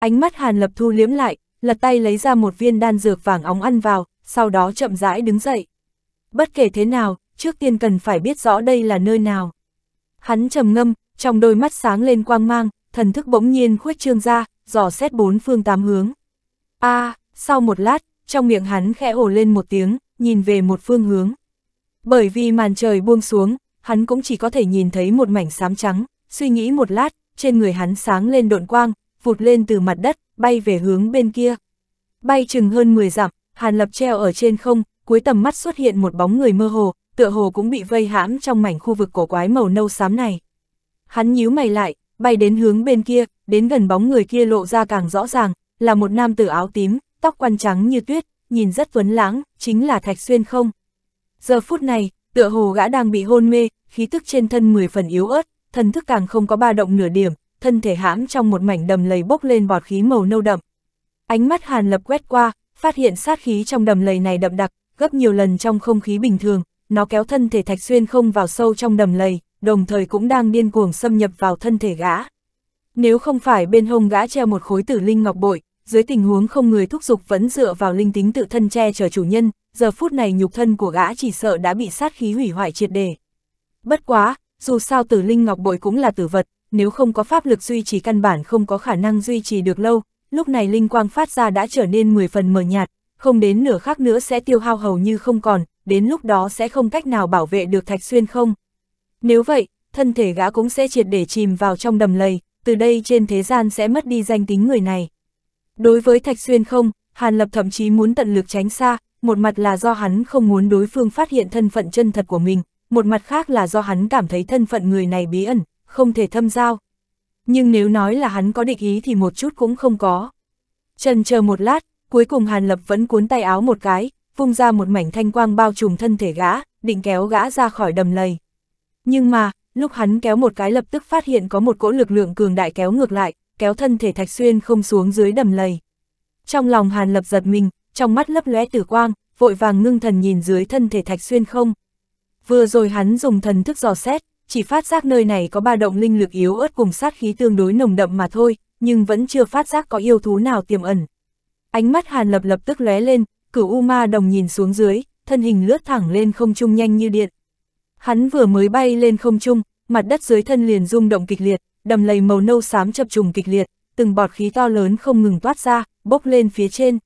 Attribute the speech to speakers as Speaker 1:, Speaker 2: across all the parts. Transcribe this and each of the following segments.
Speaker 1: Ánh mắt Hàn Lập Thu liếm lại, lật tay lấy ra một viên đan dược vàng óng ăn vào, sau đó chậm rãi đứng dậy. Bất kể thế nào, trước tiên cần phải biết rõ đây là nơi nào. Hắn trầm ngâm, trong đôi mắt sáng lên quang mang, thần thức bỗng nhiên khuếch trương ra, dò xét bốn phương tám hướng. A, à, sau một lát, trong miệng hắn khẽ ồ lên một tiếng, nhìn về một phương hướng. Bởi vì màn trời buông xuống, hắn cũng chỉ có thể nhìn thấy một mảnh xám trắng, suy nghĩ một lát, trên người hắn sáng lên độn quang, vụt lên từ mặt đất, bay về hướng bên kia. Bay chừng hơn 10 dặm, Hàn Lập treo ở trên không, cuối tầm mắt xuất hiện một bóng người mơ hồ, tựa hồ cũng bị vây hãm trong mảnh khu vực cổ quái màu nâu xám này. Hắn nhíu mày lại, bay đến hướng bên kia, đến gần bóng người kia lộ ra càng rõ ràng, là một nam tử áo tím, tóc quăn trắng như tuyết, nhìn rất tuấn lãng, chính là Thạch Xuyên không. Giờ phút này, tựa hồ gã đang bị hôn mê, khí tức trên thân 10 phần yếu ớt, thần thức càng không có ba động nửa điểm, thân thể hãm trong một mảnh đầm lầy bốc lên bọt khí màu nâu đậm. Ánh mắt Hàn Lập quét qua, phát hiện sát khí trong đầm lầy này đậm đặc, gấp nhiều lần trong không khí bình thường, nó kéo thân thể Thạch Xuyên không vào sâu trong đầm lầy, đồng thời cũng đang điên cuồng xâm nhập vào thân thể gã. Nếu không phải bên hông gã treo một khối tử linh ngọc bội, dưới tình huống không người thúc giục vẫn dựa vào linh tính tự thân che chở chủ nhân, giờ phút này nhục thân của gã chỉ sợ đã bị sát khí hủy hoại triệt đề. Bất quá, dù sao tử linh ngọc bội cũng là tử vật, nếu không có pháp lực duy trì căn bản không có khả năng duy trì được lâu, lúc này linh quang phát ra đã trở nên 10 phần mờ nhạt, không đến nửa khắc nữa sẽ tiêu hao hầu như không còn, đến lúc đó sẽ không cách nào bảo vệ được Thạch Xuyên không. Nếu vậy, thân thể gã cũng sẽ triệt để chìm vào trong đầm lầy, từ đây trên thế gian sẽ mất đi danh tính người này. Đối với Thạch Xuyên không, Hàn Lập thậm chí muốn tận lực tránh xa, một mặt là do hắn không muốn đối phương phát hiện thân phận chân thật của mình, một mặt khác là do hắn cảm thấy thân phận người này bí ẩn, không thể thâm giao. Nhưng nếu nói là hắn có địch ý thì một chút cũng không có. Trần chờ một lát, cuối cùng Hàn Lập vẫn cuốn tay áo một cái, vung ra một mảnh thanh quang bao trùm thân thể gã, định kéo gã ra khỏi đầm lầy. Nhưng mà, lúc hắn kéo một cái lập tức phát hiện có một cỗ lực lượng cường đại kéo ngược lại, kéo thân thể Thạch Xuyên không xuống dưới đầm lầy. Trong lòng Hàn Lập giật mình, trong mắt lấp lóe tử quang, vội vàng ngưng thần nhìn dưới thân thể Thạch Xuyên không. Vừa rồi hắn dùng thần thức dò xét, chỉ phát giác nơi này có ba động linh lực yếu ớt cùng sát khí tương đối nồng đậm mà thôi, nhưng vẫn chưa phát giác có yêu thú nào tiềm ẩn. Ánh mắt Hàn Lập lập tức lóe lên, cửu U Ma Đồng nhìn xuống dưới, thân hình lướt thẳng lên không trung nhanh như điện. Hắn vừa mới bay lên không trung, mặt đất dưới thân liền rung động kịch liệt, đầm lầy màu nâu xám chập trùng kịch liệt, từng bọt khí to lớn không ngừng toát ra, bốc lên phía trên.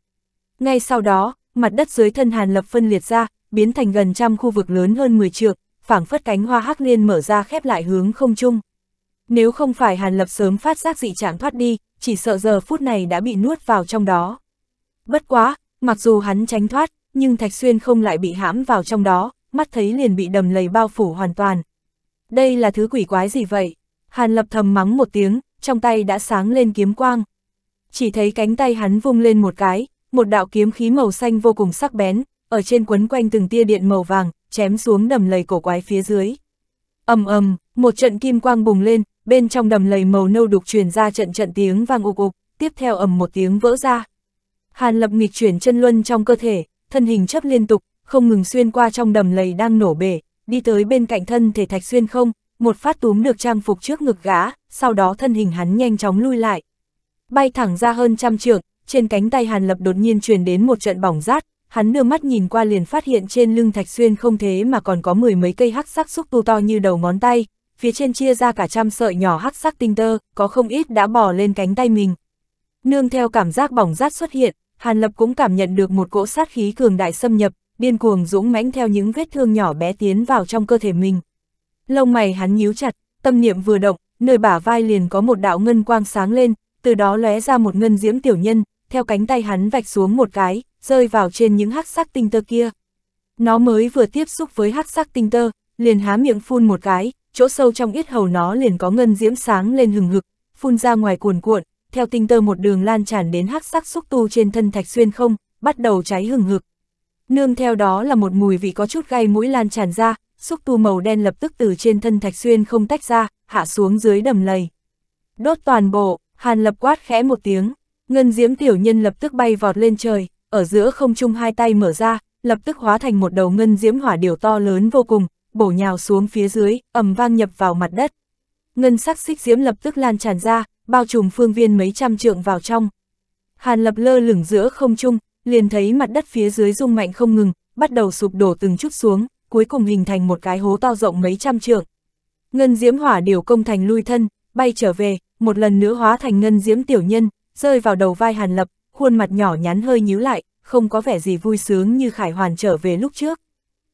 Speaker 1: Ngay sau đó, mặt đất dưới thân Hàn Lập phân liệt ra, biến thành gần trăm khu vực lớn hơn 10 trượng, phảng phất cánh hoa hắc liên mở ra khép lại hướng không chung. Nếu không phải Hàn Lập sớm phát giác dị trạng thoát đi, chỉ sợ giờ phút này đã bị nuốt vào trong đó. Bất quá, mặc dù hắn tránh thoát, nhưng Thạch Xuyên không lại bị hãm vào trong đó, mắt thấy liền bị đầm lầy bao phủ hoàn toàn. Đây là thứ quỷ quái gì vậy? Hàn Lập thầm mắng một tiếng, trong tay đã sáng lên kiếm quang. Chỉ thấy cánh tay hắn vung lên một cái, một đạo kiếm khí màu xanh vô cùng sắc bén, ở trên quấn quanh từng tia điện màu vàng, chém xuống đầm lầy cổ quái phía dưới. ầm ầm, một trận kim quang bùng lên, bên trong đầm lầy màu nâu đục truyền ra trận trận tiếng vang ục ục, tiếp theo ầm một tiếng vỡ ra. Hàn Lập nghịch chuyển chân luân trong cơ thể, thân hình chấp liên tục, không ngừng xuyên qua trong đầm lầy đang nổ bể, đi tới bên cạnh thân thể thạch xuyên không, một phát túm được trang phục trước ngực gã, sau đó thân hình hắn nhanh chóng lui lại. Bay thẳng ra hơn trăm trượng, trên cánh tay Hàn Lập đột nhiên truyền đến một trận bỏng rát, hắn đưa mắt nhìn qua liền phát hiện trên lưng Thạch Xuyên không thế mà còn có mười mấy cây hắc sắc xúc tu to như đầu ngón tay, phía trên chia ra cả trăm sợi nhỏ hắc sắc tinh tơ, có không ít đã bò lên cánh tay mình. Nương theo cảm giác bỏng rát xuất hiện, Hàn Lập cũng cảm nhận được một cỗ sát khí cường đại xâm nhập, điên cuồng dũng mãnh theo những vết thương nhỏ bé tiến vào trong cơ thể mình. Lông mày hắn nhíu chặt, tâm niệm vừa động, nơi bả vai liền có một đạo ngân quang sáng lên, từ đó lóe ra một ngân diễm tiểu nhân, theo cánh tay hắn vạch xuống một cái, rơi vào trên những hắc sắc tinh tơ kia. Nó mới vừa tiếp xúc với hắc sắc tinh tơ, liền há miệng phun một cái, chỗ sâu trong yết hầu nó liền có ngân diễm sáng lên hừng hực, phun ra ngoài cuồn cuộn, theo tinh tơ một đường lan tràn đến hắc sắc xúc tu trên thân thạch xuyên không, bắt đầu cháy hừng hực. Nương theo đó là một mùi vị có chút gai mũi lan tràn ra, xúc tu màu đen lập tức từ trên thân thạch xuyên không tách ra, hạ xuống dưới đầm lầy. Đốt toàn bộ, Hàn Lập quát khẽ một tiếng, ngân diễm tiểu nhân lập tức bay vọt lên trời, ở giữa không trung hai tay mở ra, lập tức hóa thành một đầu ngân diễm hỏa điều to lớn vô cùng, bổ nhào xuống phía dưới, ầm vang nhập vào mặt đất. Ngân sắc xích diễm lập tức lan tràn ra, bao trùm phương viên mấy trăm trượng vào trong. Hàn lập lơ lửng giữa không trung, liền thấy mặt đất phía dưới rung mạnh không ngừng, bắt đầu sụp đổ từng chút xuống, cuối cùng hình thành một cái hố to rộng mấy trăm trượng. Ngân diễm hỏa điều công thành lui thân, bay trở về, một lần nữa hóa thành ngân diễm tiểu nhân, rơi vào đầu vai Hàn Lập, khuôn mặt nhỏ nhắn hơi nhíu lại, không có vẻ gì vui sướng như Khải Hoàn trở về lúc trước.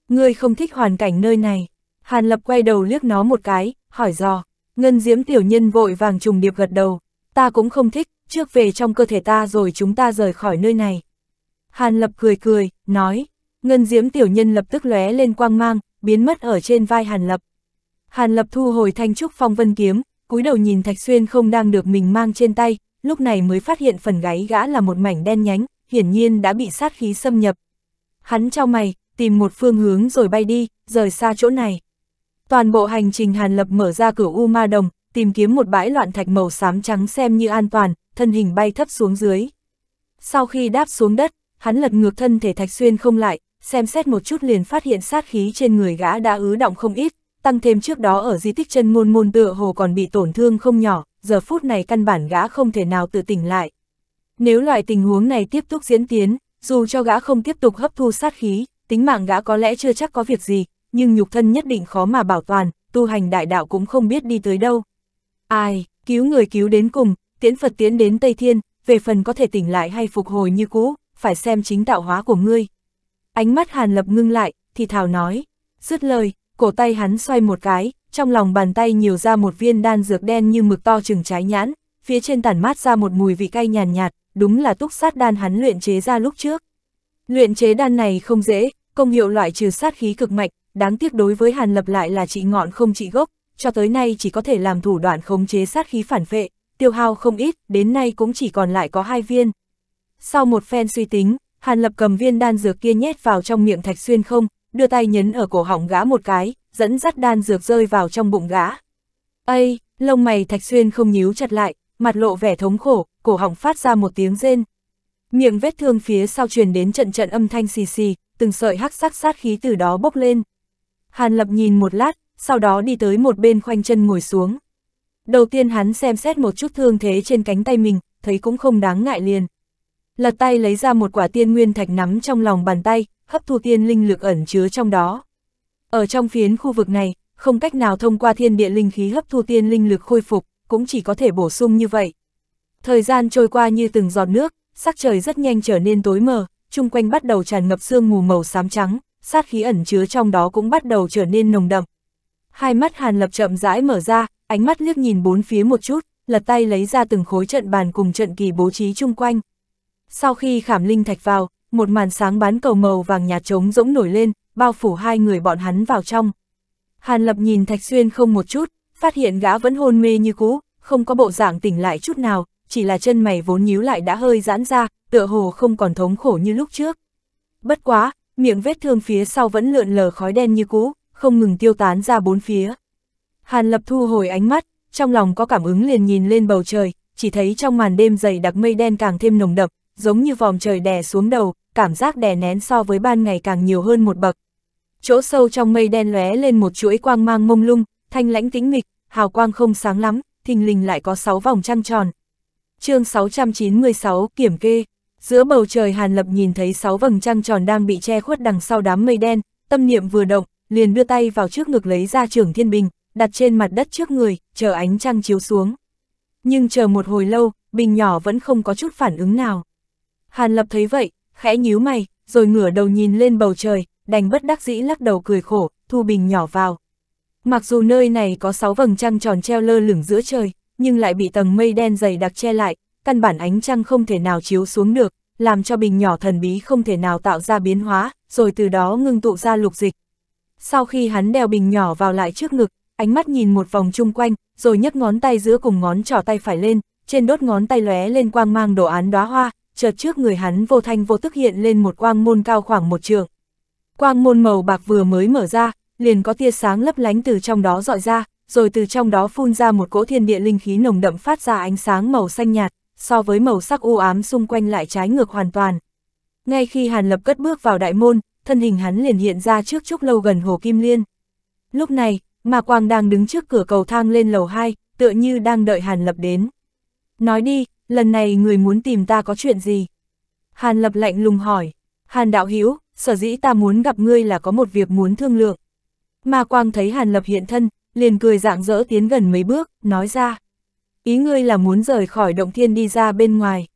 Speaker 1: Ngươi không thích hoàn cảnh nơi này. Hàn Lập quay đầu liếc nó một cái, hỏi dò. Ngân diễm tiểu nhân vội vàng trùng điệp gật đầu. Ta cũng không thích, trước về trong cơ thể ta rồi chúng ta rời khỏi nơi này. Hàn Lập cười cười, nói. Ngân diễm tiểu nhân lập tức lóe lên quang mang, biến mất ở trên vai Hàn Lập. Hàn Lập thu hồi thanh trúc phong vân kiếm, cúi đầu nhìn Thạch Xuyên không đang được mình mang trên tay, lúc này mới phát hiện phần gáy gã là một mảnh đen nhánh, hiển nhiên đã bị sát khí xâm nhập. Hắn trao mày, tìm một phương hướng rồi bay đi, rời xa chỗ này. Toàn bộ hành trình Hàn Lập mở ra cửa U Ma Đồng, tìm kiếm một bãi loạn thạch màu xám trắng xem như an toàn, thân hình bay thấp xuống dưới. Sau khi đáp xuống đất, hắn lật ngược thân thể thạch xuyên không lại, xem xét một chút liền phát hiện sát khí trên người gã đã ứ động không ít, tăng thêm trước đó ở di tích chân môn môn tựa hồ còn bị tổn thương không nhỏ, giờ phút này căn bản gã không thể nào tự tỉnh lại. Nếu loại tình huống này tiếp tục diễn tiến, dù cho gã không tiếp tục hấp thu sát khí, tính mạng gã có lẽ chưa chắc có việc gì, nhưng nhục thân nhất định khó mà bảo toàn, tu hành đại đạo cũng không biết đi tới đâu. Ai, cứu người cứu đến cùng, tiễn Phật tiến đến Tây Thiên, về phần có thể tỉnh lại hay phục hồi như cũ, phải xem chính tạo hóa của ngươi. Ánh mắt Hàn Lập ngưng lại, thì Thảo nói, dứt lời, cổ tay hắn xoay một cái, trong lòng bàn tay nhiều ra một viên đan dược đen như mực to chừng trái nhãn, phía trên tản mát ra một mùi vị cay nhàn nhạt, nhạt, đúng là túc sát đan hắn luyện chế ra lúc trước. Luyện chế đan này không dễ, công hiệu loại trừ sát khí cực mạnh, đáng tiếc đối với Hàn Lập lại là trị ngọn không trị gốc, cho tới nay chỉ có thể làm thủ đoạn khống chế sát khí phản phệ, tiêu hao không ít, đến nay cũng chỉ còn lại có hai viên. Sau một phen suy tính, Hàn Lập cầm viên đan dược kia nhét vào trong miệng Thạch Xuyên không, đưa tay nhấn ở cổ họng gã một cái, dẫn dắt đan dược rơi vào trong bụng gã. Ây, lông mày thạch xuyên không nhíu chặt lại, mặt lộ vẻ thống khổ, cổ họng phát ra một tiếng rên. Miệng vết thương phía sau truyền đến trận trận âm thanh xì xì, từng sợi hắc sắc sát khí từ đó bốc lên. Hàn Lập nhìn một lát, sau đó đi tới một bên khoanh chân ngồi xuống. Đầu tiên hắn xem xét một chút thương thế trên cánh tay mình, thấy cũng không đáng ngại liền. Lật tay lấy ra một quả tiên nguyên thạch nắm trong lòng bàn tay, hấp thu tiên linh lực ẩn chứa trong đó. Ở trong phiến khu vực này, không cách nào thông qua thiên địa linh khí hấp thu tiên linh lực khôi phục, cũng chỉ có thể bổ sung như vậy. Thời gian trôi qua như từng giọt nước, sắc trời rất nhanh trở nên tối mờ, chung quanh bắt đầu tràn ngập sương mù màu xám trắng, sát khí ẩn chứa trong đó cũng bắt đầu trở nên nồng đậm. Hai mắt Hàn Lập chậm rãi mở ra, ánh mắt liếc nhìn bốn phía một chút, lật tay lấy ra từng khối trận bàn cùng trận kỳ bố trí chung quanh. Sau khi khảm linh thạch vào, một màn sáng bán cầu màu vàng nhà trống rỗng nổi lên, bao phủ hai người bọn hắn vào trong. Hàn Lập nhìn Thạch Xuyên không một chút, phát hiện gã vẫn hôn mê như cũ, không có bộ dạng tỉnh lại chút nào, chỉ là chân mày vốn nhíu lại đã hơi giãn ra, tựa hồ không còn thống khổ như lúc trước. Bất quá, miệng vết thương phía sau vẫn lượn lờ khói đen như cũ, không ngừng tiêu tán ra bốn phía. Hàn Lập thu hồi ánh mắt, trong lòng có cảm ứng liền nhìn lên bầu trời, chỉ thấy trong màn đêm dày đặc mây đen càng thêm nồng đậm, giống như vòng trời đè xuống đầu, cảm giác đè nén so với ban ngày càng nhiều hơn một bậc. Chỗ sâu trong mây đen lóe lên một chuỗi quang mang mông lung, thanh lãnh tĩnh mịch, hào quang không sáng lắm, thình lình lại có 6 vòng trăng tròn. chương 696 kiểm kê, giữa bầu trời Hàn Lập nhìn thấy 6 vầng trăng tròn đang bị che khuất đằng sau đám mây đen, tâm niệm vừa động, liền đưa tay vào trước ngực lấy ra trưởng thiên bình, đặt trên mặt đất trước người, chờ ánh trăng chiếu xuống. Nhưng chờ một hồi lâu, bình nhỏ vẫn không có chút phản ứng nào. Hàn Lập thấy vậy, khẽ nhíu mày, rồi ngửa đầu nhìn lên bầu trời, đành bất đắc dĩ lắc đầu cười khổ, thu bình nhỏ vào. Mặc dù nơi này có sáu vầng trăng tròn treo lơ lửng giữa trời, nhưng lại bị tầng mây đen dày đặc che lại, căn bản ánh trăng không thể nào chiếu xuống được, làm cho bình nhỏ thần bí không thể nào tạo ra biến hóa, rồi từ đó ngưng tụ ra lục dịch. Sau khi hắn đeo bình nhỏ vào lại trước ngực, ánh mắt nhìn một vòng chung quanh, rồi nhấc ngón tay giữa cùng ngón trỏ tay phải lên, trên đốt ngón tay lóe lên quang mang đồ án đóa hoa, chợt trước người hắn vô thanh vô tức hiện lên một quang môn cao khoảng một trường. Quang môn màu bạc vừa mới mở ra, liền có tia sáng lấp lánh từ trong đó dọi ra, rồi từ trong đó phun ra một cỗ thiên địa linh khí nồng đậm phát ra ánh sáng màu xanh nhạt, so với màu sắc u ám xung quanh lại trái ngược hoàn toàn. Ngay khi Hàn Lập cất bước vào đại môn, thân hình hắn liền hiện ra trước trúc lâu gần Hồ Kim Liên. Lúc này, Ma Quang đang đứng trước cửa cầu thang lên lầu 2, tựa như đang đợi Hàn Lập đến. Nói đi, lần này người muốn tìm ta có chuyện gì? Hàn Lập lạnh lùng hỏi. Hàn Đạo Hiếu, sở dĩ ta muốn gặp ngươi là có một việc muốn thương lượng. Ma Quang thấy Hàn Lập hiện thân, liền cười dạng dỡ tiến gần mấy bước, nói ra. Ý ngươi là muốn rời khỏi động thiên đi ra bên ngoài.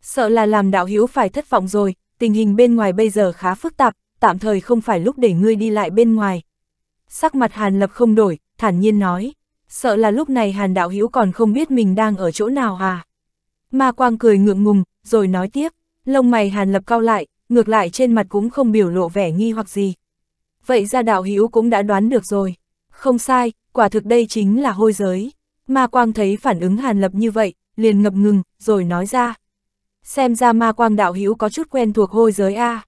Speaker 1: Sợ là làm đạo hữu phải thất vọng rồi, tình hình bên ngoài bây giờ khá phức tạp, tạm thời không phải lúc để ngươi đi lại bên ngoài. Sắc mặt Hàn Lập không đổi, thản nhiên nói sợ là lúc này Hàn Đạo Hữu còn không biết mình đang ở chỗ nào à. Ma Quang cười ngượng ngùng, rồi nói tiếp, lông mày Hàn Lập cao lại, ngược lại trên mặt cũng không biểu lộ vẻ nghi hoặc gì. Vậy ra Đạo Hữu cũng đã đoán được rồi. Không sai, quả thực đây chính là hôi giới. Ma Quang thấy phản ứng Hàn Lập như vậy, liền ngập ngừng, rồi nói ra. Xem ra Ma Quang Đạo Hữu có chút quen thuộc hôi giới a.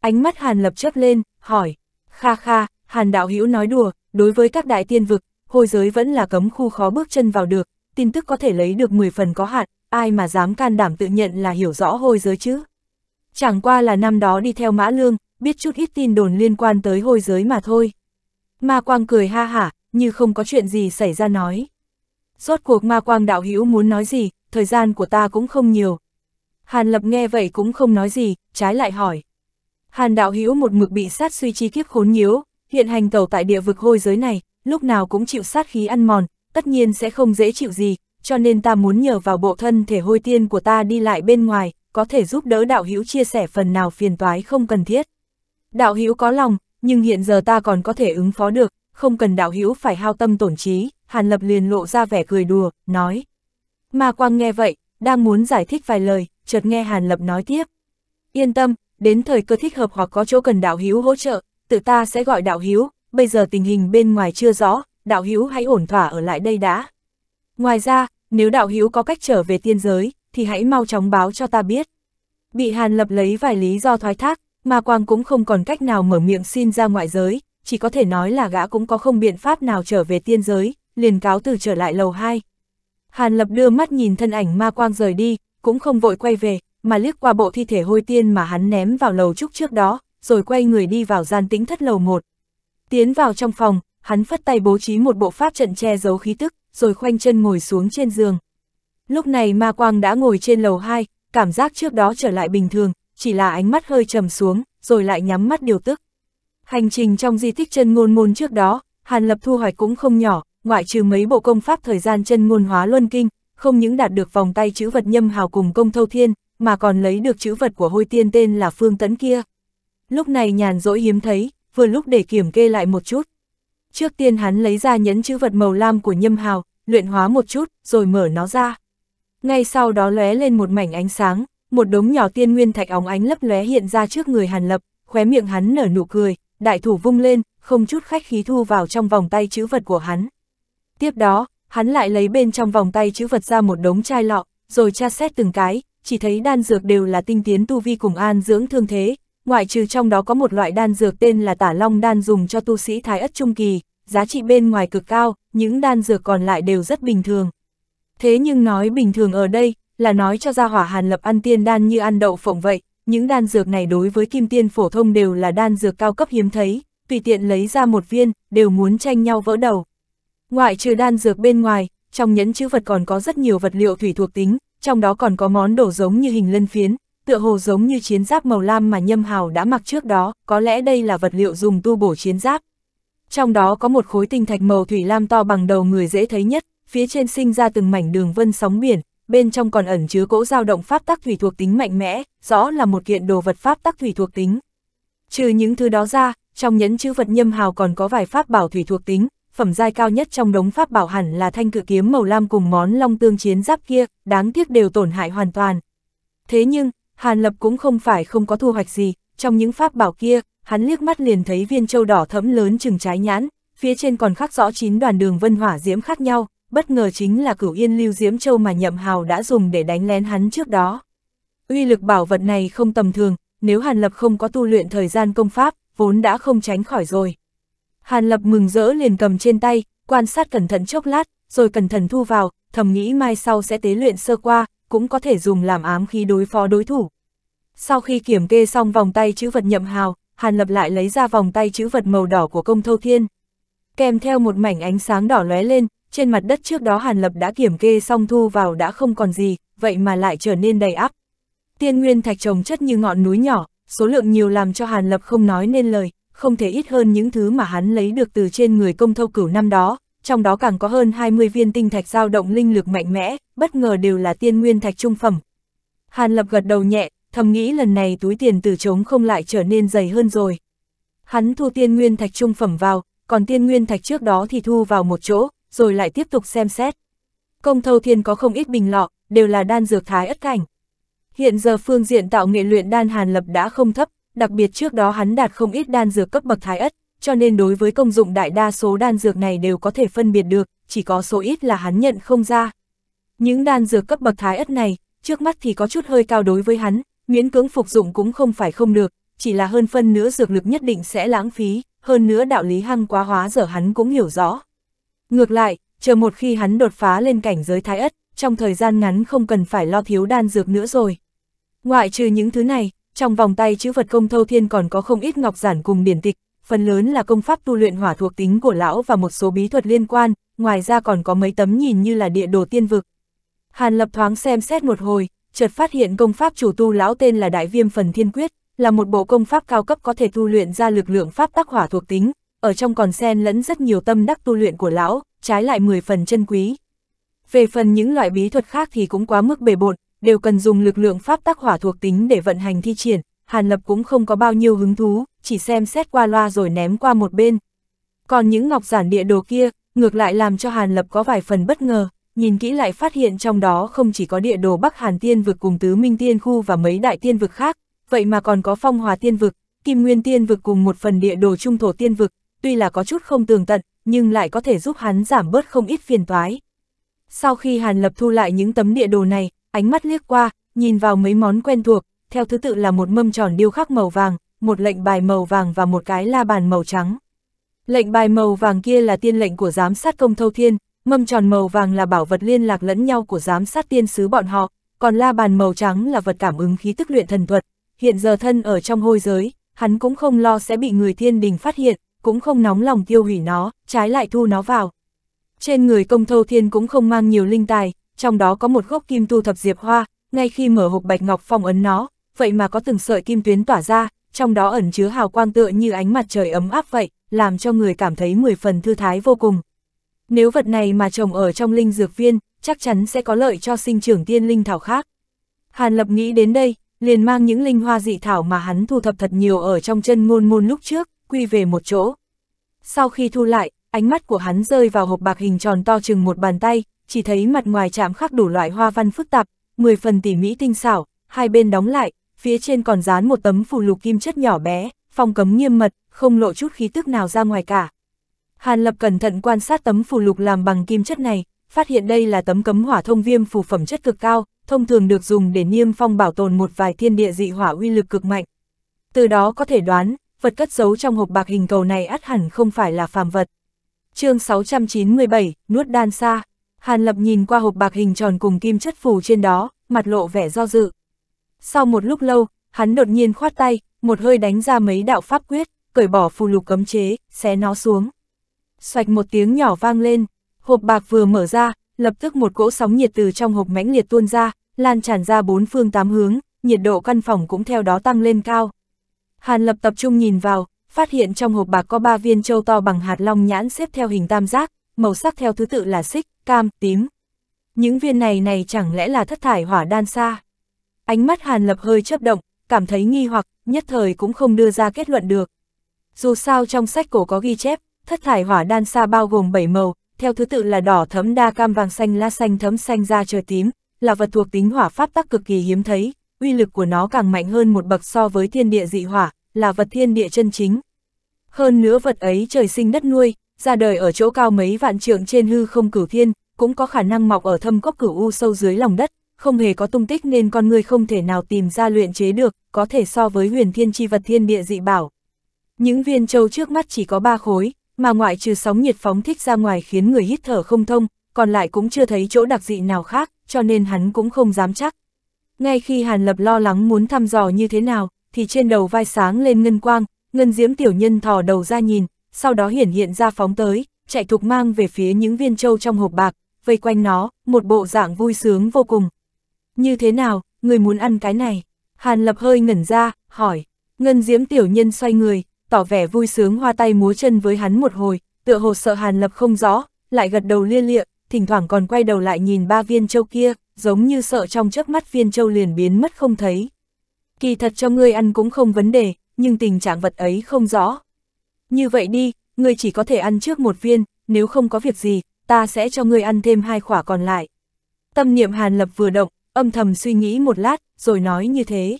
Speaker 1: Ánh mắt Hàn Lập chớp lên, hỏi, kha kha, Hàn Đạo Hữu nói đùa, đối với các đại tiên vực, hôi giới vẫn là cấm khu khó bước chân vào được, tin tức có thể lấy được 10 phần có hạn, ai mà dám can đảm tự nhận là hiểu rõ hôi giới chứ. Chẳng qua là năm đó đi theo mã lương, biết chút ít tin đồn liên quan tới hôi giới mà thôi. Ma Quang cười ha hả, như không có chuyện gì xảy ra nói. Rốt cuộc Ma Quang đạo hữu muốn nói gì, thời gian của ta cũng không nhiều. Hàn Lập nghe vậy cũng không nói gì, trái lại hỏi. Hàn đạo hữu một mực bị sát suy chi kiếp khốn nhiễu, hiện hành tàu tại địa vực hôi giới này, lúc nào cũng chịu sát khí ăn mòn, tất nhiên sẽ không dễ chịu gì, cho nên ta muốn nhờ vào bộ thân thể hôi tiên của ta đi lại bên ngoài, có thể giúp đỡ đạo hữu chia sẻ phần nào phiền toái không cần thiết. Đạo hữu có lòng, nhưng hiện giờ ta còn có thể ứng phó được, không cần đạo hữu phải hao tâm tổn trí, Hàn Lập liền lộ ra vẻ cười đùa, nói. Mà Quang nghe vậy, đang muốn giải thích vài lời, chợt nghe Hàn Lập nói tiếp. Yên tâm, đến thời cơ thích hợp hoặc có chỗ cần đạo hữu hỗ trợ, tự ta sẽ gọi đạo hữu, bây giờ tình hình bên ngoài chưa rõ, đạo hữu hãy ổn thỏa ở lại đây đã. Ngoài ra, nếu đạo hữu có cách trở về tiên giới, thì hãy mau chóng báo cho ta biết. Bị Hàn Lập lấy vài lý do thoái thác, mà Quang cũng không còn cách nào mở miệng xin ra ngoại giới, chỉ có thể nói là gã cũng có không biện pháp nào trở về tiên giới, liền cáo từ trở lại lầu 2. Hàn Lập đưa mắt nhìn thân ảnh ma quang rời đi, cũng không vội quay về, mà liếc qua bộ thi thể hôi tiên mà hắn ném vào lầu trúc trước đó, rồi quay người đi vào gian tĩnh thất lầu 1, Tiến vào trong phòng, hắn phất tay bố trí một bộ pháp trận che giấu khí tức, rồi khoanh chân ngồi xuống trên giường. Lúc này Ma Quang đã ngồi trên lầu 2, cảm giác trước đó trở lại bình thường, chỉ là ánh mắt hơi trầm xuống, rồi lại nhắm mắt điều tức. Hành trình trong di tích chân ngôn môn trước đó, Hàn Lập thu hoạch cũng không nhỏ, ngoại trừ mấy bộ công pháp thời gian chân ngôn hóa luân kinh, không những đạt được vòng tay chữ vật nhâm hào cùng công thâu thiên, mà còn lấy được chữ vật của hôi tiên tên là Phương Tấn kia. Lúc này nhàn rỗi hiếm thấy, vừa lúc để kiểm kê lại một chút. Trước tiên hắn lấy ra nhẫn chữ vật màu lam của Nhâm Hào, luyện hóa một chút, rồi mở nó ra. Ngay sau đó lóe lên một mảnh ánh sáng, một đống nhỏ tiên nguyên thạch óng ánh lấp lóe hiện ra trước người Hàn Lập, khóe miệng hắn nở nụ cười, đại thủ vung lên, không chút khách khí thu vào trong vòng tay chữ vật của hắn. Tiếp đó, hắn lại lấy bên trong vòng tay chữ vật ra một đống chai lọ, rồi tra xét từng cái, chỉ thấy đan dược đều là tinh tiến tu vi cùng an dưỡng thương thế, ngoại trừ trong đó có một loại đan dược tên là tả long đan dùng cho tu sĩ thái ất trung kỳ, giá trị bên ngoài cực cao, những đan dược còn lại đều rất bình thường. Thế nhưng nói bình thường ở đây, là nói cho gia hỏa hàn lập ăn tiên đan như ăn đậu phộng vậy, những đan dược này đối với kim tiên phổ thông đều là đan dược cao cấp hiếm thấy, tùy tiện lấy ra một viên, đều muốn tranh nhau vỡ đầu. Ngoại trừ đan dược bên ngoài, trong nhẫn chữ vật còn có rất nhiều vật liệu thủy thuộc tính, trong đó còn có món đổ giống như hình lân phiến, tựa hồ giống như chiến giáp màu lam mà Nhâm Hào đã mặc trước đó, có lẽ đây là vật liệu dùng tu bổ chiến giáp. Trong đó có một khối tinh thạch màu thủy lam to bằng đầu người dễ thấy nhất, phía trên sinh ra từng mảnh đường vân sóng biển, bên trong còn ẩn chứa cỗ dao động pháp tắc thủy thuộc tính mạnh mẽ, rõ là một kiện đồ vật pháp tắc thủy thuộc tính. Trừ những thứ đó ra, trong nhẫn chữ vật Nhâm Hào còn có vài pháp bảo thủy thuộc tính, phẩm giai cao nhất trong đống pháp bảo hẳn là thanh cự kiếm màu lam cùng món long tương chiến giáp kia, đáng tiếc đều tổn hại hoàn toàn. Thế nhưng, Hàn Lập cũng không phải không có thu hoạch gì, trong những pháp bảo kia, hắn liếc mắt liền thấy viên châu đỏ thẫm lớn chừng trái nhãn, phía trên còn khắc rõ chín đoàn đường vân hỏa diễm khác nhau, bất ngờ chính là cửu yên lưu diễm châu mà Nhậm Hào đã dùng để đánh lén hắn trước đó. Uy lực bảo vật này không tầm thường, nếu Hàn Lập không có tu luyện thời gian công pháp, vốn đã không tránh khỏi rồi. Hàn Lập mừng rỡ liền cầm trên tay, quan sát cẩn thận chốc lát, rồi cẩn thận thu vào, thầm nghĩ mai sau sẽ tế luyện sơ qua, cũng có thể dùng làm ám khí đối phó đối thủ. Sau khi kiểm kê xong vòng tay chữ vật nhậm hào, Hàn Lập lại lấy ra vòng tay chữ vật màu đỏ của công thâu thiên. Kèm theo một mảnh ánh sáng đỏ lóe lên, trên mặt đất trước đó Hàn Lập đã kiểm kê xong thu vào đã không còn gì, vậy mà lại trở nên đầy áp. Tiên nguyên thạch trồng chất như ngọn núi nhỏ, số lượng nhiều làm cho Hàn Lập không nói nên lời, không thể ít hơn những thứ mà hắn lấy được từ trên người công thâu cửu năm đó trong đó càng có hơn 20 viên tinh thạch dao động linh lực mạnh mẽ, bất ngờ đều là tiên nguyên thạch trung phẩm. Hàn Lập gật đầu nhẹ, thầm nghĩ lần này túi tiền từ trống không lại trở nên dày hơn rồi. Hắn thu tiên nguyên thạch trung phẩm vào, còn tiên nguyên thạch trước đó thì thu vào một chỗ, rồi lại tiếp tục xem xét. Công thâu thiên có không ít bình lọ, đều là đan dược thái ất cảnh. Hiện giờ phương diện tạo nghệ luyện đan Hàn Lập đã không thấp, đặc biệt trước đó hắn đạt không ít đan dược cấp bậc thái ất, cho nên đối với công dụng đại đa số đan dược này đều có thể phân biệt được, chỉ có số ít là hắn nhận không ra. Những đan dược cấp bậc thái ất này, trước mắt thì có chút hơi cao đối với hắn, miễn cưỡng phục dụng cũng không phải không được, chỉ là hơn phân nữa dược lực nhất định sẽ lãng phí, hơn nữa đạo lý hăng quá hóa giờ hắn cũng hiểu rõ. Ngược lại, chờ một khi hắn đột phá lên cảnh giới thái ất, trong thời gian ngắn không cần phải lo thiếu đan dược nữa rồi. Ngoại trừ những thứ này, trong vòng tay chữ vật công thâu thiên còn có không ít ngọc giản cùng điển tịch, phần lớn là công pháp tu luyện hỏa thuộc tính của lão và một số bí thuật liên quan, ngoài ra còn có mấy tấm nhìn như là địa đồ tiên vực. Hàn Lập thoáng xem xét một hồi, chợt phát hiện công pháp chủ tu lão tên là Đại Viêm Phần Thiên Quyết, là một bộ công pháp cao cấp có thể tu luyện ra lực lượng pháp tác hỏa thuộc tính, ở trong còn xen lẫn rất nhiều tâm đắc tu luyện của lão, trái lại 10 phần chân quý. Về phần những loại bí thuật khác thì cũng quá mức bề bộn, đều cần dùng lực lượng pháp tác hỏa thuộc tính để vận hành thi triển, Hàn Lập cũng không có bao nhiêu hứng thú, chỉ xem xét qua loa rồi ném qua một bên. Còn những ngọc giản địa đồ kia, ngược lại làm cho Hàn Lập có vài phần bất ngờ, nhìn kỹ lại phát hiện trong đó không chỉ có địa đồ Bắc Hàn Tiên vực cùng Tứ Minh Tiên khu và mấy đại tiên vực khác, vậy mà còn có Phong Hòa Tiên vực, Kim Nguyên Tiên vực cùng một phần địa đồ Trung Thổ Tiên vực, tuy là có chút không tường tận, nhưng lại có thể giúp hắn giảm bớt không ít phiền toái. Sau khi Hàn Lập thu lại những tấm địa đồ này, ánh mắt liếc qua, nhìn vào mấy món quen thuộc, theo thứ tự là một mâm tròn điêu khắc màu vàng, một lệnh bài màu vàng và một cái la bàn màu trắng. Lệnh bài màu vàng kia là tiên lệnh của giám sát công thâu thiên, mâm tròn màu vàng là bảo vật liên lạc lẫn nhau của giám sát tiên sứ bọn họ, còn la bàn màu trắng là vật cảm ứng khí tức luyện thần thuật. Hiện giờ thân ở trong hôi giới, hắn cũng không lo sẽ bị người thiên đình phát hiện, cũng không nóng lòng tiêu hủy nó, trái lại thu nó vào. Trên người công thâu thiên cũng không mang nhiều linh tài, trong đó có một gốc kim tu thập diệp hoa, ngay khi mở hộp bạch ngọc phong ấn nó, vậy mà có từng sợi kim tuyến tỏa ra, trong đó ẩn chứa hào quang tựa như ánh mặt trời ấm áp vậy, làm cho người cảm thấy mười phần thư thái vô cùng. Nếu vật này mà trồng ở trong linh dược viên, chắc chắn sẽ có lợi cho sinh trưởng tiên linh thảo khác. Hàn Lập nghĩ đến đây, liền mang những linh hoa dị thảo mà hắn thu thập thật nhiều ở trong chân ngôn môn lúc trước, quy về một chỗ. Sau khi thu lại, ánh mắt của hắn rơi vào hộp bạc hình tròn to chừng một bàn tay, chỉ thấy mặt ngoài chạm khắc đủ loại hoa văn phức tạp, mười phần tỉ mỹ tinh xảo, hai bên đóng lại, phía trên còn dán một tấm phù lục kim chất nhỏ bé, phong cấm nghiêm mật, không lộ chút khí tức nào ra ngoài cả. Hàn Lập cẩn thận quan sát tấm phù lục làm bằng kim chất này, phát hiện đây là tấm cấm hỏa thông viêm phù phẩm chất cực cao, thông thường được dùng để niêm phong bảo tồn một vài thiên địa dị hỏa uy lực cực mạnh. Từ đó có thể đoán, vật cất giấu trong hộp bạc hình cầu này ắt hẳn không phải là phàm vật. chương 697, Nuốt Đan xa. Hàn Lập nhìn qua hộp bạc hình tròn cùng kim chất phù trên đó, mặt lộ vẻ do dự. Sau một lúc lâu, hắn đột nhiên khoát tay, một hơi đánh ra mấy đạo pháp quyết, cởi bỏ phù lục cấm chế, xé nó xuống. Xoạch một tiếng nhỏ vang lên, hộp bạc vừa mở ra, lập tức một cỗ sóng nhiệt từ trong hộp mãnh liệt tuôn ra, lan tràn ra bốn phương tám hướng, nhiệt độ căn phòng cũng theo đó tăng lên cao. Hàn Lập tập trung nhìn vào, phát hiện trong hộp bạc có ba viên châu to bằng hạt long nhãn xếp theo hình tam giác, màu sắc theo thứ tự là xích, cam, tím. Những viên này này chẳng lẽ là thất thải hỏa đan sa? Ánh mắt Hàn Lập hơi chớp động, cảm thấy nghi hoặc, nhất thời cũng không đưa ra kết luận được. Dù sao trong sách cổ có ghi chép, thất thải hỏa đan sa bao gồm 7 màu, theo thứ tự là đỏ thấm đa cam vàng xanh la xanh thấm xanh da trời tím, là vật thuộc tính hỏa pháp tắc cực kỳ hiếm thấy, uy lực của nó càng mạnh hơn một bậc so với thiên địa dị hỏa, là vật thiên địa chân chính. Hơn nữa vật ấy trời sinh đất nuôi, ra đời ở chỗ cao mấy vạn trượng trên hư không cửu thiên, cũng có khả năng mọc ở thâm cốc cửu u sâu dưới lòng đất, không hề có tung tích nên con người không thể nào tìm ra luyện chế được, có thể so với huyền thiên chi vật thiên địa dị bảo. Những viên châu trước mắt chỉ có ba khối, mà ngoại trừ sóng nhiệt phóng thích ra ngoài khiến người hít thở không thông, còn lại cũng chưa thấy chỗ đặc dị nào khác, cho nên hắn cũng không dám chắc. Ngay khi Hàn Lập lo lắng muốn thăm dò như thế nào, thì trên đầu vai sáng lên ngân quang, ngân diễm tiểu nhân thò đầu ra nhìn, sau đó hiển hiện ra phóng tới, chạy thục mang về phía những viên châu trong hộp bạc, vây quanh nó, một bộ dạng vui sướng vô cùng như thế nào, người muốn ăn cái này? Hàn Lập hơi ngẩn ra, hỏi. Ngân Diễm tiểu nhân xoay người, tỏ vẻ vui sướng hoa tay múa chân với hắn một hồi, tựa hồ sợ Hàn Lập không rõ, lại gật đầu lia lịa, thỉnh thoảng còn quay đầu lại nhìn ba viên châu kia, giống như sợ trong chớp mắt viên châu liền biến mất không thấy. Kỳ thật cho ngươi ăn cũng không vấn đề, nhưng tình trạng vật ấy không rõ. Như vậy đi, ngươi chỉ có thể ăn trước một viên, nếu không có việc gì, ta sẽ cho ngươi ăn thêm hai khỏa còn lại. Tâm niệm Hàn Lập vừa động, âm thầm suy nghĩ một lát, rồi nói như thế.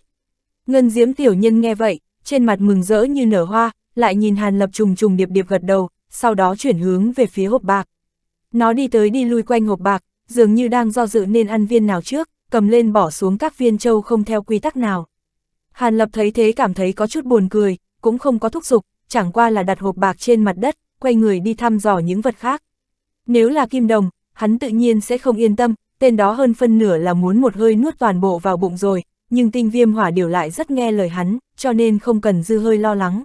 Speaker 1: Ngân diễm tiểu nhân nghe vậy, trên mặt mừng rỡ như nở hoa, lại nhìn Hàn Lập trùng trùng điệp điệp gật đầu, sau đó chuyển hướng về phía hộp bạc. Nó đi tới đi lui quanh hộp bạc, dường như đang do dự nên ăn viên nào trước, cầm lên bỏ xuống các viên châu không theo quy tắc nào. Hàn Lập thấy thế cảm thấy có chút buồn cười, cũng không có thúc giục, chẳng qua là đặt hộp bạc trên mặt đất, quay người đi thăm dò những vật khác. Nếu là kim đồng, hắn tự nhiên sẽ không yên tâm, tên đó hơn phân nửa là muốn một hơi nuốt toàn bộ vào bụng rồi, nhưng tinh viêm hỏa điều lại rất nghe lời hắn, cho nên không cần dư hơi lo lắng.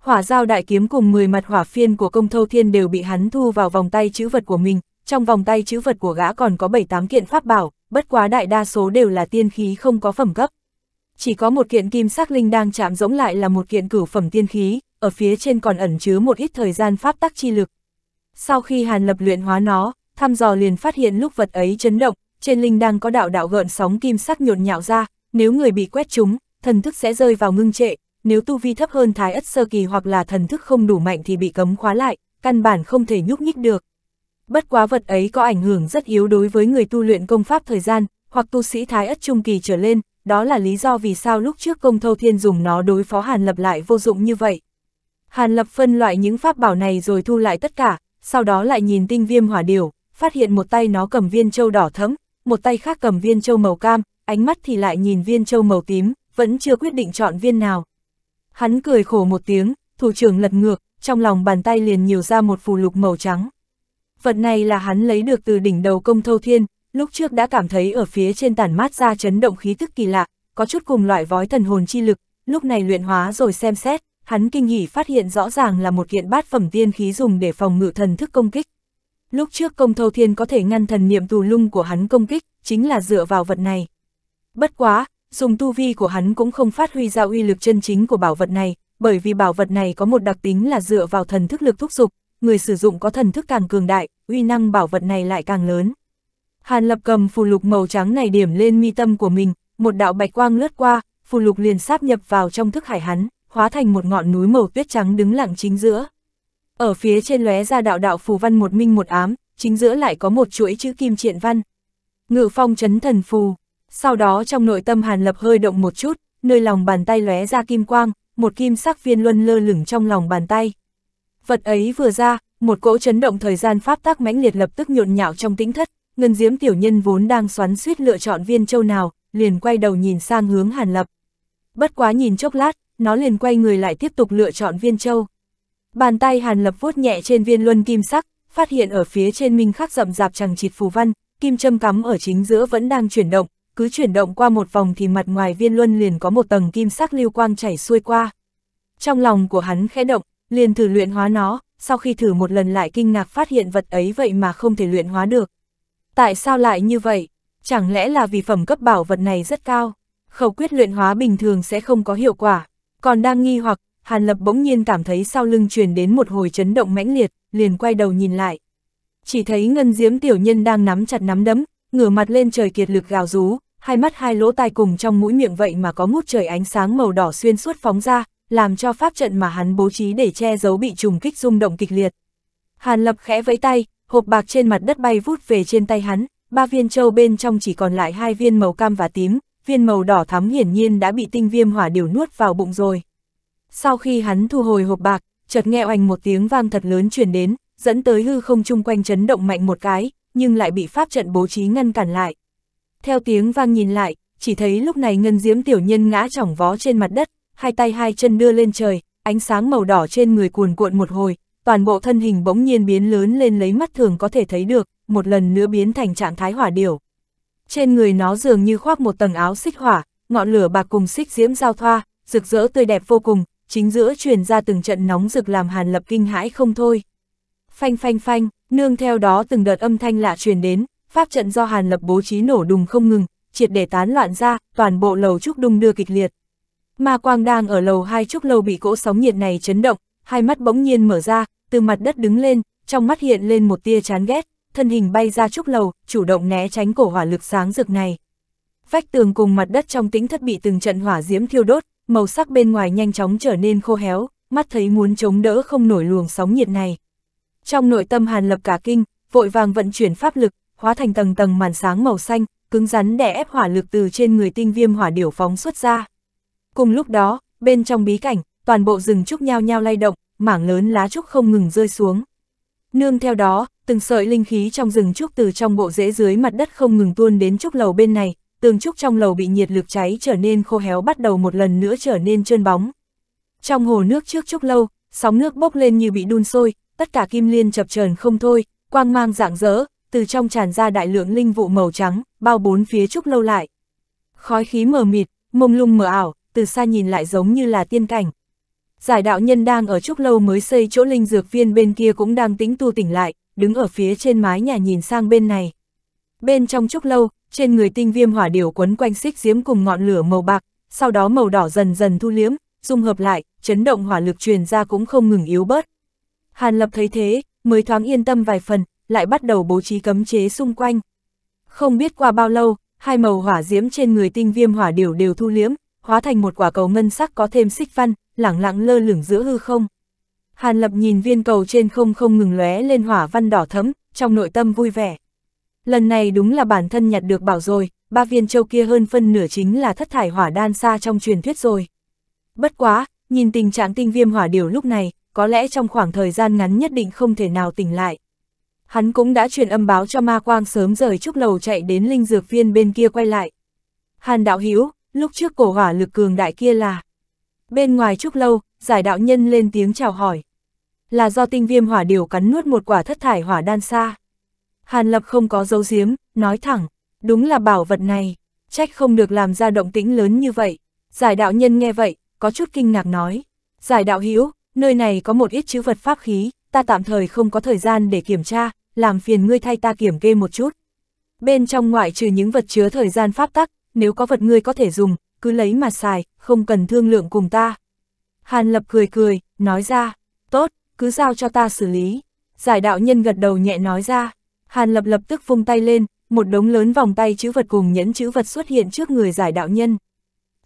Speaker 1: Hỏa giao đại kiếm cùng 10 mặt hỏa phiên của công thâu thiên đều bị hắn thu vào vòng tay chữ vật của mình, trong vòng tay chữ vật của gã còn có 7-8 kiện pháp bảo, bất quá đại đa số đều là tiên khí không có phẩm cấp. Chỉ có một kiện kim sắc linh đang chạm rỗng lại là một kiện cửu phẩm tiên khí, ở phía trên còn ẩn chứa một ít thời gian pháp tắc chi lực. Sau khi Hàn Lập luyện hóa nó, thăm dò liền phát hiện lúc vật ấy chấn động, trên linh đang có đạo đạo gợn sóng kim sắc nhộn nhạo ra, nếu người bị quét trúng, thần thức sẽ rơi vào ngưng trệ, nếu tu vi thấp hơn thái ất sơ kỳ hoặc là thần thức không đủ mạnh thì bị cấm khóa lại, căn bản không thể nhúc nhích được. Bất quá vật ấy có ảnh hưởng rất yếu đối với người tu luyện công pháp thời gian, hoặc tu sĩ thái ất trung kỳ trở lên, đó là lý do vì sao lúc trước công thâu thiên dùng nó đối phó Hàn Lập lại vô dụng như vậy. Hàn Lập phân loại những pháp bảo này rồi thu lại tất cả, sau đó lại nhìn tinh viêm hỏa điều, phát hiện một tay nó cầm viên châu đỏ thẫm, một tay khác cầm viên châu màu cam, ánh mắt thì lại nhìn viên châu màu tím, vẫn chưa quyết định chọn viên nào. Hắn cười khổ một tiếng, thủ trưởng lật ngược, trong lòng bàn tay liền nhiều ra một phù lục màu trắng. Vật này là hắn lấy được từ đỉnh đầu công thâu thiên, lúc trước đã cảm thấy ở phía trên tản mát ra chấn động khí tức kỳ lạ, có chút cùng loại vói thần hồn chi lực, lúc này luyện hóa rồi xem xét, hắn kinh hỉ phát hiện rõ ràng là một kiện bát phẩm tiên khí dùng để phòng ngự thần thức công kích. Lúc trước công thâu thiên có thể ngăn thần niệm tù lung của hắn công kích, chính là dựa vào vật này. Bất quá, dùng tu vi của hắn cũng không phát huy ra uy lực chân chính của bảo vật này, bởi vì bảo vật này có một đặc tính là dựa vào thần thức lực thúc dục, người sử dụng có thần thức càng cường đại, uy năng bảo vật này lại càng lớn. Hàn Lập cầm phù lục màu trắng này điểm lên mi tâm của mình, một đạo bạch quang lướt qua, phù lục liền sáp nhập vào trong thức hải hắn, hóa thành một ngọn núi màu tuyết trắng đứng lặng chính giữa. Ở phía trên lóe ra đạo đạo phù văn một minh một ám, chính giữa lại có một chuỗi chữ kim triện văn. Ngự phong chấn thần phù. Sau đó trong nội tâm Hàn Lập hơi động một chút, nơi lòng bàn tay lóe ra kim quang, một kim sắc viên luân lơ lửng trong lòng bàn tay. Vật ấy vừa ra, một cỗ chấn động thời gian pháp tác mãnh liệt lập tức nhộn nhạo trong tĩnh thất, ngân diếm tiểu nhân vốn đang xoắn suýt lựa chọn viên châu nào, liền quay đầu nhìn sang hướng Hàn Lập. Bất quá nhìn chốc lát, nó liền quay người lại tiếp tục lựa chọn viên châu. Bàn tay Hàn Lập vuốt nhẹ trên viên luân kim sắc, phát hiện ở phía trên minh khắc rậm rạp chẳng chịt phù văn, kim châm cắm ở chính giữa vẫn đang chuyển động, cứ chuyển động qua một vòng thì mặt ngoài viên luân liền có một tầng kim sắc lưu quang chảy xuôi qua. Trong lòng của hắn khẽ động, liền thử luyện hóa nó, sau khi thử một lần lại kinh ngạc phát hiện vật ấy vậy mà không thể luyện hóa được. Tại sao lại như vậy? Chẳng lẽ là vì phẩm cấp bảo vật này rất cao? Khẩu quyết luyện hóa bình thường sẽ không có hiệu quả. Còn đang nghi hoặc, Hàn Lập bỗng nhiên cảm thấy sau lưng truyền đến một hồi chấn động mãnh liệt, liền quay đầu nhìn lại. Chỉ thấy ngân diễm tiểu nhân đang nắm chặt nắm đấm, ngửa mặt lên trời kiệt lực gào rú, hai mắt hai lỗ tai cùng trong mũi miệng vậy mà có ngút trời ánh sáng màu đỏ xuyên suốt phóng ra, làm cho pháp trận mà hắn bố trí để che giấu bị trùng kích rung động kịch liệt. Hàn Lập khẽ vẫy tay, hộp bạc trên mặt đất bay vút về trên tay hắn, ba viên châu bên trong chỉ còn lại hai viên màu cam và tím, viên màu đỏ thắm hiển nhiên đã bị tinh viêm hỏa điều nuốt vào bụng rồi. Sau khi hắn thu hồi hộp bạc, chợt nghe oanh một tiếng vang thật lớn truyền đến, dẫn tới hư không chung quanh chấn động mạnh một cái, nhưng lại bị pháp trận bố trí ngăn cản lại. Theo tiếng vang nhìn lại, chỉ thấy lúc này ngân diễm tiểu nhân ngã chỏng vó trên mặt đất, hai tay hai chân đưa lên trời, ánh sáng màu đỏ trên người cuồn cuộn một hồi, toàn bộ thân hình bỗng nhiên biến lớn lên lấy mắt thường có thể thấy được, một lần nữa biến thành trạng thái hỏa điểu. Trên người nó dường như khoác một tầng áo xích hỏa, ngọn lửa bạc cùng xích diễm giao thoa, rực rỡ tươi đẹp vô cùng, chính giữa truyền ra từng trận nóng rực làm Hàn Lập kinh hãi không thôi. Phanh phanh phanh, nương theo đó từng đợt âm thanh lạ truyền đến, pháp trận do Hàn Lập bố trí nổ đùng không ngừng, triệt để tán loạn ra, toàn bộ lầu trúc đung đưa kịch liệt. Ma Quang đang ở lầu hai trúc lâu bị cỗ sóng nhiệt này chấn động, hai mắt bỗng nhiên mở ra, từ mặt đất đứng lên, trong mắt hiện lên một tia chán ghét, thân hình bay ra trúc lầu, chủ động né tránh cổ hỏa lực sáng rực này. Vách tường cùng mặt đất trong tĩnh thất bị từng trận hỏa diễm thiêu đốt, màu sắc bên ngoài nhanh chóng trở nên khô héo, mắt thấy muốn chống đỡ không nổi luồng sóng nhiệt này. Trong nội tâm Hàn Lập cả kinh, vội vàng vận chuyển pháp lực, hóa thành tầng tầng màn sáng màu xanh, cứng rắn đè ép hỏa lực từ trên người tinh viêm hỏa điểu phóng xuất ra. Cùng lúc đó, bên trong bí cảnh, toàn bộ rừng trúc nhao nhao lay động, mảng lớn lá trúc không ngừng rơi xuống. Nương theo đó, từng sợi linh khí trong rừng trúc từ trong bộ rễ dưới mặt đất không ngừng tuôn đến trúc lầu bên này, tường trúc trong lầu bị nhiệt lực cháy trở nên khô héo bắt đầu một lần nữa trở nên trơn bóng. Trong hồ nước trước trúc lâu, sóng nước bốc lên như bị đun sôi, tất cả kim liên chập chờn không thôi, quang mang rạng rỡ, từ trong tràn ra đại lượng linh vụ màu trắng, bao bốn phía trúc lâu lại. Khói khí mờ mịt, mông lung mờ ảo, từ xa nhìn lại giống như là tiên cảnh. Giải đạo nhân đang ở trúc lâu mới xây chỗ linh dược viên bên kia cũng đang tĩnh tu tỉnh lại, đứng ở phía trên mái nhà nhìn sang bên này. Bên trong trúc lâu, trên người tinh viêm hỏa điều quấn quanh xích diếm cùng ngọn lửa màu bạc, sau đó màu đỏ dần dần thu liếm, dung hợp lại, chấn động hỏa lực truyền ra cũng không ngừng yếu bớt. Hàn Lập thấy thế, mới thoáng yên tâm vài phần, lại bắt đầu bố trí cấm chế xung quanh. Không biết qua bao lâu, hai màu hỏa diếm trên người tinh viêm hỏa điều đều thu liếm, hóa thành một quả cầu ngân sắc có thêm xích văn, lẳng lặng lơ lửng giữa hư không. Hàn Lập nhìn viên cầu trên không không ngừng lóe lên hỏa văn đỏ thấm, trong nội tâm vui vẻ. Lần này đúng là bản thân nhặt được bảo rồi, ba viên châu kia hơn phân nửa chính là thất thải hỏa đan xa trong truyền thuyết rồi. Bất quá, nhìn tình trạng tinh viêm hỏa điều lúc này, có lẽ trong khoảng thời gian ngắn nhất định không thể nào tỉnh lại. Hắn cũng đã truyền âm báo cho Ma Quang sớm rời trúc lầu chạy đến linh dược viên bên kia quay lại. Hàn đạo Hiếu lúc trước cổ hỏa lực cường đại kia là... Bên ngoài trúc lâu, giải đạo nhân lên tiếng chào hỏi. Là do tinh viêm hỏa điều cắn nuốt một quả thất thải hỏa đan xa. Hàn Lập không có dấu giếm, nói thẳng, đúng là bảo vật này, trách không được làm ra động tĩnh lớn như vậy. Giải đạo nhân nghe vậy, có chút kinh ngạc nói, giải đạo hiểu, nơi này có một ít chữ vật pháp khí, ta tạm thời không có thời gian để kiểm tra, làm phiền ngươi thay ta kiểm kê một chút. Bên trong ngoại trừ những vật chứa thời gian pháp tắc, nếu có vật ngươi có thể dùng, cứ lấy mà xài, không cần thương lượng cùng ta. Hàn Lập cười cười, nói ra, tốt, cứ giao cho ta xử lý. Giải đạo nhân gật đầu nhẹ nói ra, Hàn Lập lập tức vung tay lên, một đống lớn vòng tay chữ vật cùng nhẫn chữ vật xuất hiện trước người giải đạo nhân.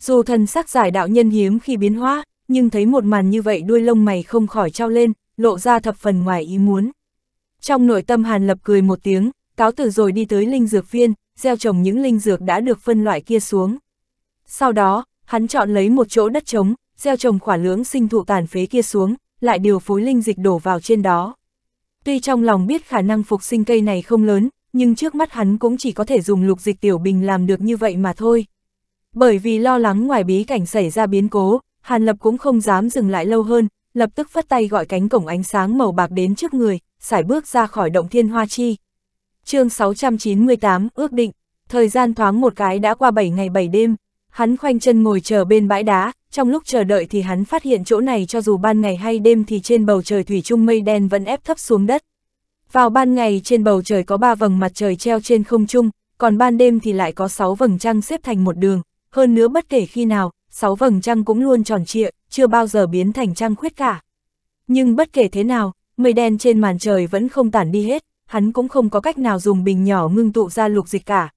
Speaker 1: Dù thần sắc giải đạo nhân hiếm khi biến hóa, nhưng thấy một màn như vậy đuôi lông mày không khỏi trao lên, lộ ra thập phần ngoài ý muốn. Trong nội tâm Hàn Lập cười một tiếng, cáo từ rồi đi tới linh dược viên, gieo trồng những linh dược đã được phân loại kia xuống. Sau đó, hắn chọn lấy một chỗ đất trống, gieo trồng khỏa lưỡng sinh thụ tàn phế kia xuống, lại điều phối linh dịch đổ vào trên đó. Tuy trong lòng biết khả năng phục sinh cây này không lớn, nhưng trước mắt hắn cũng chỉ có thể dùng lục dịch tiểu bình làm được như vậy mà thôi. Bởi vì lo lắng ngoài bí cảnh xảy ra biến cố, Hàn Lập cũng không dám dừng lại lâu hơn, lập tức phất tay gọi cánh cổng ánh sáng màu bạc đến trước người, xải bước ra khỏi động thiên hoa chi. chương 698 ước định, thời gian thoáng một cái đã qua 7 ngày 7 đêm. Hắn khoanh chân ngồi chờ bên bãi đá, trong lúc chờ đợi thì hắn phát hiện chỗ này cho dù ban ngày hay đêm thì trên bầu trời thủy chung mây đen vẫn ép thấp xuống đất. Vào ban ngày trên bầu trời có ba vầng mặt trời treo trên không trung, còn ban đêm thì lại có sáu vầng trăng xếp thành một đường, hơn nữa bất kể khi nào, sáu vầng trăng cũng luôn tròn trịa, chưa bao giờ biến thành trăng khuyết cả. Nhưng bất kể thế nào, mây đen trên màn trời vẫn không tản đi hết, hắn cũng không có cách nào dùng bình nhỏ ngưng tụ ra lục dịch cả.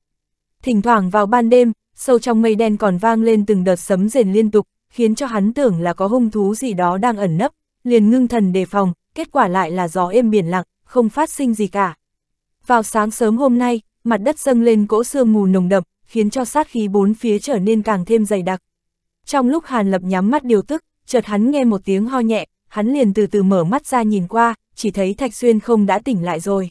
Speaker 1: Thỉnh thoảng vào ban đêm, sâu trong mây đen còn vang lên từng đợt sấm rền liên tục, khiến cho hắn tưởng là có hung thú gì đó đang ẩn nấp, liền ngưng thần đề phòng, kết quả lại là gió êm biển lặng, không phát sinh gì cả. Vào sáng sớm hôm nay, mặt đất dâng lên cỗ sương mù nồng đậm, khiến cho sát khí bốn phía trở nên càng thêm dày đặc. Trong lúc Hàn Lập nhắm mắt điều tức, chợt hắn nghe một tiếng ho nhẹ, hắn liền từ từ mở mắt ra nhìn qua, chỉ thấy Thạch Xuyên không đã tỉnh lại rồi.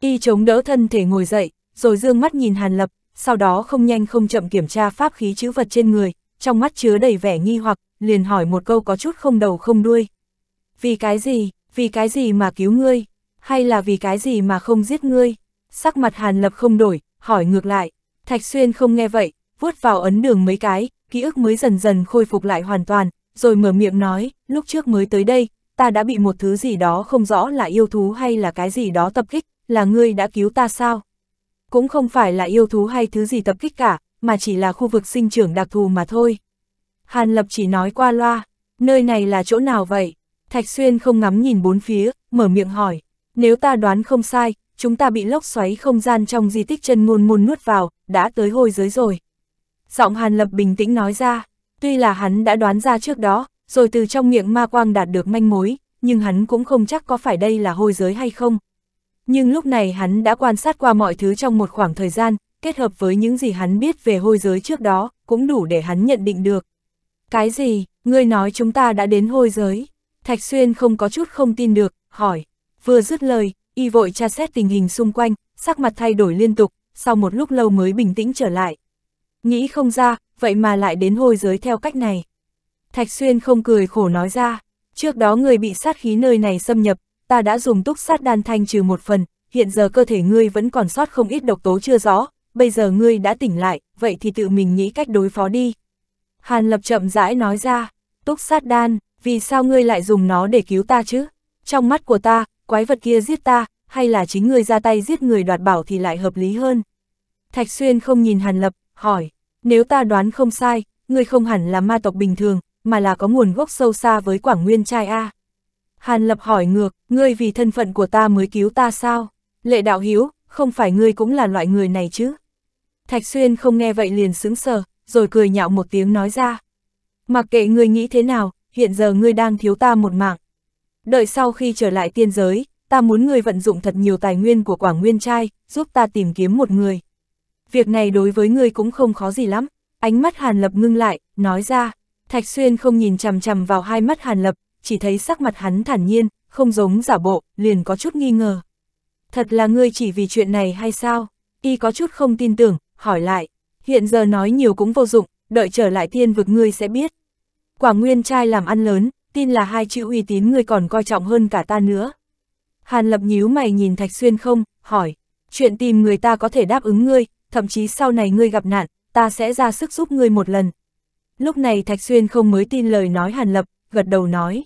Speaker 1: Y chống đỡ thân thể ngồi dậy, rồi dương mắt nhìn Hàn Lập, sau đó không nhanh không chậm kiểm tra pháp khí chữ vật trên người, trong mắt chứa đầy vẻ nghi hoặc, liền hỏi một câu có chút không đầu không đuôi. Vì cái gì, vì cái gì mà cứu ngươi, hay là vì cái gì mà không giết ngươi? Sắc mặt Hàn Lập không đổi, hỏi ngược lại. Thạch Xuyên không nghe vậy, vuốt vào ấn đường mấy cái, ký ức mới dần dần khôi phục lại hoàn toàn, rồi mở miệng nói, lúc trước mới tới đây, ta đã bị một thứ gì đó không rõ là yêu thú hay là cái gì đó tập kích, là ngươi đã cứu ta sao? cũng không phải là yêu thú hay thứ gì tập kích cả, mà chỉ là khu vực sinh trưởng đặc thù mà thôi. Hàn Lập chỉ nói qua loa, nơi này là chỗ nào vậy? Thạch Xuyên không ngắm nhìn bốn phía, mở miệng hỏi, nếu ta đoán không sai, chúng ta bị lốc xoáy không gian trong di tích chân ngôn môn nuốt vào, đã tới hôi giới rồi. Giọng Hàn Lập bình tĩnh nói ra, tuy là hắn đã đoán ra trước đó, rồi từ trong miệng ma quang đạt được manh mối, nhưng hắn cũng không chắc có phải đây là hôi giới hay không, nhưng lúc này hắn đã quan sát qua mọi thứ trong một khoảng thời gian, kết hợp với những gì hắn biết về hôi giới trước đó, cũng đủ để hắn nhận định được. Cái gì, ngươi nói chúng ta đã đến hôi giới? Thạch Xuyên không có chút không tin được, hỏi. Vừa dứt lời, y vội tra xét tình hình xung quanh, sắc mặt thay đổi liên tục, sau một lúc lâu mới bình tĩnh trở lại. Nghĩ không ra, vậy mà lại đến hôi giới theo cách này. Thạch Xuyên không cười khổ nói ra, trước đó người bị sát khí nơi này xâm nhập, ta đã dùng túc sát đan thanh trừ một phần, hiện giờ cơ thể ngươi vẫn còn sót không ít độc tố chưa rõ, bây giờ ngươi đã tỉnh lại, vậy thì tự mình nghĩ cách đối phó đi. Hàn Lập chậm rãi nói ra, túc sát đan, vì sao ngươi lại dùng nó để cứu ta chứ? Trong mắt của ta, quái vật kia giết ta, hay là chính ngươi ra tay giết người đoạt bảo thì lại hợp lý hơn? Thạch Xuyên không nhìn Hàn Lập, hỏi, nếu ta đoán không sai, ngươi không hẳn là ma tộc bình thường, mà là có nguồn gốc sâu xa với Quảng Nguyên trai A. Hàn Lập hỏi ngược, ngươi vì thân phận của ta mới cứu ta sao? Lệ đạo hiếu, không phải ngươi cũng là loại người này chứ? Thạch Xuyên không nghe vậy liền sững sờ, rồi cười nhạo một tiếng nói ra. Mặc kệ ngươi nghĩ thế nào, hiện giờ ngươi đang thiếu ta một mạng. Đợi sau khi trở lại tiên giới, ta muốn ngươi vận dụng thật nhiều tài nguyên của Quảng Nguyên Trai, giúp ta tìm kiếm một người. Việc này đối với ngươi cũng không khó gì lắm. Ánh mắt Hàn Lập ngưng lại, nói ra. Thạch Xuyên không nhìn chằm chằm vào hai mắt Hàn Lập, chỉ thấy sắc mặt hắn thản nhiên, không giống giả bộ, liền có chút nghi ngờ. Thật là ngươi chỉ vì chuyện này hay sao? Y có chút không tin tưởng, hỏi lại. Hiện giờ nói nhiều cũng vô dụng, đợi trở lại thiên vực ngươi sẽ biết. Quả nguyên trai làm ăn lớn, tin là hai chữ uy tín ngươi còn coi trọng hơn cả ta nữa. Hàn lập nhíu mày nhìn Thạch Xuyên không, hỏi. Chuyện tìm người ta có thể đáp ứng ngươi, thậm chí sau này ngươi gặp nạn, ta sẽ ra sức giúp ngươi một lần. Lúc này Thạch Xuyên không mới tin lời nói Hàn Lập, gật đầu nói.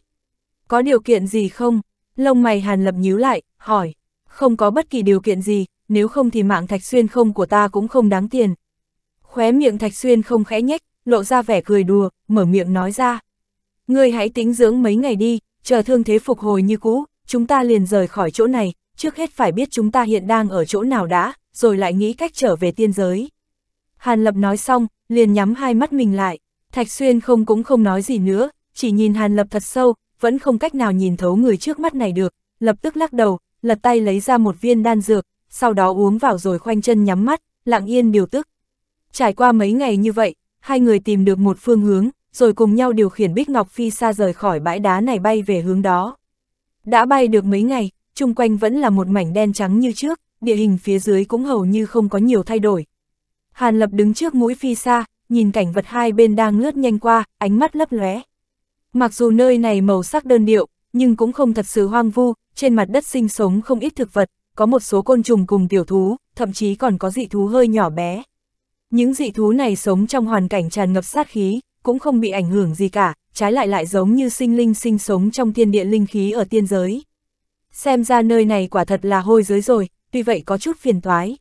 Speaker 1: Có điều kiện gì không? Lông mày Hàn Lập nhíu lại, hỏi. Không có bất kỳ điều kiện gì, nếu không thì mạng Thạch Xuyên không của ta cũng không đáng tiền. Khóe miệng Thạch Xuyên không khẽ nhếch, lộ ra vẻ cười đùa, mở miệng nói ra. Ngươi hãy tính dưỡng mấy ngày đi, chờ thương thế phục hồi như cũ, chúng ta liền rời khỏi chỗ này, trước hết phải biết chúng ta hiện đang ở chỗ nào đã, rồi lại nghĩ cách trở về tiên giới. Hàn Lập nói xong, liền nhắm hai mắt mình lại, Thạch Xuyên không cũng không nói gì nữa, chỉ nhìn Hàn Lập thật sâu, vẫn không cách nào nhìn thấu người trước mắt này được, lập tức lắc đầu, lật tay lấy ra một viên đan dược, sau đó uống vào rồi khoanh chân nhắm mắt, lặng yên điều tức. Trải qua mấy ngày như vậy, hai người tìm được một phương hướng, rồi cùng nhau điều khiển Bích Ngọc Phi xa rời khỏi bãi đá này bay về hướng đó. Đã bay được mấy ngày, chung quanh vẫn là một mảnh đen trắng như trước, địa hình phía dưới cũng hầu như không có nhiều thay đổi. Hàn Lập đứng trước mũi Phi xa, nhìn cảnh vật hai bên đang lướt nhanh qua, ánh mắt lấp lóe. Mặc dù nơi này màu sắc đơn điệu, nhưng cũng không thật sự hoang vu, trên mặt đất sinh sống không ít thực vật, có một số côn trùng cùng tiểu thú, thậm chí còn có dị thú hơi nhỏ bé. Những dị thú này sống trong hoàn cảnh tràn ngập sát khí, cũng không bị ảnh hưởng gì cả, trái lại lại giống như sinh linh sinh sống trong thiên địa linh khí ở tiên giới. Xem ra nơi này quả thật là hôi giới rồi, tuy vậy có chút phiền toái.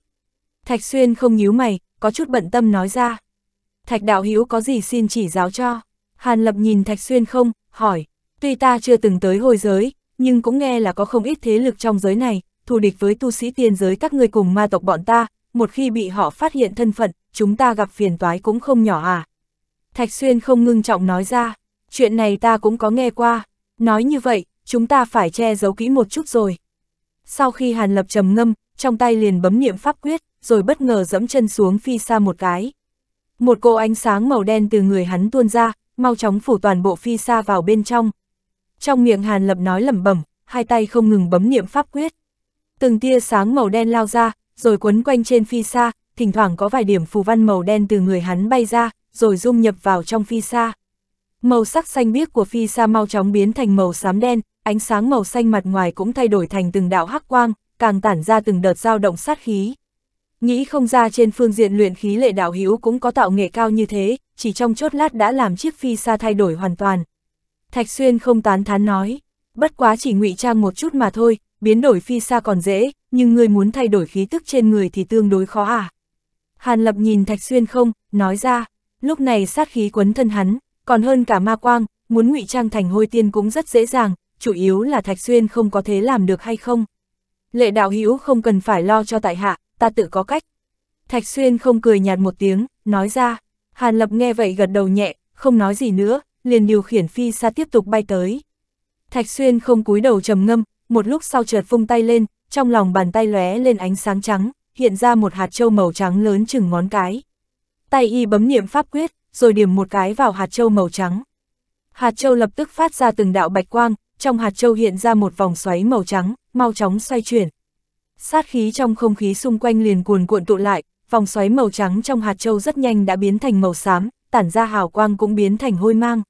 Speaker 1: Thạch Xuyên không nhíu mày, có chút bận tâm nói ra. Thạch đạo hữu có gì xin chỉ giáo cho. Hàn Lập nhìn Thạch Xuyên không, hỏi, tuy ta chưa từng tới hồi giới, nhưng cũng nghe là có không ít thế lực trong giới này, thù địch với tu sĩ tiên giới các người cùng ma tộc bọn ta, một khi bị họ phát hiện thân phận, chúng ta gặp phiền toái cũng không nhỏ à. Thạch Xuyên không ngưng trọng nói ra, chuyện này ta cũng có nghe qua, nói như vậy, chúng ta phải che giấu kỹ một chút rồi. Sau khi Hàn Lập trầm ngâm, trong tay liền bấm niệm pháp quyết, rồi bất ngờ dẫm chân xuống phi xa một cái. Một cô ánh sáng màu đen từ người hắn tuôn ra, mau chóng phủ toàn bộ phi xa vào bên trong. Trong miệng Hàn Lập nói lẩm bẩm, hai tay không ngừng bấm niệm pháp quyết. Từng tia sáng màu đen lao ra, rồi quấn quanh trên phi xa, thỉnh thoảng có vài điểm phù văn màu đen từ người hắn bay ra, rồi dung nhập vào trong phi xa. Màu sắc xanh biếc của phi xa mau chóng biến thành màu xám đen, ánh sáng màu xanh mặt ngoài cũng thay đổi thành từng đạo hắc quang, càng tản ra từng đợt dao động sát khí. Nghĩ không ra trên phương diện luyện khí lệ đạo hữu cũng có tạo nghệ cao như thế, chỉ trong chốt lát đã làm chiếc phi xa thay đổi hoàn toàn. Thạch Xuyên không tán thán nói, bất quá chỉ ngụy trang một chút mà thôi, biến đổi phi xa còn dễ, nhưng người muốn thay đổi khí tức trên người thì tương đối khó à. Hàn Lập nhìn Thạch Xuyên không, nói ra, lúc này sát khí quấn thân hắn, còn hơn cả ma quang, muốn ngụy trang thành hôi tiên cũng rất dễ dàng, chủ yếu là Thạch Xuyên không có thế làm được hay không. Lệ đạo hữu không cần phải lo cho tại hạ, ta tự có cách. Thạch Xuyên không cười nhạt một tiếng, nói ra, Hàn Lập nghe vậy gật đầu nhẹ, không nói gì nữa, liền điều khiển phi xa tiếp tục bay tới. Thạch Xuyên không cúi đầu trầm ngâm, một lúc sau chợt vung tay lên, trong lòng bàn tay lóe lên ánh sáng trắng, hiện ra một hạt châu màu trắng lớn chừng ngón cái. Tay y bấm niệm pháp quyết, rồi điểm một cái vào hạt châu màu trắng. Hạt châu lập tức phát ra từng đạo bạch quang, trong hạt châu hiện ra một vòng xoáy màu trắng, mau chóng xoay chuyển, Sát khí trong không khí xung quanh liền cuồn cuộn tụ lại, vòng xoáy màu trắng trong hạt châu rất nhanh đã biến thành màu xám, tản ra hào quang cũng biến thành hôi mang.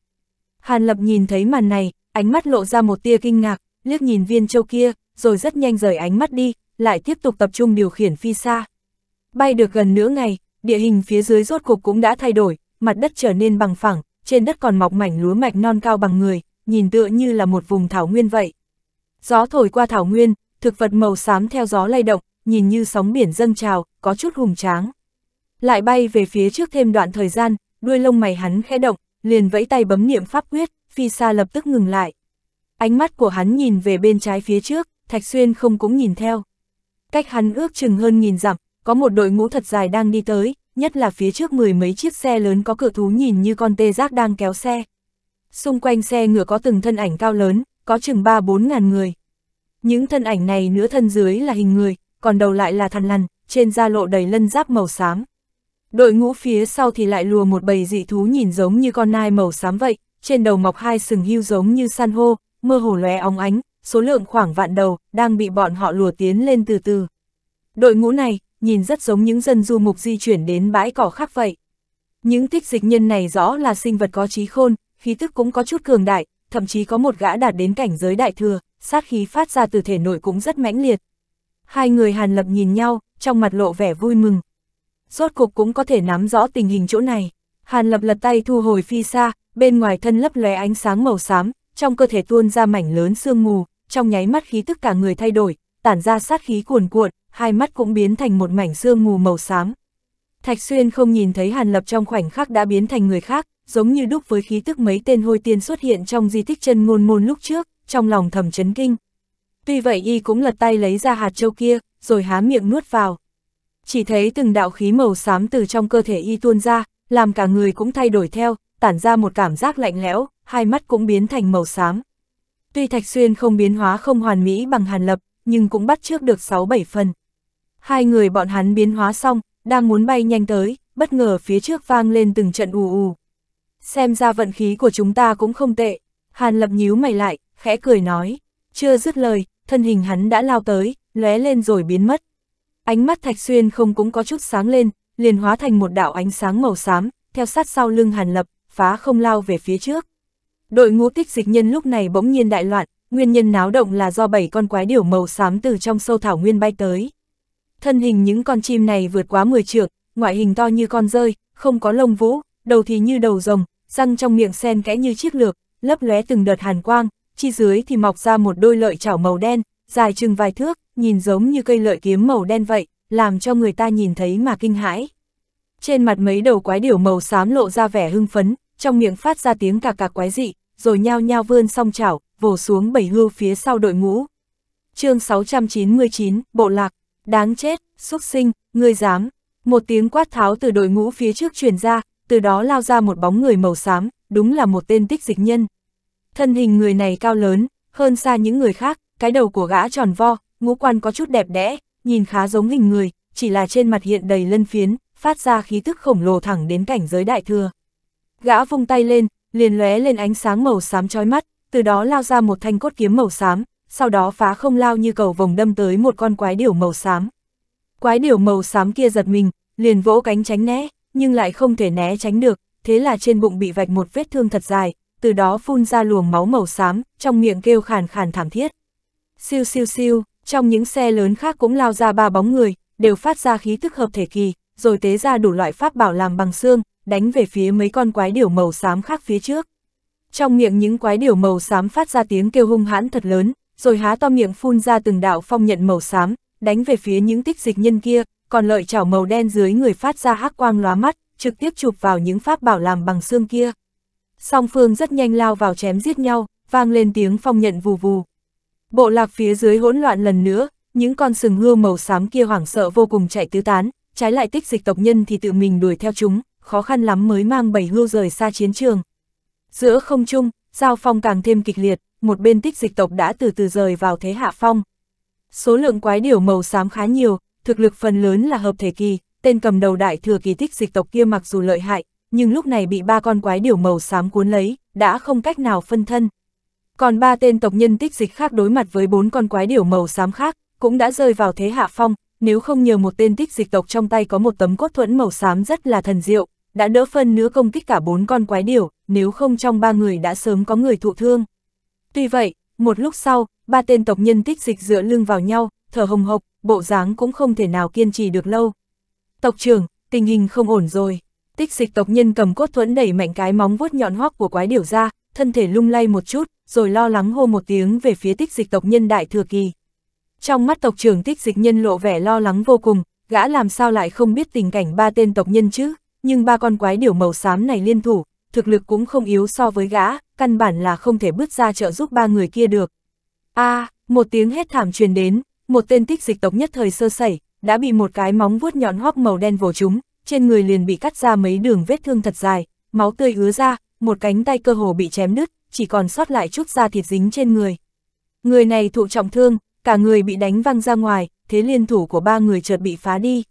Speaker 1: Hàn Lập nhìn thấy màn này, ánh mắt lộ ra một tia kinh ngạc, liếc nhìn viên châu kia, rồi rất nhanh rời ánh mắt đi, lại tiếp tục tập trung điều khiển phi xa. Bay được gần nửa ngày, địa hình phía dưới rốt cục cũng đã thay đổi, mặt đất trở nên bằng phẳng, trên đất còn mọc mảnh lúa mạch non cao bằng người, nhìn tựa như là một vùng thảo nguyên vậy. Gió thổi qua thảo nguyên, thực vật màu xám theo gió lay động, nhìn như sóng biển dâng trào, có chút hùng tráng. Lại bay về phía trước thêm đoạn thời gian, đuôi lông mày hắn khẽ động, liền vẫy tay bấm niệm pháp quyết, phi xa lập tức ngừng lại. Ánh mắt của hắn nhìn về bên trái phía trước, Thạch Xuyên không cũng nhìn theo. Cách hắn ước chừng hơn nghìn dặm, có một đội ngũ thật dài đang đi tới, nhất là phía trước mười mấy chiếc xe lớn có cửa thú nhìn như con tê giác đang kéo xe. Xung quanh xe ngựa có từng thân ảnh cao lớn, có chừng ba bốn ngàn người. Những thân ảnh này nửa thân dưới là hình người, còn đầu lại là thằn lằn, trên da lộ đầy lân giáp màu xám. Đội ngũ phía sau thì lại lùa một bầy dị thú nhìn giống như con nai màu xám vậy, trên đầu mọc hai sừng hưu giống như san hô, mơ hồ lóe óng ánh, số lượng khoảng vạn đầu, đang bị bọn họ lùa tiến lên từ từ. Đội ngũ này, nhìn rất giống những dân du mục di chuyển đến bãi cỏ khác vậy. Những tích dịch nhân này rõ là sinh vật có trí khôn, khí tức cũng có chút cường đại, thậm chí có một gã đạt đến cảnh giới đại thừa, sát khí phát ra từ thể nội cũng rất mãnh liệt. Hai người Hàn Lập nhìn nhau, trong mặt lộ vẻ vui mừng. Rốt cục cũng có thể nắm rõ tình hình chỗ này. Hàn Lập lật tay thu hồi phi xa, bên ngoài thân lấp lóe ánh sáng màu xám, trong cơ thể tuôn ra mảnh lớn sương mù, trong nháy mắt khí tức cả người thay đổi, tản ra sát khí cuồn cuộn, hai mắt cũng biến thành một mảnh sương mù màu xám. Thạch Xuyên không nhìn thấy Hàn Lập trong khoảnh khắc đã biến thành người khác, giống như đúc với khí tức mấy tên hôi tiên xuất hiện trong di tích chân ngôn môn lúc trước trong lòng thầm chấn kinh. Tuy vậy y cũng lật tay lấy ra hạt châu kia, rồi há miệng nuốt vào. Chỉ thấy từng đạo khí màu xám từ trong cơ thể y tuôn ra, làm cả người cũng thay đổi theo, tản ra một cảm giác lạnh lẽo, hai mắt cũng biến thành màu xám. Tuy Thạch Xuyên không biến hóa không hoàn mỹ bằng Hàn Lập, nhưng cũng bắt trước được 6-7 phần. Hai người bọn hắn biến hóa xong, đang muốn bay nhanh tới, bất ngờ phía trước vang lên từng trận ù ù. Xem ra vận khí của chúng ta cũng không tệ, Hàn Lập nhíu mày lại, khẽ cười nói, chưa dứt lời, thân hình hắn đã lao tới, lóe lên rồi biến mất. Ánh mắt Thạch Xuyên không cũng có chút sáng lên, liền hóa thành một đạo ánh sáng màu xám, theo sát sau lưng Hàn Lập, phá không lao về phía trước. Đội ngũ tích dịch nhân lúc này bỗng nhiên đại loạn, nguyên nhân náo động là do bảy con quái điểu màu xám từ trong sâu thảo nguyên bay tới. Thân hình những con chim này vượt quá 10 trượng, ngoại hình to như con rơi, không có lông vũ, đầu thì như đầu rồng, răng trong miệng sen kẽ như chiếc lược, lấp lóe từng đợt hàn quang, chi dưới thì mọc ra một đôi lợi chảo màu đen, dài chừng vài thước, nhìn giống như cây lợi kiếm màu đen vậy, làm cho người ta nhìn thấy mà kinh hãi. Trên mặt mấy đầu quái điểu màu xám lộ ra vẻ hưng phấn, trong miệng phát ra tiếng cà cà quái dị, rồi nhao nhao vươn song chảo, vồ xuống bầy hưu phía sau đội ngũ. chương 699, Bộ Lạc, đáng chết, xuất sinh, ngươi dám. Một tiếng quát tháo từ đội ngũ phía trước truyền ra, từ đó lao ra một bóng người màu xám, đúng là một tên tích dịch nhân. Thân hình người này cao lớn, hơn xa những người khác, cái đầu của gã tròn vo, ngũ quan có chút đẹp đẽ, nhìn khá giống hình người, chỉ là trên mặt hiện đầy lân phiến, phát ra khí tức khổng lồ thẳng đến cảnh giới đại thừa. Gã vung tay lên, liền lóe lên ánh sáng màu xám chói mắt, từ đó lao ra một thanh cốt kiếm màu xám, sau đó phá không lao như cầu vồng đâm tới một con quái điểu màu xám. Quái điểu màu xám kia giật mình, liền vỗ cánh tránh né, nhưng lại không thể né tránh được, thế là trên bụng bị vạch một vết thương thật dài, từ đó phun ra luồng máu màu xám, trong miệng kêu khàn khàn thảm thiết. Siêu siêu siêu, trong những xe lớn khác cũng lao ra ba bóng người, đều phát ra khí thức hợp thể kỳ, rồi tế ra đủ loại pháp bảo làm bằng xương, đánh về phía mấy con quái điểu màu xám khác phía trước. Trong miệng những quái điểu màu xám phát ra tiếng kêu hung hãn thật lớn, rồi há to miệng phun ra từng đạo phong nhận màu xám, đánh về phía những tích dịch nhân kia, còn lợi chảo màu đen dưới người phát ra hắc quang lóa mắt, trực tiếp chụp vào những pháp bảo làm bằng xương kia song phương rất nhanh lao vào chém giết nhau, vang lên tiếng phong nhận vù vù. Bộ lạc phía dưới hỗn loạn lần nữa, những con sừng hươu màu xám kia hoảng sợ vô cùng chạy tứ tán, trái lại tích dịch tộc nhân thì tự mình đuổi theo chúng, khó khăn lắm mới mang bảy hươu rời xa chiến trường. Giữa không trung, giao phong càng thêm kịch liệt, một bên tích dịch tộc đã từ từ rời vào thế hạ phong. Số lượng quái điểu màu xám khá nhiều, thực lực phần lớn là hợp thể kỳ, tên cầm đầu đại thừa kỳ tích dịch tộc kia mặc dù lợi hại, nhưng lúc này bị ba con quái điểu màu xám cuốn lấy, đã không cách nào phân thân. Còn ba tên tộc nhân tích dịch khác đối mặt với bốn con quái điểu màu xám khác, cũng đã rơi vào thế hạ phong, nếu không nhờ một tên tích dịch tộc trong tay có một tấm cốt thuẫn màu xám rất là thần diệu, đã đỡ phân nữa công kích cả bốn con quái điểu, nếu không trong ba người đã sớm có người thụ thương. Tuy vậy, một lúc sau, ba tên tộc nhân tích dịch dựa lưng vào nhau, thở hồng hộc, bộ dáng cũng không thể nào kiên trì được lâu. Tộc trưởng, tình hình không ổn rồi. Tích dịch tộc nhân cầm cốt thuẫn đẩy mạnh cái móng vuốt nhọn hoắc của quái điểu ra, thân thể lung lay một chút, rồi lo lắng hô một tiếng về phía tích dịch tộc nhân đại thừa kỳ. Trong mắt tộc trưởng tích dịch nhân lộ vẻ lo lắng vô cùng, gã làm sao lại không biết tình cảnh ba tên tộc nhân chứ, nhưng ba con quái điểu màu xám này liên thủ, thực lực cũng không yếu so với gã, căn bản là không thể bước ra trợ giúp ba người kia được. a à, một tiếng hét thảm truyền đến, một tên tích dịch tộc nhất thời sơ sẩy, đã bị một cái móng vuốt nhọn hoắc màu đen vồ chúng, trên người liền bị cắt ra mấy đường vết thương thật dài, máu tươi ứa ra, một cánh tay cơ hồ bị chém đứt, chỉ còn sót lại chút da thịt dính trên người. Người này thụ trọng thương, cả người bị đánh văng ra ngoài, thế liên thủ của ba người chợt bị phá đi.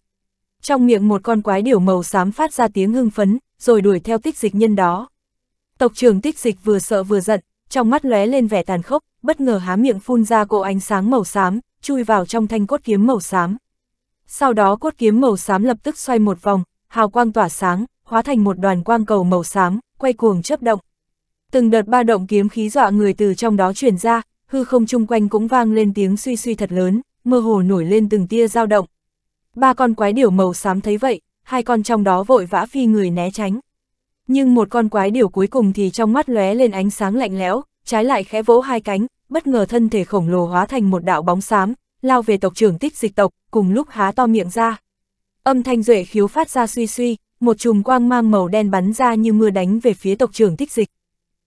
Speaker 1: Trong miệng một con quái điểu màu xám phát ra tiếng hưng phấn, rồi đuổi theo tích dịch nhân đó. Tộc trưởng tích dịch vừa sợ vừa giận, trong mắt lóe lên vẻ tàn khốc, bất ngờ há miệng phun ra cỗ ánh sáng màu xám, chui vào trong thanh cốt kiếm màu xám sau đó cốt kiếm màu xám lập tức xoay một vòng, hào quang tỏa sáng, hóa thành một đoàn quang cầu màu xám, quay cuồng chớp động. Từng đợt ba động kiếm khí dọa người từ trong đó truyền ra, hư không chung quanh cũng vang lên tiếng suy suy thật lớn, mơ hồ nổi lên từng tia dao động. Ba con quái điểu màu xám thấy vậy, hai con trong đó vội vã phi người né tránh. Nhưng một con quái điểu cuối cùng thì trong mắt lóe lên ánh sáng lạnh lẽo, trái lại khẽ vỗ hai cánh, bất ngờ thân thể khổng lồ hóa thành một đạo bóng xám, lao về tộc trưởng tích dịch tộc, cùng lúc há to miệng ra. Âm thanh duệ khiếu phát ra suy suy, một chùm quang mang màu đen bắn ra như mưa đánh về phía tộc trưởng tích dịch.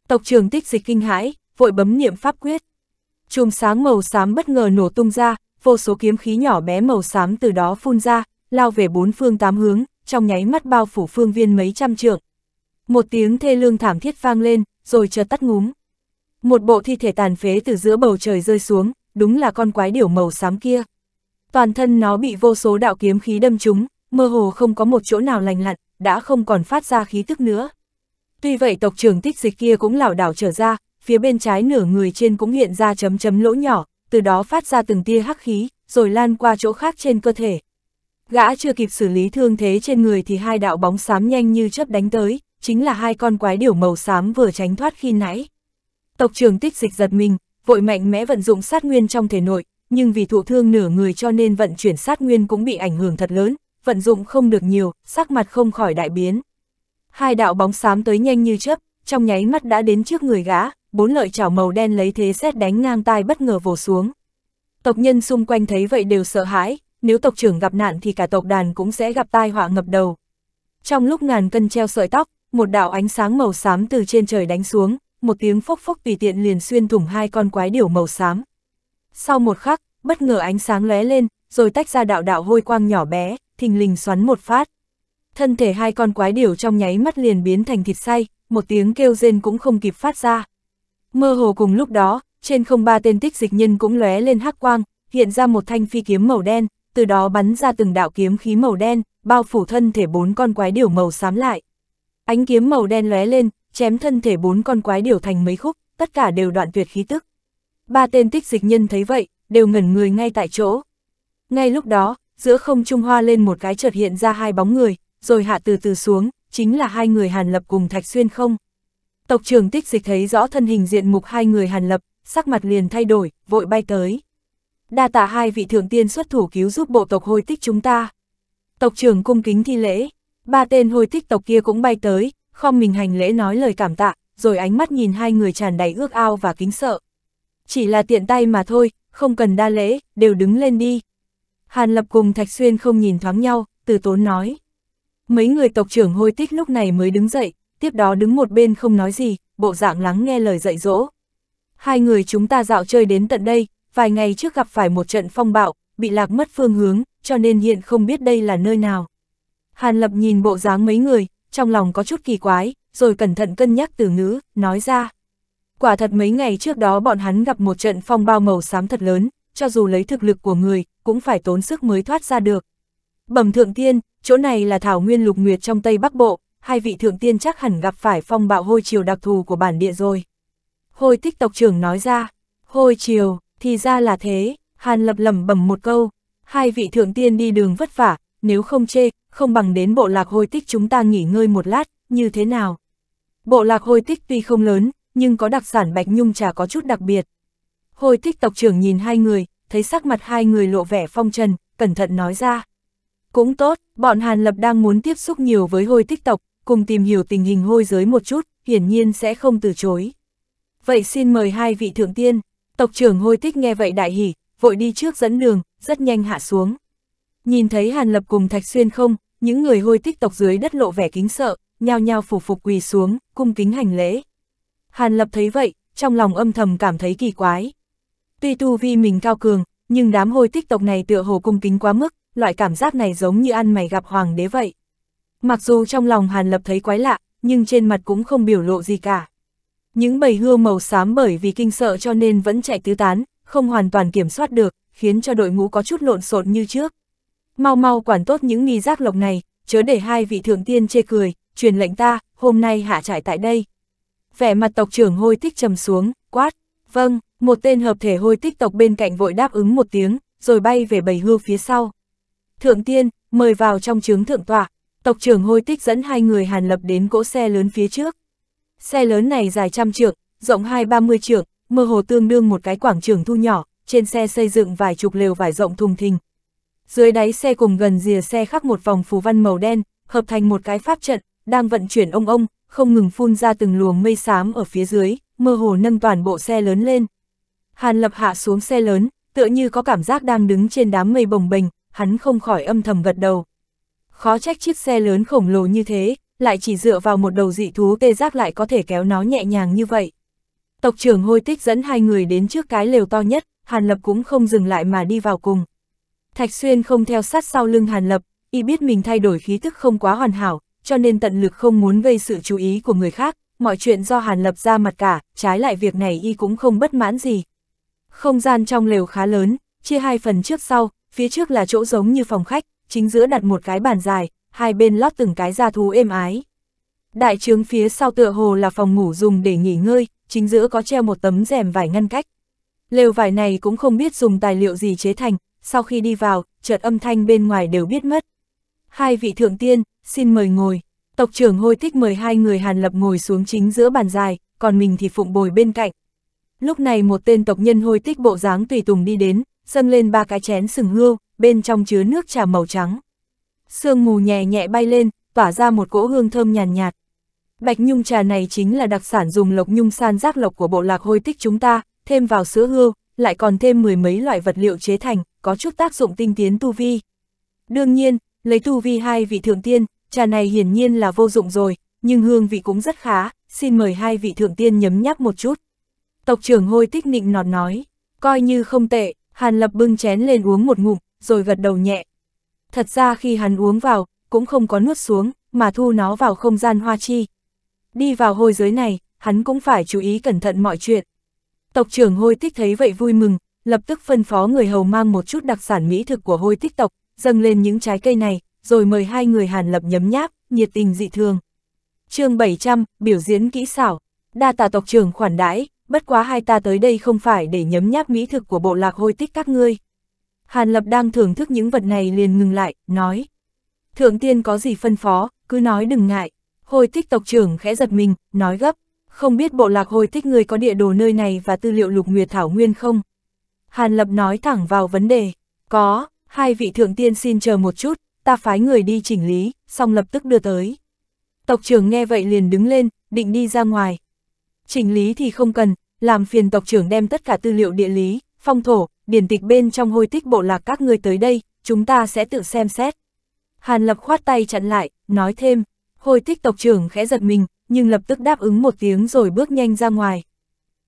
Speaker 1: Tộc trưởng tích dịch kinh hãi, vội bấm niệm pháp quyết. Chùm sáng màu xám bất ngờ nổ tung ra, vô số kiếm khí nhỏ bé màu xám từ đó phun ra, lao về bốn phương tám hướng, trong nháy mắt bao phủ phương viên mấy trăm trượng. Một tiếng thê lương thảm thiết vang lên, rồi chợt tắt ngúm. Một bộ thi thể tàn phế từ giữa bầu trời rơi xuống, đúng là con quái điểu màu xám kia. Toàn thân nó bị vô số đạo kiếm khí đâm trúng, mơ hồ không có một chỗ nào lành lặn, đã không còn phát ra khí tức nữa. Tuy vậy tộc trưởng tích dịch kia cũng lảo đảo trở ra, phía bên trái nửa người trên cũng hiện ra chấm chấm lỗ nhỏ, từ đó phát ra từng tia hắc khí, rồi lan qua chỗ khác trên cơ thể. Gã chưa kịp xử lý thương thế trên người thì hai đạo bóng xám nhanh như chớp đánh tới, chính là hai con quái điểu màu xám vừa tránh thoát khi nãy. Tộc trưởng tích dịch giật mình, vội mạnh mẽ vận dụng sát nguyên trong thể nội, nhưng vì thụ thương nửa người cho nên vận chuyển sát nguyên cũng bị ảnh hưởng thật lớn, vận dụng không được nhiều, sắc mặt không khỏi đại biến. Hai đạo bóng xám tới nhanh như chớp, trong nháy mắt đã đến trước người gã, bốn lợi chảo màu đen lấy thế xét đánh ngang tai bất ngờ vồ xuống. Tộc nhân xung quanh thấy vậy đều sợ hãi, nếu tộc trưởng gặp nạn thì cả tộc đàn cũng sẽ gặp tai họa ngập đầu. Trong lúc ngàn cân treo sợi tóc, một đạo ánh sáng màu xám từ trên trời đánh xuống, một tiếng phốc phốc tùy tiện liền xuyên thủng hai con quái điểu màu xám. Sau một khắc, bất ngờ ánh sáng lóe lên, rồi tách ra đạo đạo hôi quang nhỏ bé, thình lình xoắn một phát. Thân thể hai con quái điểu trong nháy mắt liền biến thành thịt say, một tiếng kêu rên cũng không kịp phát ra. Mơ hồ cùng lúc đó, trên không ba tên tích dịch nhân cũng lóe lên hắc quang, hiện ra một thanh phi kiếm màu đen, từ đó bắn ra từng đạo kiếm khí màu đen, bao phủ thân thể bốn con quái điểu màu xám lại. Ánh kiếm màu đen lóe lên, chém thân thể bốn con quái điều thành mấy khúc, tất cả đều đoạn tuyệt khí tức. Ba tên tích dịch nhân thấy vậy, đều ngẩn người ngay tại chỗ. Ngay lúc đó, giữa không trung hoa lên một cái chợt hiện ra hai bóng người, rồi hạ từ từ xuống, chính là hai người Hàn Lập cùng Thạch Xuyên không. Tộc trưởng tích dịch thấy rõ thân hình diện mục hai người Hàn Lập, sắc mặt liền thay đổi, vội bay tới. Đa tạ hai vị thượng tiên xuất thủ cứu giúp bộ tộc hồi tích chúng ta. Tộc trưởng cung kính thi lễ, ba tên hồi tích tộc kia cũng bay tới, không mình hành lễ nói lời cảm tạ, rồi ánh mắt nhìn hai người tràn đầy ước ao và kính sợ. Chỉ là tiện tay mà thôi, không cần đa lễ, đều đứng lên đi. Hàn Lập cùng Thạch Xuyên không nhìn thoáng nhau, từ tốn nói. Mấy người tộc trưởng hôi tích lúc này mới đứng dậy, tiếp đó đứng một bên không nói gì, bộ dạng lắng nghe lời dạy dỗ. Hai người chúng ta dạo chơi đến tận đây, vài ngày trước gặp phải một trận phong bạo, bị lạc mất phương hướng, cho nên hiện không biết đây là nơi nào. Hàn Lập nhìn bộ dáng mấy người, trong lòng có chút kỳ quái, rồi cẩn thận cân nhắc từ ngữ, nói ra. Quả thật mấy ngày trước đó bọn hắn gặp một trận phong bao màu xám thật lớn, cho dù lấy thực lực của người, cũng phải tốn sức mới thoát ra được. Bẩm thượng tiên, chỗ này là thảo nguyên lục nguyệt trong Tây Bắc Bộ, hai vị thượng tiên chắc hẳn gặp phải phong bạo hôi chiều đặc thù của bản địa rồi. Hôi tích tộc trưởng nói ra, hôi chiều, thì ra là thế, Hàn lập lẩm bẩm một câu, hai vị thượng tiên đi đường vất vả, nếu không chê, không bằng đến bộ lạc hôi tích chúng ta nghỉ ngơi một lát, như thế nào? Bộ lạc hôi tích tuy không lớn, nhưng có đặc sản bạch nhung trà có chút đặc biệt. Hôi tích tộc trưởng nhìn hai người, thấy sắc mặt hai người lộ vẻ phong trần, cẩn thận nói ra. Cũng tốt, bọn Hàn Lập đang muốn tiếp xúc nhiều với hôi tích tộc, cùng tìm hiểu tình hình hôi giới một chút, hiển nhiên sẽ không từ chối. Vậy xin mời hai vị thượng tiên, tộc trưởng hôi tích nghe vậy đại hỉ, vội đi trước dẫn đường, rất nhanh hạ xuống. Nhìn thấy Hàn Lập cùng Thạch Xuyên không, những người hôi tích tộc dưới đất lộ vẻ kính sợ, nhao nhao phục phục quỳ xuống, cung kính hành lễ. Hàn Lập thấy vậy, trong lòng âm thầm cảm thấy kỳ quái. Tuy tu vi mình cao cường, nhưng đám hôi tích tộc này tựa hồ cung kính quá mức, loại cảm giác này giống như ăn mày gặp hoàng đế vậy. Mặc dù trong lòng Hàn Lập thấy quái lạ, nhưng trên mặt cũng không biểu lộ gì cả. Những bầy hươu màu xám bởi vì kinh sợ cho nên vẫn chạy tứ tán, không hoàn toàn kiểm soát được, khiến cho đội ngũ có chút lộn xộn như trước mau mau quản tốt những nghi giác lộc này, chớ để hai vị thượng tiên chê cười, truyền lệnh ta, hôm nay hạ trải tại đây. Vẻ mặt tộc trưởng hôi tích trầm xuống, quát, vâng, một tên hợp thể hôi tích tộc bên cạnh vội đáp ứng một tiếng, rồi bay về bầy hưu phía sau. Thượng tiên, mời vào trong trướng thượng tọa, tộc trưởng hôi tích dẫn hai người hàn lập đến cỗ xe lớn phía trước. Xe lớn này dài trăm trượng, rộng hai ba mươi trượng, mơ hồ tương đương một cái quảng trường thu nhỏ, trên xe xây dựng vài chục lều vải rộng thùng thình, dưới đáy xe cùng gần rìa xe khắc một vòng phù văn màu đen, hợp thành một cái pháp trận, đang vận chuyển ông ông, không ngừng phun ra từng luồng mây xám ở phía dưới, mơ hồ nâng toàn bộ xe lớn lên. Hàn Lập hạ xuống xe lớn, tựa như có cảm giác đang đứng trên đám mây bồng bềnh, hắn không khỏi âm thầm gật đầu. Khó trách chiếc xe lớn khổng lồ như thế, lại chỉ dựa vào một đầu dị thú tê giác lại có thể kéo nó nhẹ nhàng như vậy. Tộc trưởng hôi tích dẫn hai người đến trước cái lều to nhất, Hàn Lập cũng không dừng lại mà đi vào cùng. Thạch Xuyên không theo sát sau lưng Hàn Lập, y biết mình thay đổi khí thức không quá hoàn hảo, cho nên tận lực không muốn gây sự chú ý của người khác, mọi chuyện do Hàn Lập ra mặt cả, trái lại việc này y cũng không bất mãn gì. Không gian trong lều khá lớn, chia hai phần trước sau, phía trước là chỗ giống như phòng khách, chính giữa đặt một cái bàn dài, hai bên lót từng cái da thú êm ái. Đại trướng phía sau tựa hồ là phòng ngủ dùng để nghỉ ngơi, chính giữa có treo một tấm rèm vải ngăn cách. Lều vải này cũng không biết dùng tài liệu gì chế thành, sau khi đi vào, chợt âm thanh bên ngoài đều biết mất. Hai vị thượng tiên, xin mời ngồi. Tộc trưởng hôi thích mời hai người Hàn Lập ngồi xuống chính giữa bàn dài, còn mình thì phụng bồi bên cạnh. Lúc này một tên tộc nhân hôi tích bộ dáng tùy tùng đi đến, dâng lên ba cái chén sừng hươu, bên trong chứa nước trà màu trắng. Sương mù nhẹ nhẹ bay lên, tỏa ra một cỗ hương thơm nhàn nhạt, nhạt. Bạch nhung trà này chính là đặc sản dùng lộc nhung san rác lộc của bộ lạc hôi tích chúng ta, thêm vào sữa hươu, lại còn thêm mười mấy loại vật liệu chế thành, có chút tác dụng tinh tiến tu vi. Đương nhiên, lấy tu vi hai vị thượng tiên, trà này hiển nhiên là vô dụng rồi, nhưng hương vị cũng rất khá, xin mời hai vị thượng tiên nhấm nháp một chút. Tộc trưởng hôi tích nịnh nọt nói, coi như không tệ, Hàn Lập bưng chén lên uống một ngụm, rồi gật đầu nhẹ. Thật ra khi hắn uống vào, cũng không có nuốt xuống, mà thu nó vào không gian hoa chi. Đi vào hôi giới này, hắn cũng phải chú ý cẩn thận mọi chuyện. Tộc trưởng hôi tích thấy vậy vui mừng, lập tức phân phó người hầu mang một chút đặc sản mỹ thực của hôi tích tộc, dâng lên những trái cây này, rồi mời hai người Hàn Lập nhấm nháp, nhiệt tình dị thường. chương 700, biểu diễn kỹ xảo, đa tà tộc trưởng khoản đãi, bất quá hai ta tới đây không phải để nhấm nháp mỹ thực của bộ lạc hôi tích các ngươi. Hàn Lập đang thưởng thức những vật này liền ngừng lại, nói. Thượng tiên có gì phân phó, cứ nói đừng ngại. Hôi tích tộc trưởng khẽ giật mình, nói gấp. Không biết bộ lạc hôi tích người có địa đồ nơi này và tư liệu lục nguyệt thảo nguyên không? Hàn Lập nói thẳng vào vấn đề, có, hai vị thượng tiên xin chờ một chút, ta phái người đi chỉnh lý, xong lập tức đưa tới. Tộc trưởng nghe vậy liền đứng lên, định đi ra ngoài. Chỉnh lý thì không cần, làm phiền tộc trưởng đem tất cả tư liệu địa lý, phong thổ, điển tịch bên trong hôi tích bộ lạc các người tới đây, chúng ta sẽ tự xem xét. Hàn Lập khoát tay chặn lại, nói thêm, hôi tích tộc trưởng khẽ giật mình, nhưng lập tức đáp ứng một tiếng rồi bước nhanh ra ngoài.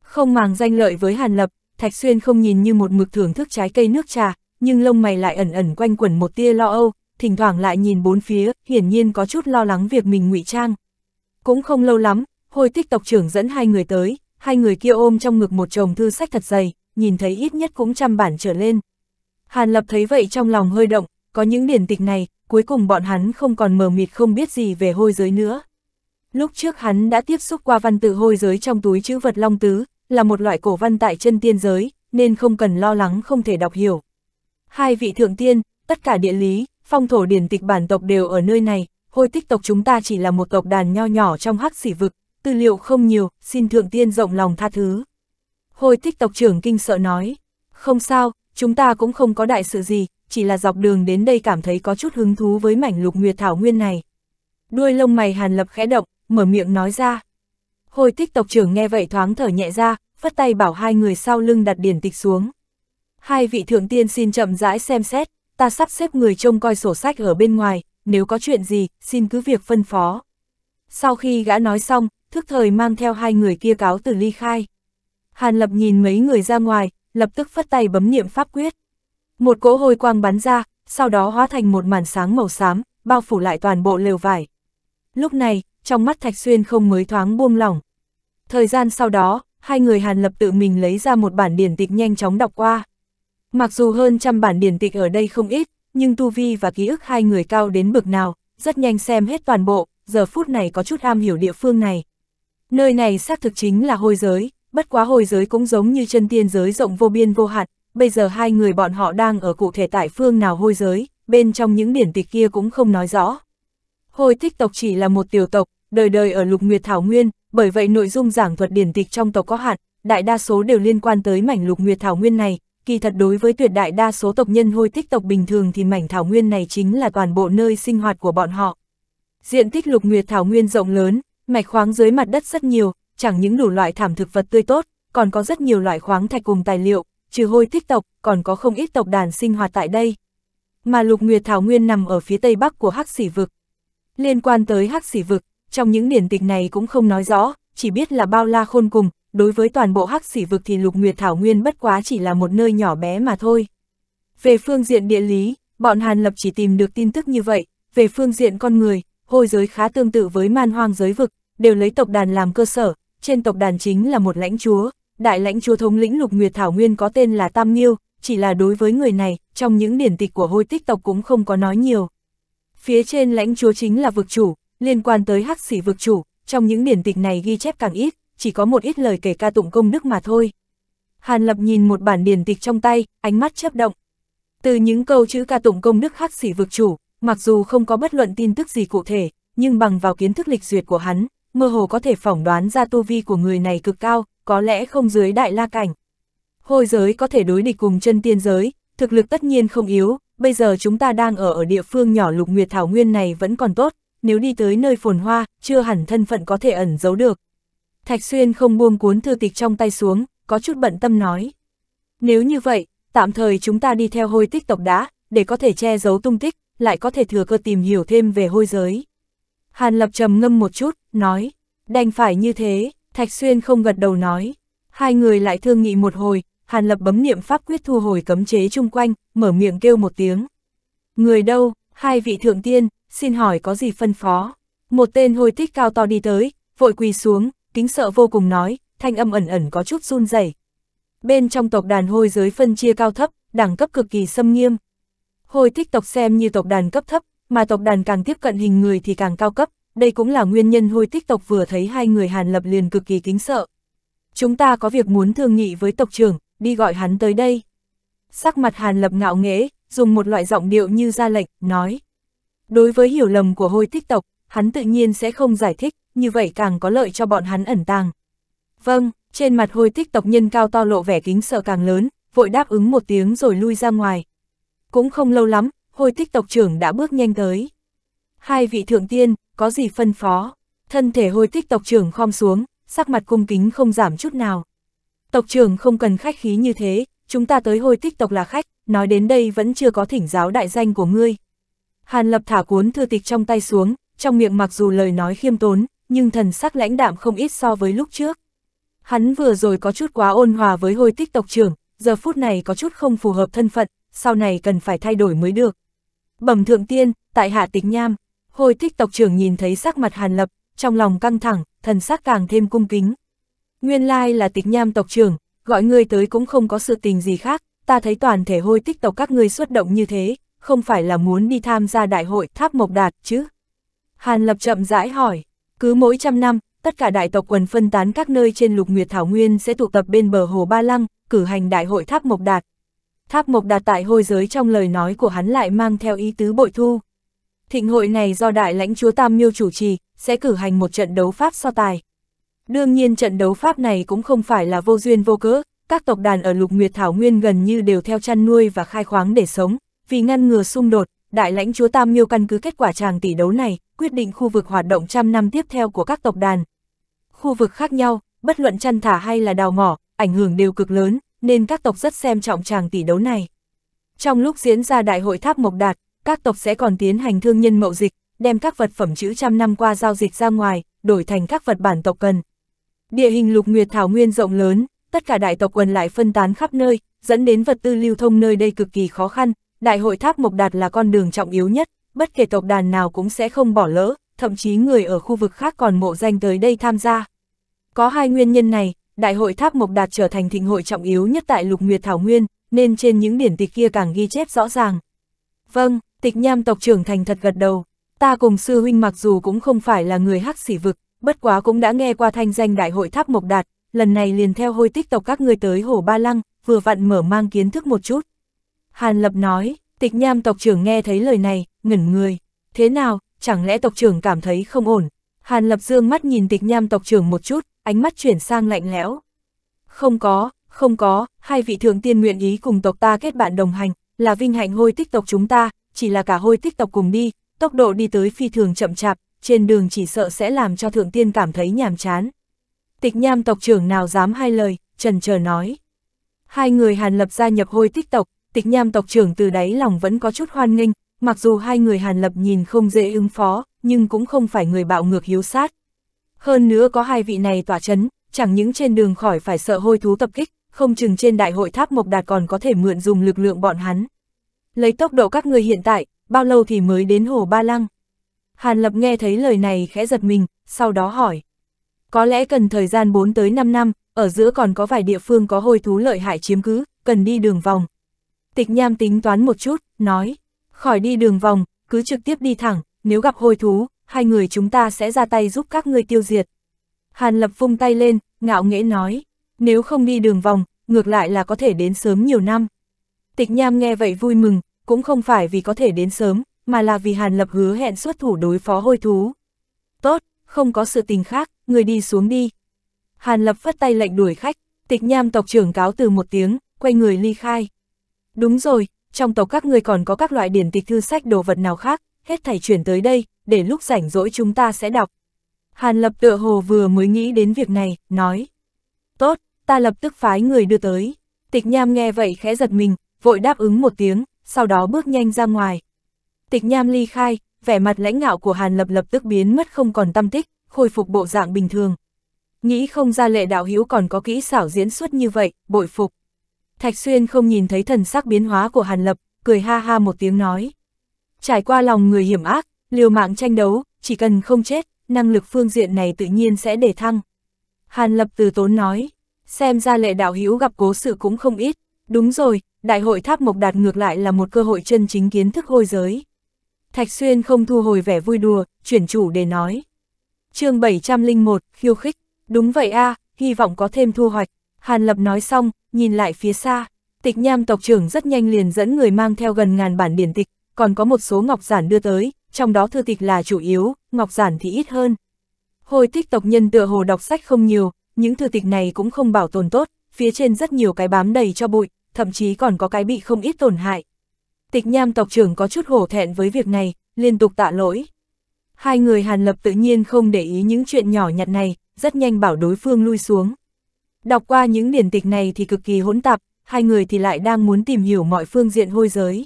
Speaker 1: Không màng danh lợi với Hàn Lập, Thạch Xuyên không nhìn như một mực thưởng thức trái cây nước trà, nhưng lông mày lại ẩn ẩn quanh quẩn một tia lo âu, thỉnh thoảng lại nhìn bốn phía, hiển nhiên có chút lo lắng việc mình ngụy trang. Cũng không lâu lắm, hồi tích tộc trưởng dẫn hai người tới, hai người kia ôm trong ngực một chồng thư sách thật dày, nhìn thấy ít nhất cũng trăm bản trở lên. Hàn Lập thấy vậy trong lòng hơi động, có những điển tịch này, cuối cùng bọn hắn không còn mờ mịt không biết gì về hôi giới nữa. Lúc trước hắn đã tiếp xúc qua văn tự hôi giới trong túi chữ vật Long Tứ, là một loại cổ văn tại chân tiên giới, nên không cần lo lắng không thể đọc hiểu. Hai vị thượng tiên, tất cả địa lý, phong thổ điển tịch bản tộc đều ở nơi này, hôi tích tộc chúng ta chỉ là một tộc đàn nho nhỏ trong hắc xỉ vực, tư liệu không nhiều, xin thượng tiên rộng lòng tha thứ. Hôi tích tộc trưởng kinh sợ nói, không sao, chúng ta cũng không có đại sự gì, chỉ là dọc đường đến đây cảm thấy có chút hứng thú với mảnh lục nguyệt thảo nguyên này. Đuôi lông mày hàn lập khẽ động, mở miệng nói ra. Hồi tích tộc trưởng nghe vậy thoáng thở nhẹ ra, phất tay bảo hai người sau lưng đặt điển tịch xuống. Hai vị thượng tiên xin chậm rãi xem xét, ta sắp xếp người trông coi sổ sách ở bên ngoài, nếu có chuyện gì, xin cứ việc phân phó. Sau khi gã nói xong, thức thời mang theo hai người kia cáo từ ly khai. Hàn Lập nhìn mấy người ra ngoài, lập tức phất tay bấm niệm pháp quyết. Một cỗ hồi quang bắn ra, sau đó hóa thành một màn sáng màu xám, bao phủ lại toàn bộ lều vải. Lúc này, trong mắt Thạch Xuyên không mới thoáng buông lỏng, Thời gian sau đó, hai người Hàn Lập tự mình lấy ra một bản điển tịch nhanh chóng đọc qua. Mặc dù hơn trăm bản điển tịch ở đây không ít, nhưng tu vi và ký ức hai người cao đến bực nào, rất nhanh xem hết toàn bộ, giờ phút này có chút am hiểu địa phương này. Nơi này xác thực chính là hôi giới, bất quá hôi giới cũng giống như chân tiên giới rộng vô biên vô hạn, bây giờ hai người bọn họ đang ở cụ thể tại phương nào hôi giới, bên trong những điển tịch kia cũng không nói rõ. Hôi thích tộc chỉ là một tiểu tộc, đời đời ở lục nguyệt thảo nguyên, bởi vậy nội dung giảng thuật điển tịch trong tộc có hạn, đại đa số đều liên quan tới mảnh lục nguyệt thảo nguyên này, kỳ thật đối với tuyệt đại đa số tộc nhân hôi tích tộc bình thường thì mảnh thảo nguyên này chính là toàn bộ nơi sinh hoạt của bọn họ. Diện tích lục nguyệt thảo nguyên rộng lớn, mạch khoáng dưới mặt đất rất nhiều, chẳng những đủ loại thảm thực vật tươi tốt, còn có rất nhiều loại khoáng thạch cùng tài liệu, trừ hôi tích tộc, còn có không ít tộc đàn sinh hoạt tại đây. Mà lục nguyệt thảo nguyên nằm ở phía tây bắc của hắc xỉ vực. Liên quan tới hắc xỉ vực, trong những điển tịch này cũng không nói rõ, chỉ biết là bao la khôn cùng, đối với toàn bộ hắc sỉ vực thì lục nguyệt thảo nguyên bất quá chỉ là một nơi nhỏ bé mà thôi. Về phương diện địa lý, bọn Hàn Lập chỉ tìm được tin tức như vậy, về phương diện con người, hôi giới khá tương tự với man hoang giới vực, đều lấy tộc đàn làm cơ sở, trên tộc đàn chính là một lãnh chúa, đại lãnh chúa thống lĩnh lục nguyệt thảo nguyên có tên là Tam Nghiêu, chỉ là đối với người này, trong những điển tịch của hôi tích tộc cũng không có nói nhiều. Phía trên lãnh chúa chính là vực chủ, liên quan tới hắc sĩ vực chủ, trong những điển tịch này ghi chép càng ít, chỉ có một ít lời kể ca tụng công đức mà thôi. Hàn Lập nhìn một bản điển tịch trong tay, ánh mắt chớp động. Từ những câu chữ ca tụng công đức hắc sĩ vực chủ, mặc dù không có bất luận tin tức gì cụ thể, nhưng bằng vào kiến thức lịch duyệt của hắn, mơ hồ có thể phỏng đoán ra tu vi của người này cực cao, có lẽ không dưới đại la cảnh. Hôi giới có thể đối địch cùng chân tiên giới, thực lực tất nhiên không yếu, bây giờ chúng ta đang ở ở địa phương nhỏ lục nguyệt thảo nguyên này vẫn còn tốt, nếu đi tới nơi phồn hoa, chưa hẳn thân phận có thể ẩn giấu được. Thạch Xuyên không buông cuốn thư tịch trong tay xuống, có chút bận tâm nói. Nếu như vậy, tạm thời chúng ta đi theo hôi tích tộc đá, để có thể che giấu tung tích, lại có thể thừa cơ tìm hiểu thêm về hôi giới. Hàn Lập trầm ngâm một chút, nói, đành phải như thế, Thạch Xuyên không gật đầu nói. Hai người lại thương nghị một hồi, Hàn Lập bấm niệm pháp quyết thu hồi cấm chế chung quanh, mở miệng kêu một tiếng. Người đâu, hai vị thượng tiên, xin hỏi có gì phân phó. Một tên hôi thích cao to đi tới, vội quỳ xuống, kính sợ vô cùng nói, thanh âm ẩn ẩn có chút run rẩy. Bên trong tộc đàn hôi giới phân chia cao thấp, đẳng cấp cực kỳ xâm nghiêm. Hôi thích tộc xem như tộc đàn cấp thấp, mà tộc đàn càng tiếp cận hình người thì càng cao cấp, đây cũng là nguyên nhân hôi tích tộc vừa thấy hai người Hàn Lập liền cực kỳ kính sợ. Chúng ta có việc muốn thương nghị với tộc trưởng, đi gọi hắn tới đây. Sắc mặt Hàn Lập ngạo nghễ, dùng một loại giọng điệu như ra lệnh, nói. Đối với hiểu lầm của hôi Thích tộc, hắn tự nhiên sẽ không giải thích, như vậy càng có lợi cho bọn hắn ẩn tàng. Vâng, trên mặt hôi Thích tộc nhân cao to lộ vẻ kính sợ càng lớn, vội đáp ứng một tiếng rồi lui ra ngoài. Cũng không lâu lắm, hôi Thích tộc trưởng đã bước nhanh tới. Hai vị thượng tiên, có gì phân phó? Thân thể hôi Thích tộc trưởng khom xuống, sắc mặt cung kính không giảm chút nào. Tộc trưởng không cần khách khí như thế, chúng ta tới hôi Thích tộc là khách, nói đến đây vẫn chưa có thỉnh giáo đại danh của ngươi, Hàn Lập thả cuốn thư tịch trong tay xuống, trong miệng mặc dù lời nói khiêm tốn, nhưng thần sắc lãnh đạm không ít so với lúc trước. Hắn vừa rồi có chút quá ôn hòa với hôi tích tộc trưởng, giờ phút này có chút không phù hợp thân phận, sau này cần phải thay đổi mới được. Bẩm thượng tiên, tại hạ tịch nham, hôi tích tộc trưởng nhìn thấy sắc mặt Hàn Lập, trong lòng căng thẳng, thần sắc càng thêm cung kính. Nguyên lai là tịch nham tộc trưởng, gọi người tới cũng không có sự tình gì khác, ta thấy toàn thể hôi tích tộc các ngươi xuất động như thế, không phải là muốn đi tham gia đại hội tháp mộc đạt chứ? Hàn Lập chậm rãi hỏi, cứ mỗi trăm năm, tất cả đại tộc quần phân tán các nơi trên lục nguyệt thảo nguyên sẽ tụ tập bên bờ hồ Ba Lăng, cử hành đại hội tháp mộc đạt. Tháp mộc đạt tại hôi giới trong lời nói của hắn lại mang theo ý tứ bội thu. Thịnh hội này do đại lãnh chúa Tam Miêu chủ trì, sẽ cử hành một trận đấu pháp so tài. Đương nhiên trận đấu pháp này cũng không phải là vô duyên vô cớ, các tộc đàn ở lục nguyệt thảo nguyên gần như đều theo chăn nuôi và khai khoáng để sống, vì ngăn ngừa xung đột, đại lãnh chúa Tam Miêu căn cứ kết quả tràng tỷ đấu này, quyết định khu vực hoạt động trăm năm tiếp theo của các tộc đàn. Khu vực khác nhau, bất luận chăn thả hay là đào mỏ, ảnh hưởng đều cực lớn, nên các tộc rất xem trọng tràng tỷ đấu này. Trong lúc diễn ra đại hội tháp Mộc Đạt, các tộc sẽ còn tiến hành thương nhân mậu dịch, đem các vật phẩm chữ trăm năm qua giao dịch ra ngoài, đổi thành các vật bản tộc cần. Địa hình lục nguyệt thảo nguyên rộng lớn, tất cả đại tộc quần lại phân tán khắp nơi, dẫn đến vật tư lưu thông nơi đây cực kỳ khó khăn, đại hội tháp Mộc Đạt là con đường trọng yếu nhất, bất kể tộc đàn nào cũng sẽ không bỏ lỡ, thậm chí người ở khu vực khác còn mộ danh tới đây tham gia. Có hai nguyên nhân này, đại hội tháp Mộc Đạt trở thành thịnh hội trọng yếu nhất tại lục nguyệt thảo nguyên, nên trên những điển tịch kia càng ghi chép rõ ràng. Vâng, tịch nham tộc trưởng thành thật gật đầu, ta cùng sư huynh mặc dù cũng không phải là người hắc xỉ vực, bất quá cũng đã nghe qua thanh danh đại hội tháp Mộc Đạt, lần này liền theo hôi tích tộc các người tới Hồ Ba Lăng, vừa vặn mở mang kiến thức một chút. Hàn Lập nói, tịch nham tộc trưởng nghe thấy lời này, ngẩn người. Thế nào, chẳng lẽ tộc trưởng cảm thấy không ổn? Hàn Lập dương mắt nhìn tịch nham tộc trưởng một chút, ánh mắt chuyển sang lạnh lẽo. Không có, không có, hai vị thượng tiên nguyện ý cùng tộc ta kết bạn đồng hành, là vinh hạnh hôi tích tộc chúng ta, chỉ là cả hôi tích tộc cùng đi, tốc độ đi tới phi thường chậm chạp, trên đường chỉ sợ sẽ làm cho thượng tiên cảm thấy nhàm chán. Tịch nham tộc trưởng nào dám hai lời, trần chờ nói. Hai người hàn lập gia nhập hôi tích tộc, tịch nham tộc trưởng từ đáy lòng vẫn có chút hoan nghênh, mặc dù hai người hàn lập nhìn không dễ ứng phó, nhưng cũng không phải người bạo ngược hiếu sát. Hơn nữa có hai vị này tỏa chấn, chẳng những trên đường khỏi phải sợ hôi thú tập kích, không chừng trên đại hội tháp Mộc Đạt còn có thể mượn dùng lực lượng bọn hắn. Lấy tốc độ các người hiện tại, bao lâu thì mới đến hồ Ba Lăng? Hàn Lập nghe thấy lời này khẽ giật mình, sau đó hỏi. Có lẽ cần thời gian 4 tới 5 năm, ở giữa còn có vài địa phương có hôi thú lợi hại chiếm cứ, cần đi đường vòng, Tịch nham tính toán một chút, nói, khỏi đi đường vòng, cứ trực tiếp đi thẳng, nếu gặp hôi thú, hai người chúng ta sẽ ra tay giúp các ngươi tiêu diệt. Hàn Lập vung tay lên, ngạo nghễ nói, nếu không đi đường vòng, ngược lại là có thể đến sớm nhiều năm. Tịch Nham nghe vậy vui mừng, cũng không phải vì có thể đến sớm, mà là vì Hàn Lập hứa hẹn xuất thủ đối phó hôi thú. Tốt, không có sự tình khác, người đi xuống đi. Hàn Lập phất tay lệnh đuổi khách, tịch Nham tộc trưởng cáo từ một tiếng, quay người ly khai. Đúng rồi, trong tộc các ngươi còn có các loại điển tịch thư sách đồ vật nào khác, hết thảy chuyển tới đây, để lúc rảnh rỗi chúng ta sẽ đọc. Hàn lập tựa hồ vừa mới nghĩ đến việc này, nói. Tốt, ta lập tức phái người đưa tới. Tịch nham nghe vậy khẽ giật mình, vội đáp ứng một tiếng, sau đó bước nhanh ra ngoài. Tịch nham ly khai, vẻ mặt lãnh ngạo của Hàn lập lập tức biến mất không còn tâm tích, khôi phục bộ dạng bình thường. Nghĩ không ra lệ đạo hiếu còn có kỹ xảo diễn xuất như vậy, bội phục. Thạch Xuyên không nhìn thấy thần sắc biến hóa của Hàn Lập, cười ha ha một tiếng nói. Trải qua lòng người hiểm ác, liều mạng tranh đấu, chỉ cần không chết, năng lực phương diện này tự nhiên sẽ để thăng. Hàn Lập từ tốn nói, xem ra lệ đạo hữu gặp cố sự cũng không ít, đúng rồi, đại hội tháp mộc đạt ngược lại là một cơ hội chân chính kiến thức hôi giới. Thạch Xuyên không thu hồi vẻ vui đùa, chuyển chủ để nói. chương 701, khiêu khích, đúng vậy a hy vọng có thêm thu hoạch. Hàn Lập nói xong, nhìn lại phía xa, tịch nham tộc trưởng rất nhanh liền dẫn người mang theo gần ngàn bản điển tịch, còn có một số ngọc giản đưa tới, trong đó thư tịch là chủ yếu, ngọc giản thì ít hơn. Hồi tích tộc nhân tựa hồ đọc sách không nhiều, những thư tịch này cũng không bảo tồn tốt, phía trên rất nhiều cái bám đầy cho bụi, thậm chí còn có cái bị không ít tổn hại. Tịch nham tộc trưởng có chút hổ thẹn với việc này, liên tục tạ lỗi. Hai người Hàn Lập tự nhiên không để ý những chuyện nhỏ nhặt này, rất nhanh bảo đối phương lui xuống. Đọc qua những điển tịch này thì cực kỳ hỗn tạp, hai người thì lại đang muốn tìm hiểu mọi phương diện hôi giới.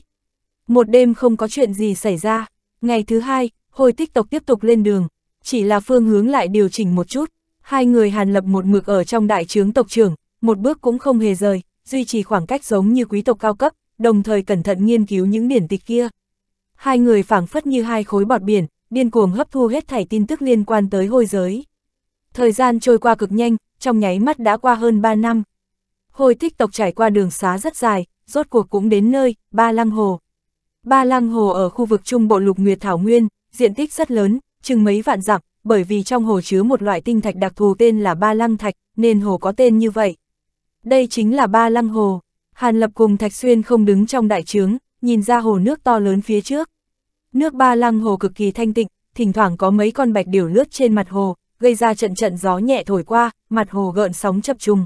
Speaker 1: Một đêm không có chuyện gì xảy ra, ngày thứ hai, hôi tích tộc tiếp tục lên đường, chỉ là phương hướng lại điều chỉnh một chút. Hai người hàn lập một mực ở trong đại trướng tộc trưởng, một bước cũng không hề rời, duy trì khoảng cách giống như quý tộc cao cấp, đồng thời cẩn thận nghiên cứu những điển tịch kia. Hai người phảng phất như hai khối bọt biển, điên cuồng hấp thu hết thảy tin tức liên quan tới hôi giới. Thời gian trôi qua cực nhanh, trong nháy mắt đã qua hơn 3 năm. Hồi thích tộc trải qua đường xá rất dài, rốt cuộc cũng đến nơi, Ba Lăng Hồ. Ba Lăng Hồ ở khu vực trung bộ lục Nguyệt Thảo Nguyên, diện tích rất lớn, chừng mấy vạn dặm, bởi vì trong hồ chứa một loại tinh thạch đặc thù tên là Ba Lăng Thạch, nên hồ có tên như vậy. Đây chính là Ba Lăng Hồ. Hàn Lập cùng Thạch Xuyên không đứng trong đại trướng, nhìn ra hồ nước to lớn phía trước. Nước Ba Lăng Hồ cực kỳ thanh tịnh, thỉnh thoảng có mấy con bạch điểu lướt trên mặt hồ, gây ra trận trận gió nhẹ thổi qua, mặt hồ gợn sóng chập trùng.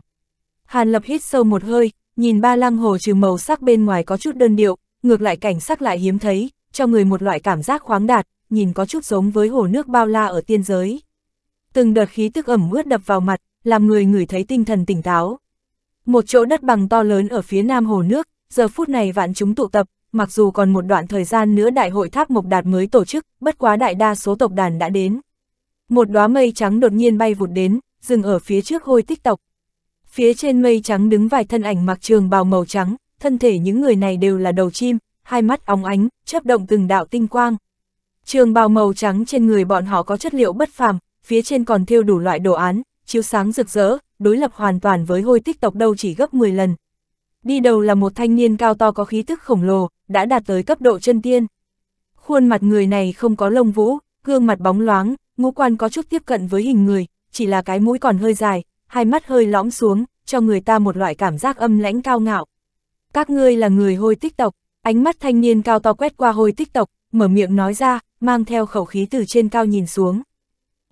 Speaker 1: Hàn Lập hít sâu một hơi, nhìn ba lăng hồ trừ màu sắc bên ngoài có chút đơn điệu, ngược lại cảnh sắc lại hiếm thấy, cho người một loại cảm giác khoáng đạt, nhìn có chút giống với hồ nước bao la ở tiên giới. Từng đợt khí tức ẩm ướt đập vào mặt, làm người ngửi thấy tinh thần tỉnh táo. Một chỗ đất bằng to lớn ở phía nam hồ nước, giờ phút này vạn chúng tụ tập, mặc dù còn một đoạn thời gian nữa đại hội tháp mộc đạt mới tổ chức, bất quá đại đa số tộc đàn đã đến. Một đóa mây trắng đột nhiên bay vụt đến, dừng ở phía trước hôi tích tộc. Phía trên mây trắng đứng vài thân ảnh mặc trường bào màu trắng, thân thể những người này đều là đầu chim, hai mắt óng ánh, chớp động từng đạo tinh quang. Trường bào màu trắng trên người bọn họ có chất liệu bất phàm, phía trên còn thêu đủ loại đồ án, chiếu sáng rực rỡ, đối lập hoàn toàn với hôi tích tộc đâu chỉ gấp 10 lần. Đi đầu là một thanh niên cao to có khí tức khổng lồ, đã đạt tới cấp độ chân tiên. Khuôn mặt người này không có lông vũ, gương mặt bóng loáng, ngũ quan có chút tiếp cận với hình người, chỉ là cái mũi còn hơi dài, hai mắt hơi lõm xuống, cho người ta một loại cảm giác âm lãnh cao ngạo. Các ngươi là người hôi tích tộc, ánh mắt thanh niên cao to quét qua hôi tích tộc, mở miệng nói ra, mang theo khẩu khí từ trên cao nhìn xuống.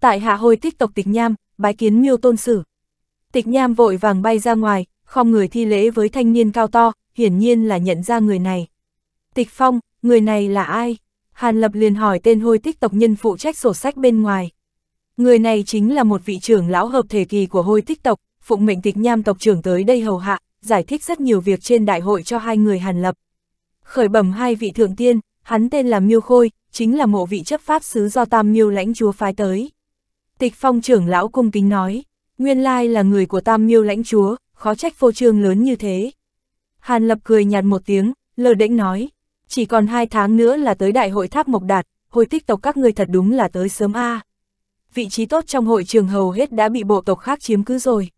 Speaker 1: Tại hạ hôi tích tộc tịch nham, bái kiến miêu tôn sử. Tịch nham vội vàng bay ra ngoài, không người thi lễ với thanh niên cao to, hiển nhiên là nhận ra người này. Tịch phong, người này là ai? Hàn Lập liền hỏi tên hôi tích tộc nhân phụ trách sổ sách bên ngoài. Người này chính là một vị trưởng lão hợp thể kỳ của hôi tích tộc, phụng mệnh tịch nham tộc trưởng tới đây hầu hạ, giải thích rất nhiều việc trên đại hội cho hai người Hàn Lập. Khởi bẩm hai vị thượng tiên, hắn tên là Miêu Khôi, chính là mộ vị chấp pháp sứ do Tam Miêu lãnh chúa phái tới. Tịch phong trưởng lão cung kính nói, nguyên lai là người của Tam Miêu lãnh chúa, khó trách phô trương lớn như thế. Hàn Lập cười nhạt một tiếng, lơ đễnh nói, chỉ còn hai tháng nữa là tới đại hội tháp mộc đạt, hồi tích tộc các người thật đúng là tới sớm A. Vị trí tốt trong hội trường hầu hết đã bị bộ tộc khác chiếm cứ rồi.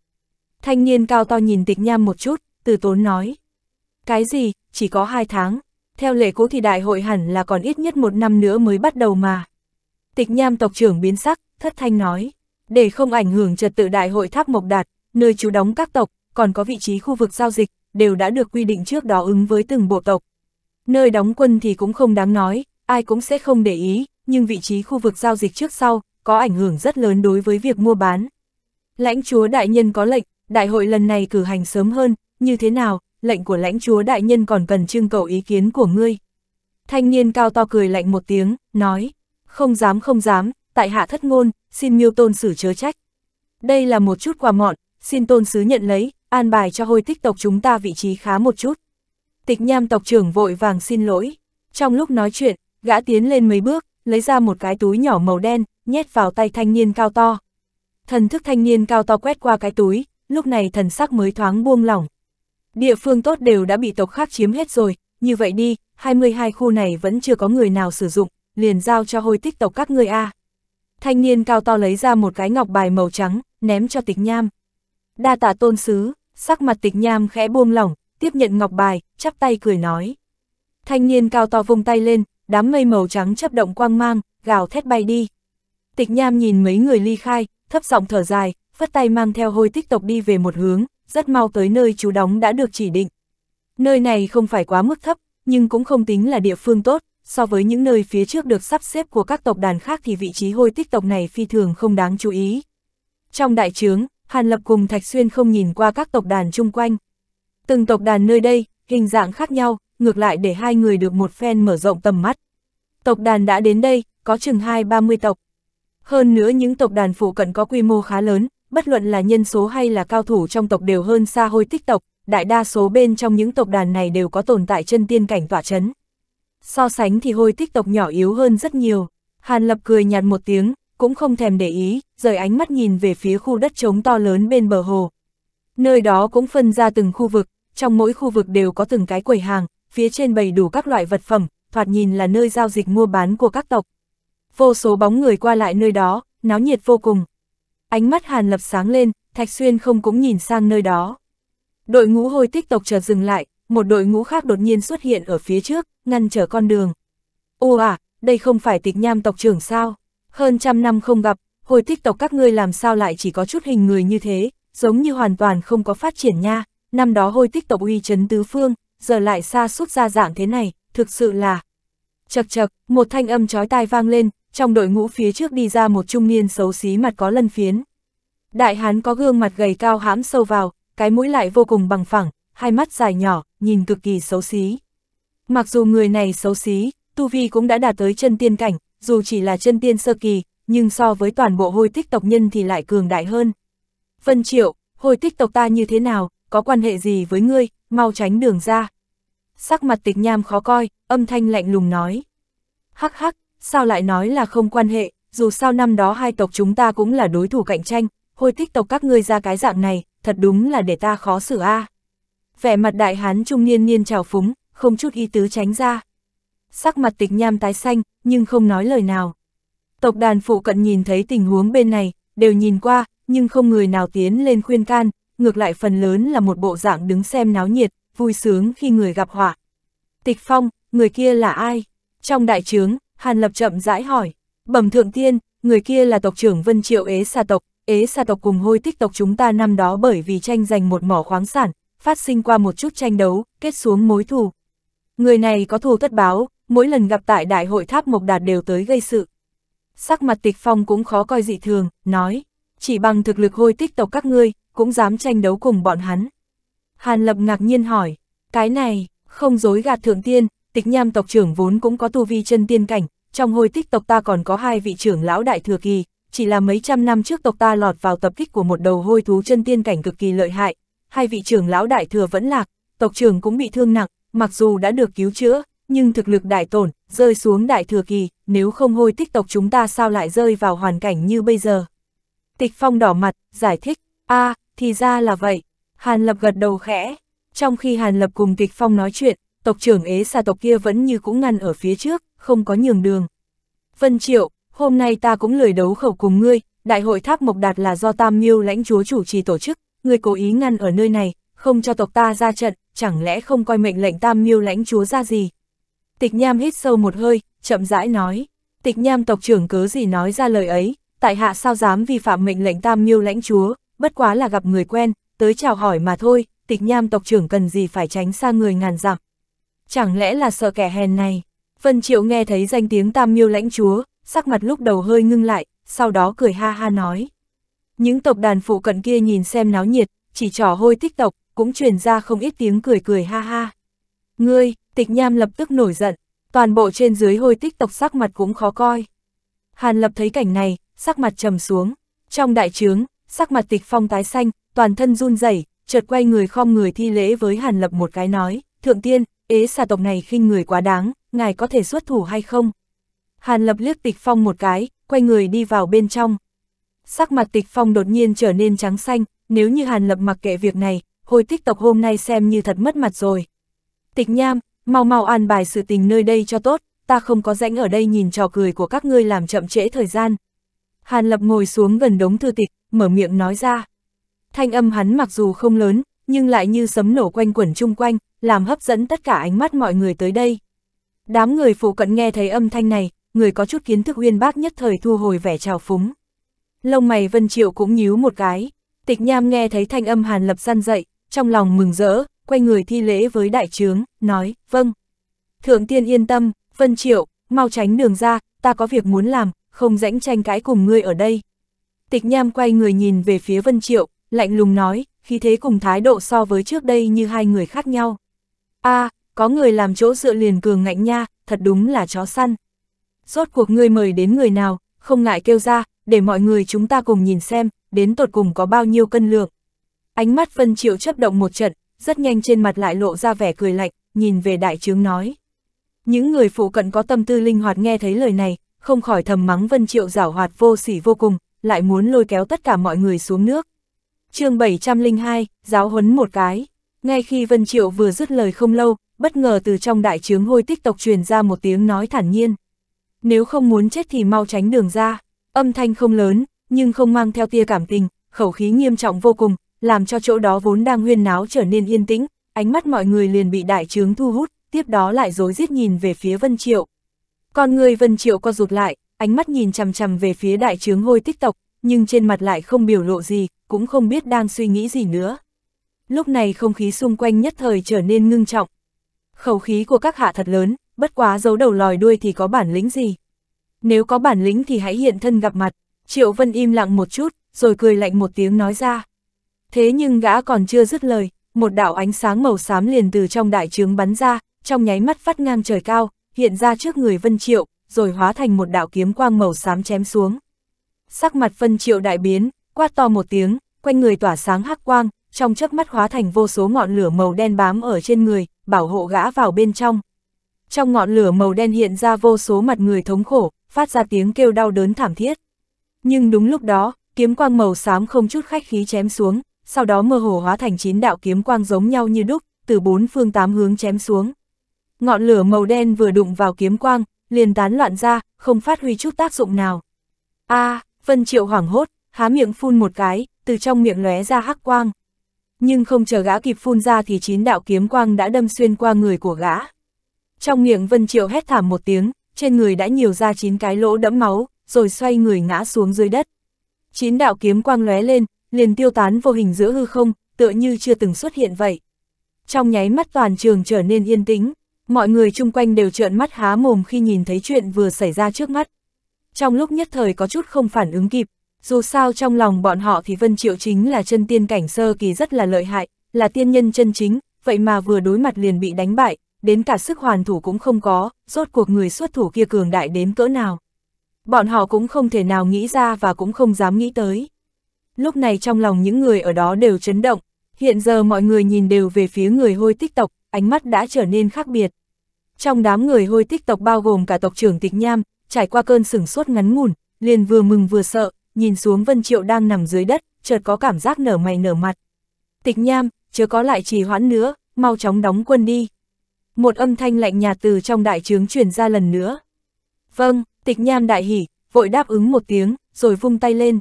Speaker 1: Thanh niên cao to nhìn tịch nham một chút, từ tốn nói. Cái gì, chỉ có hai tháng, theo lệ cũ thì đại hội hẳn là còn ít nhất một năm nữa mới bắt đầu mà. Tịch nham tộc trưởng biến sắc, thất thanh nói. Để không ảnh hưởng trật tự đại hội tháp mộc đạt, nơi trú đóng các tộc, còn có vị trí khu vực giao dịch, đều đã được quy định trước đó ứng với từng bộ tộc. Nơi đóng quân thì cũng không đáng nói, ai cũng sẽ không để ý, nhưng vị trí khu vực giao dịch trước sau, có ảnh hưởng rất lớn đối với việc mua bán. Lãnh chúa đại nhân có lệnh, đại hội lần này cử hành sớm hơn, như thế nào, lệnh của lãnh chúa đại nhân còn cần trưng cầu ý kiến của ngươi. Thanh niên cao to cười lạnh một tiếng, nói, không dám không dám, tại hạ thất ngôn, xin miêu tôn xử chớ trách. Đây là một chút quà mọn, xin tôn sứ nhận lấy, an bài cho hôi tích tộc chúng ta vị trí khá một chút tịch nham tộc trưởng vội vàng xin lỗi. Trong lúc nói chuyện, gã tiến lên mấy bước, lấy ra một cái túi nhỏ màu đen, nhét vào tay thanh niên cao to. Thần thức thanh niên cao to quét qua cái túi, lúc này thần sắc mới thoáng buông lỏng. Địa phương tốt đều đã bị tộc khác chiếm hết rồi, như vậy đi, 22 khu này vẫn chưa có người nào sử dụng, liền giao cho hôi tích tộc các ngươi a. Thanh niên cao to lấy ra một cái ngọc bài màu trắng, ném cho tịch nham. Đa tạ tôn sứ, sắc mặt tịch nham khẽ buông lỏng, tiếp nhận ngọc bài, chắp tay cười nói. Thanh niên cao to vung tay lên, đám mây màu trắng chấp động quang mang, gào thét bay đi. Tịch nham nhìn mấy người ly khai, thấp giọng thở dài, phất tay mang theo hôi tích tộc đi về một hướng, rất mau tới nơi chú đóng đã được chỉ định. Nơi này không phải quá mức thấp, nhưng cũng không tính là địa phương tốt, so với những nơi phía trước được sắp xếp của các tộc đàn khác thì vị trí hôi tích tộc này phi thường không đáng chú ý. Trong đại trướng, Hàn Lập cùng Thạch Xuyên không nhìn qua các tộc đàn chung quanh, Từng tộc đàn nơi đây, hình dạng khác nhau, ngược lại để hai người được một phen mở rộng tầm mắt. Tộc đàn đã đến đây, có chừng hai ba mươi tộc. Hơn nữa những tộc đàn phụ cận có quy mô khá lớn, bất luận là nhân số hay là cao thủ trong tộc đều hơn xa hôi tích tộc, đại đa số bên trong những tộc đàn này đều có tồn tại chân tiên cảnh tỏa chấn. So sánh thì hôi tích tộc nhỏ yếu hơn rất nhiều. Hàn Lập cười nhạt một tiếng, cũng không thèm để ý, rời ánh mắt nhìn về phía khu đất trống to lớn bên bờ hồ. Nơi đó cũng phân ra từng khu vực, trong mỗi khu vực đều có từng cái quầy hàng, phía trên bày đủ các loại vật phẩm, thoạt nhìn là nơi giao dịch mua bán của các tộc. Vô số bóng người qua lại nơi đó, náo nhiệt vô cùng. Ánh mắt Hàn Lập sáng lên, Thạch Xuyên không cũng nhìn sang nơi đó. Đội ngũ hôi tích tộc chợt dừng lại, một đội ngũ khác đột nhiên xuất hiện ở phía trước, ngăn trở con đường. Ô à, đây không phải tịch nham tộc trưởng sao? Hơn trăm năm không gặp, hồi tích tộc các ngươi làm sao lại chỉ có chút hình người như thế, giống như hoàn toàn không có phát triển nha, năm đó hôi tích tộc uy chấn tứ phương, giờ lại xa suốt ra dạng thế này, thực sự là... Chật chật, một thanh âm chói tai vang lên, trong đội ngũ phía trước đi ra một trung niên xấu xí mặt có lân phiến. Đại hán có gương mặt gầy cao hãm sâu vào, cái mũi lại vô cùng bằng phẳng, hai mắt dài nhỏ, nhìn cực kỳ xấu xí. Mặc dù người này xấu xí, Tu Vi cũng đã đạt tới chân tiên cảnh, dù chỉ là chân tiên sơ kỳ, nhưng so với toàn bộ hôi tích tộc nhân thì lại cường đại hơn. Vân Triệu, hôi tích tộc ta như thế nào, có quan hệ gì với ngươi, mau tránh đường ra. Sắc mặt tịch nham khó coi, âm thanh lạnh lùng nói. Hắc hắc, sao lại nói là không quan hệ, dù sao năm đó hai tộc chúng ta cũng là đối thủ cạnh tranh, hôi thích tộc các ngươi ra cái dạng này, thật đúng là để ta khó xử a. À. Vẻ mặt đại hán trung niên niên trào phúng, không chút ý tứ tránh ra. Sắc mặt tịch nham tái xanh, nhưng không nói lời nào. Tộc đàn phụ cận nhìn thấy tình huống bên này, đều nhìn qua, nhưng không người nào tiến lên khuyên can, ngược lại phần lớn là một bộ dạng đứng xem náo nhiệt, vui sướng khi người gặp họa. Tịch Phong, người kia là ai? Trong đại trướng, Hàn Lập chậm rãi hỏi. Bẩm thượng tiên, người kia là tộc trưởng Vân Triệu Ế Sa tộc, Ế Sa tộc cùng hôi tích tộc chúng ta năm đó bởi vì tranh giành một mỏ khoáng sản, phát sinh qua một chút tranh đấu, kết xuống mối thù. Người này có thù tất báo, mỗi lần gặp tại đại hội tháp Mộc Đạt đều tới gây sự. Sắc mặt tịch phong cũng khó coi dị thường, nói, chỉ bằng thực lực hôi tích tộc các ngươi, cũng dám tranh đấu cùng bọn hắn. Hàn Lập ngạc nhiên hỏi, cái này, không dối gạt thượng tiên, tịch nham tộc trưởng vốn cũng có tu vi chân tiên cảnh, trong hồi tích tộc ta còn có hai vị trưởng lão đại thừa kỳ, chỉ là mấy trăm năm trước tộc ta lọt vào tập kích của một đầu hôi thú chân tiên cảnh cực kỳ lợi hại, hai vị trưởng lão đại thừa vẫn lạc, tộc trưởng cũng bị thương nặng, mặc dù đã được cứu chữa, nhưng thực lực đại tổn, rơi xuống đại thừa kỳ, nếu không hôi tích tộc chúng ta sao lại rơi vào hoàn cảnh như bây giờ. Tịch Phong đỏ mặt, giải thích, a à, thì ra là vậy. Hàn Lập gật đầu khẽ. Trong khi Hàn Lập cùng Tịch Phong nói chuyện, tộc trưởng ế xà tộc kia vẫn như cũng ngăn ở phía trước, không có nhường đường. Vân Triệu, hôm nay ta cũng lười đấu khẩu cùng ngươi, đại hội tháp mộc đạt là do Tam Miêu lãnh chúa chủ trì tổ chức, ngươi cố ý ngăn ở nơi này, không cho tộc ta ra trận, chẳng lẽ không coi mệnh lệnh Tam Miêu lãnh chúa ra gì? Tịch Nham hít sâu một hơi, chậm rãi nói, Tịch Nham tộc trưởng cớ gì nói ra lời ấy, tại hạ sao dám vi phạm mệnh lệnh Tam Miêu lãnh chúa, bất quá là gặp người quen, tới chào hỏi mà thôi, tịch nham tộc trưởng cần gì phải tránh xa người ngàn dặm. Chẳng lẽ là sợ kẻ hèn này? Vân Triệu nghe thấy danh tiếng tam miêu lãnh chúa, sắc mặt lúc đầu hơi ngưng lại, sau đó cười ha ha nói. Những tộc đàn phụ cận kia nhìn xem náo nhiệt, chỉ trò hôi tích tộc, cũng truyền ra không ít tiếng cười cười ha ha. Ngươi, tịch nham lập tức nổi giận, toàn bộ trên dưới hôi tích tộc sắc mặt cũng khó coi. Hàn lập thấy cảnh này, sắc mặt trầm xuống. Trong đại trướng, sắc mặt tịch phong tái xanh, toàn thân run rẩy, chợt quay người khom người thi lễ với Hàn Lập một cái nói, thượng tiên, ế xà tộc này khinh người quá đáng, ngài có thể xuất thủ hay không? Hàn Lập liếc tịch phong một cái, quay người đi vào bên trong. Sắc mặt tịch phong đột nhiên trở nên trắng xanh, nếu như Hàn Lập mặc kệ việc này, hồi tích tộc hôm nay xem như thật mất mặt rồi. Tịch nham, mau mau an bài sự tình nơi đây cho tốt, ta không có rãnh ở đây nhìn trò cười của các ngươi làm chậm trễ thời gian. Hàn Lập ngồi xuống gần đống thư tịch, mở miệng nói ra. Thanh âm hắn mặc dù không lớn, nhưng lại như sấm nổ quanh quẩn chung quanh, làm hấp dẫn tất cả ánh mắt mọi người tới đây. Đám người phụ cận nghe thấy âm thanh này, người có chút kiến thức uyên bác nhất thời thu hồi vẻ trào phúng. Lông mày Vân Triệu cũng nhíu một cái, tịch nham nghe thấy thanh âm hàn lập săn dậy, trong lòng mừng rỡ, quay người thi lễ với đại trướng, nói, vâng. Thượng tiên yên tâm, Vân Triệu, mau tránh đường ra, ta có việc muốn làm, không rãnh tranh cãi cùng ngươi ở đây. Tịch Nham quay người nhìn về phía Vân Triệu, lạnh lùng nói, khí thế cùng thái độ so với trước đây như hai người khác nhau. a à, có người làm chỗ dựa liền cường ngạnh nha, thật đúng là chó săn. Rốt cuộc ngươi mời đến người nào, không ngại kêu ra, để mọi người chúng ta cùng nhìn xem, đến tột cùng có bao nhiêu cân lượng. Ánh mắt Vân Triệu chấp động một trận, rất nhanh trên mặt lại lộ ra vẻ cười lạnh, nhìn về đại trướng nói. Những người phụ cận có tâm tư linh hoạt nghe thấy lời này, không khỏi thầm mắng Vân Triệu giảo hoạt vô sỉ vô cùng, lại muốn lôi kéo tất cả mọi người xuống nước. chương 702, giáo huấn một cái. Ngay khi Vân Triệu vừa dứt lời không lâu, bất ngờ từ trong đại trướng hôi tích tộc truyền ra một tiếng nói thản nhiên. Nếu không muốn chết thì mau tránh đường ra. Âm thanh không lớn, nhưng không mang theo tia cảm tình, khẩu khí nghiêm trọng vô cùng, làm cho chỗ đó vốn đang huyên náo trở nên yên tĩnh, ánh mắt mọi người liền bị đại trướng thu hút, tiếp đó lại dối rít nhìn về phía Vân Triệu. Con người Vân Triệu co rụt lại, ánh mắt nhìn chằm chằm về phía đại trướng hôi tích tộc, nhưng trên mặt lại không biểu lộ gì, cũng không biết đang suy nghĩ gì nữa. Lúc này không khí xung quanh nhất thời trở nên ngưng trọng. Khẩu khí của các hạ thật lớn, bất quá giấu đầu lòi đuôi thì có bản lĩnh gì. Nếu có bản lĩnh thì hãy hiện thân gặp mặt. Triệu Vân im lặng một chút, rồi cười lạnh một tiếng nói ra. Thế nhưng gã còn chưa dứt lời, một đạo ánh sáng màu xám liền từ trong đại trướng bắn ra, trong nháy mắt phát ngang trời cao, hiện ra trước người Vân Triệu, rồi hóa thành một đạo kiếm quang màu xám chém xuống. Sắc mặt phân triệu đại biến, quát to một tiếng, quanh người tỏa sáng hắc quang, trong chớp mắt hóa thành vô số ngọn lửa màu đen bám ở trên người, bảo hộ gã vào bên trong. Trong ngọn lửa màu đen hiện ra vô số mặt người thống khổ, phát ra tiếng kêu đau đớn thảm thiết. Nhưng đúng lúc đó, kiếm quang màu xám không chút khách khí chém xuống, sau đó mơ hồ hóa thành chín đạo kiếm quang giống nhau như đúc, từ bốn phương tám hướng chém xuống. Ngọn lửa màu đen vừa đụng vào kiếm quang, liền tán loạn ra, không phát huy chút tác dụng nào. a à, Vân Triệu hoảng hốt, há miệng phun một cái, từ trong miệng lóe ra hắc quang. Nhưng không chờ gã kịp phun ra thì chín đạo kiếm quang đã đâm xuyên qua người của gã. Trong miệng Vân Triệu hét thảm một tiếng, trên người đã nhiều ra chín cái lỗ đẫm máu, rồi xoay người ngã xuống dưới đất. Chín đạo kiếm quang lóe lên, liền tiêu tán vô hình giữa hư không, tựa như chưa từng xuất hiện vậy. Trong nháy mắt toàn trường trở nên yên tĩnh, mọi người chung quanh đều trợn mắt há mồm khi nhìn thấy chuyện vừa xảy ra trước mắt. Trong lúc nhất thời có chút không phản ứng kịp, dù sao trong lòng bọn họ thì Vân Triệu chính là chân tiên cảnh sơ kỳ rất là lợi hại, là tiên nhân chân chính, vậy mà vừa đối mặt liền bị đánh bại, đến cả sức hoàn thủ cũng không có, rốt cuộc người xuất thủ kia cường đại đến cỡ nào. Bọn họ cũng không thể nào nghĩ ra và cũng không dám nghĩ tới. Lúc này trong lòng những người ở đó đều chấn động, hiện giờ mọi người nhìn đều về phía người hôi tích tộc, ánh mắt đã trở nên khác biệt. Trong đám người hôi tích tộc bao gồm cả tộc trưởng tịch nham, trải qua cơn sửng sốt ngắn ngủn, liền vừa mừng vừa sợ, nhìn xuống Vân Triệu đang nằm dưới đất, chợt có cảm giác nở mày nở mặt. Tịch nham, chớ có lại trì hoãn nữa, mau chóng đóng quân đi. Một âm thanh lạnh nhạt từ trong đại trướng truyền ra lần nữa. Vâng, tịch nham đại hỉ, vội đáp ứng một tiếng, rồi vung tay lên.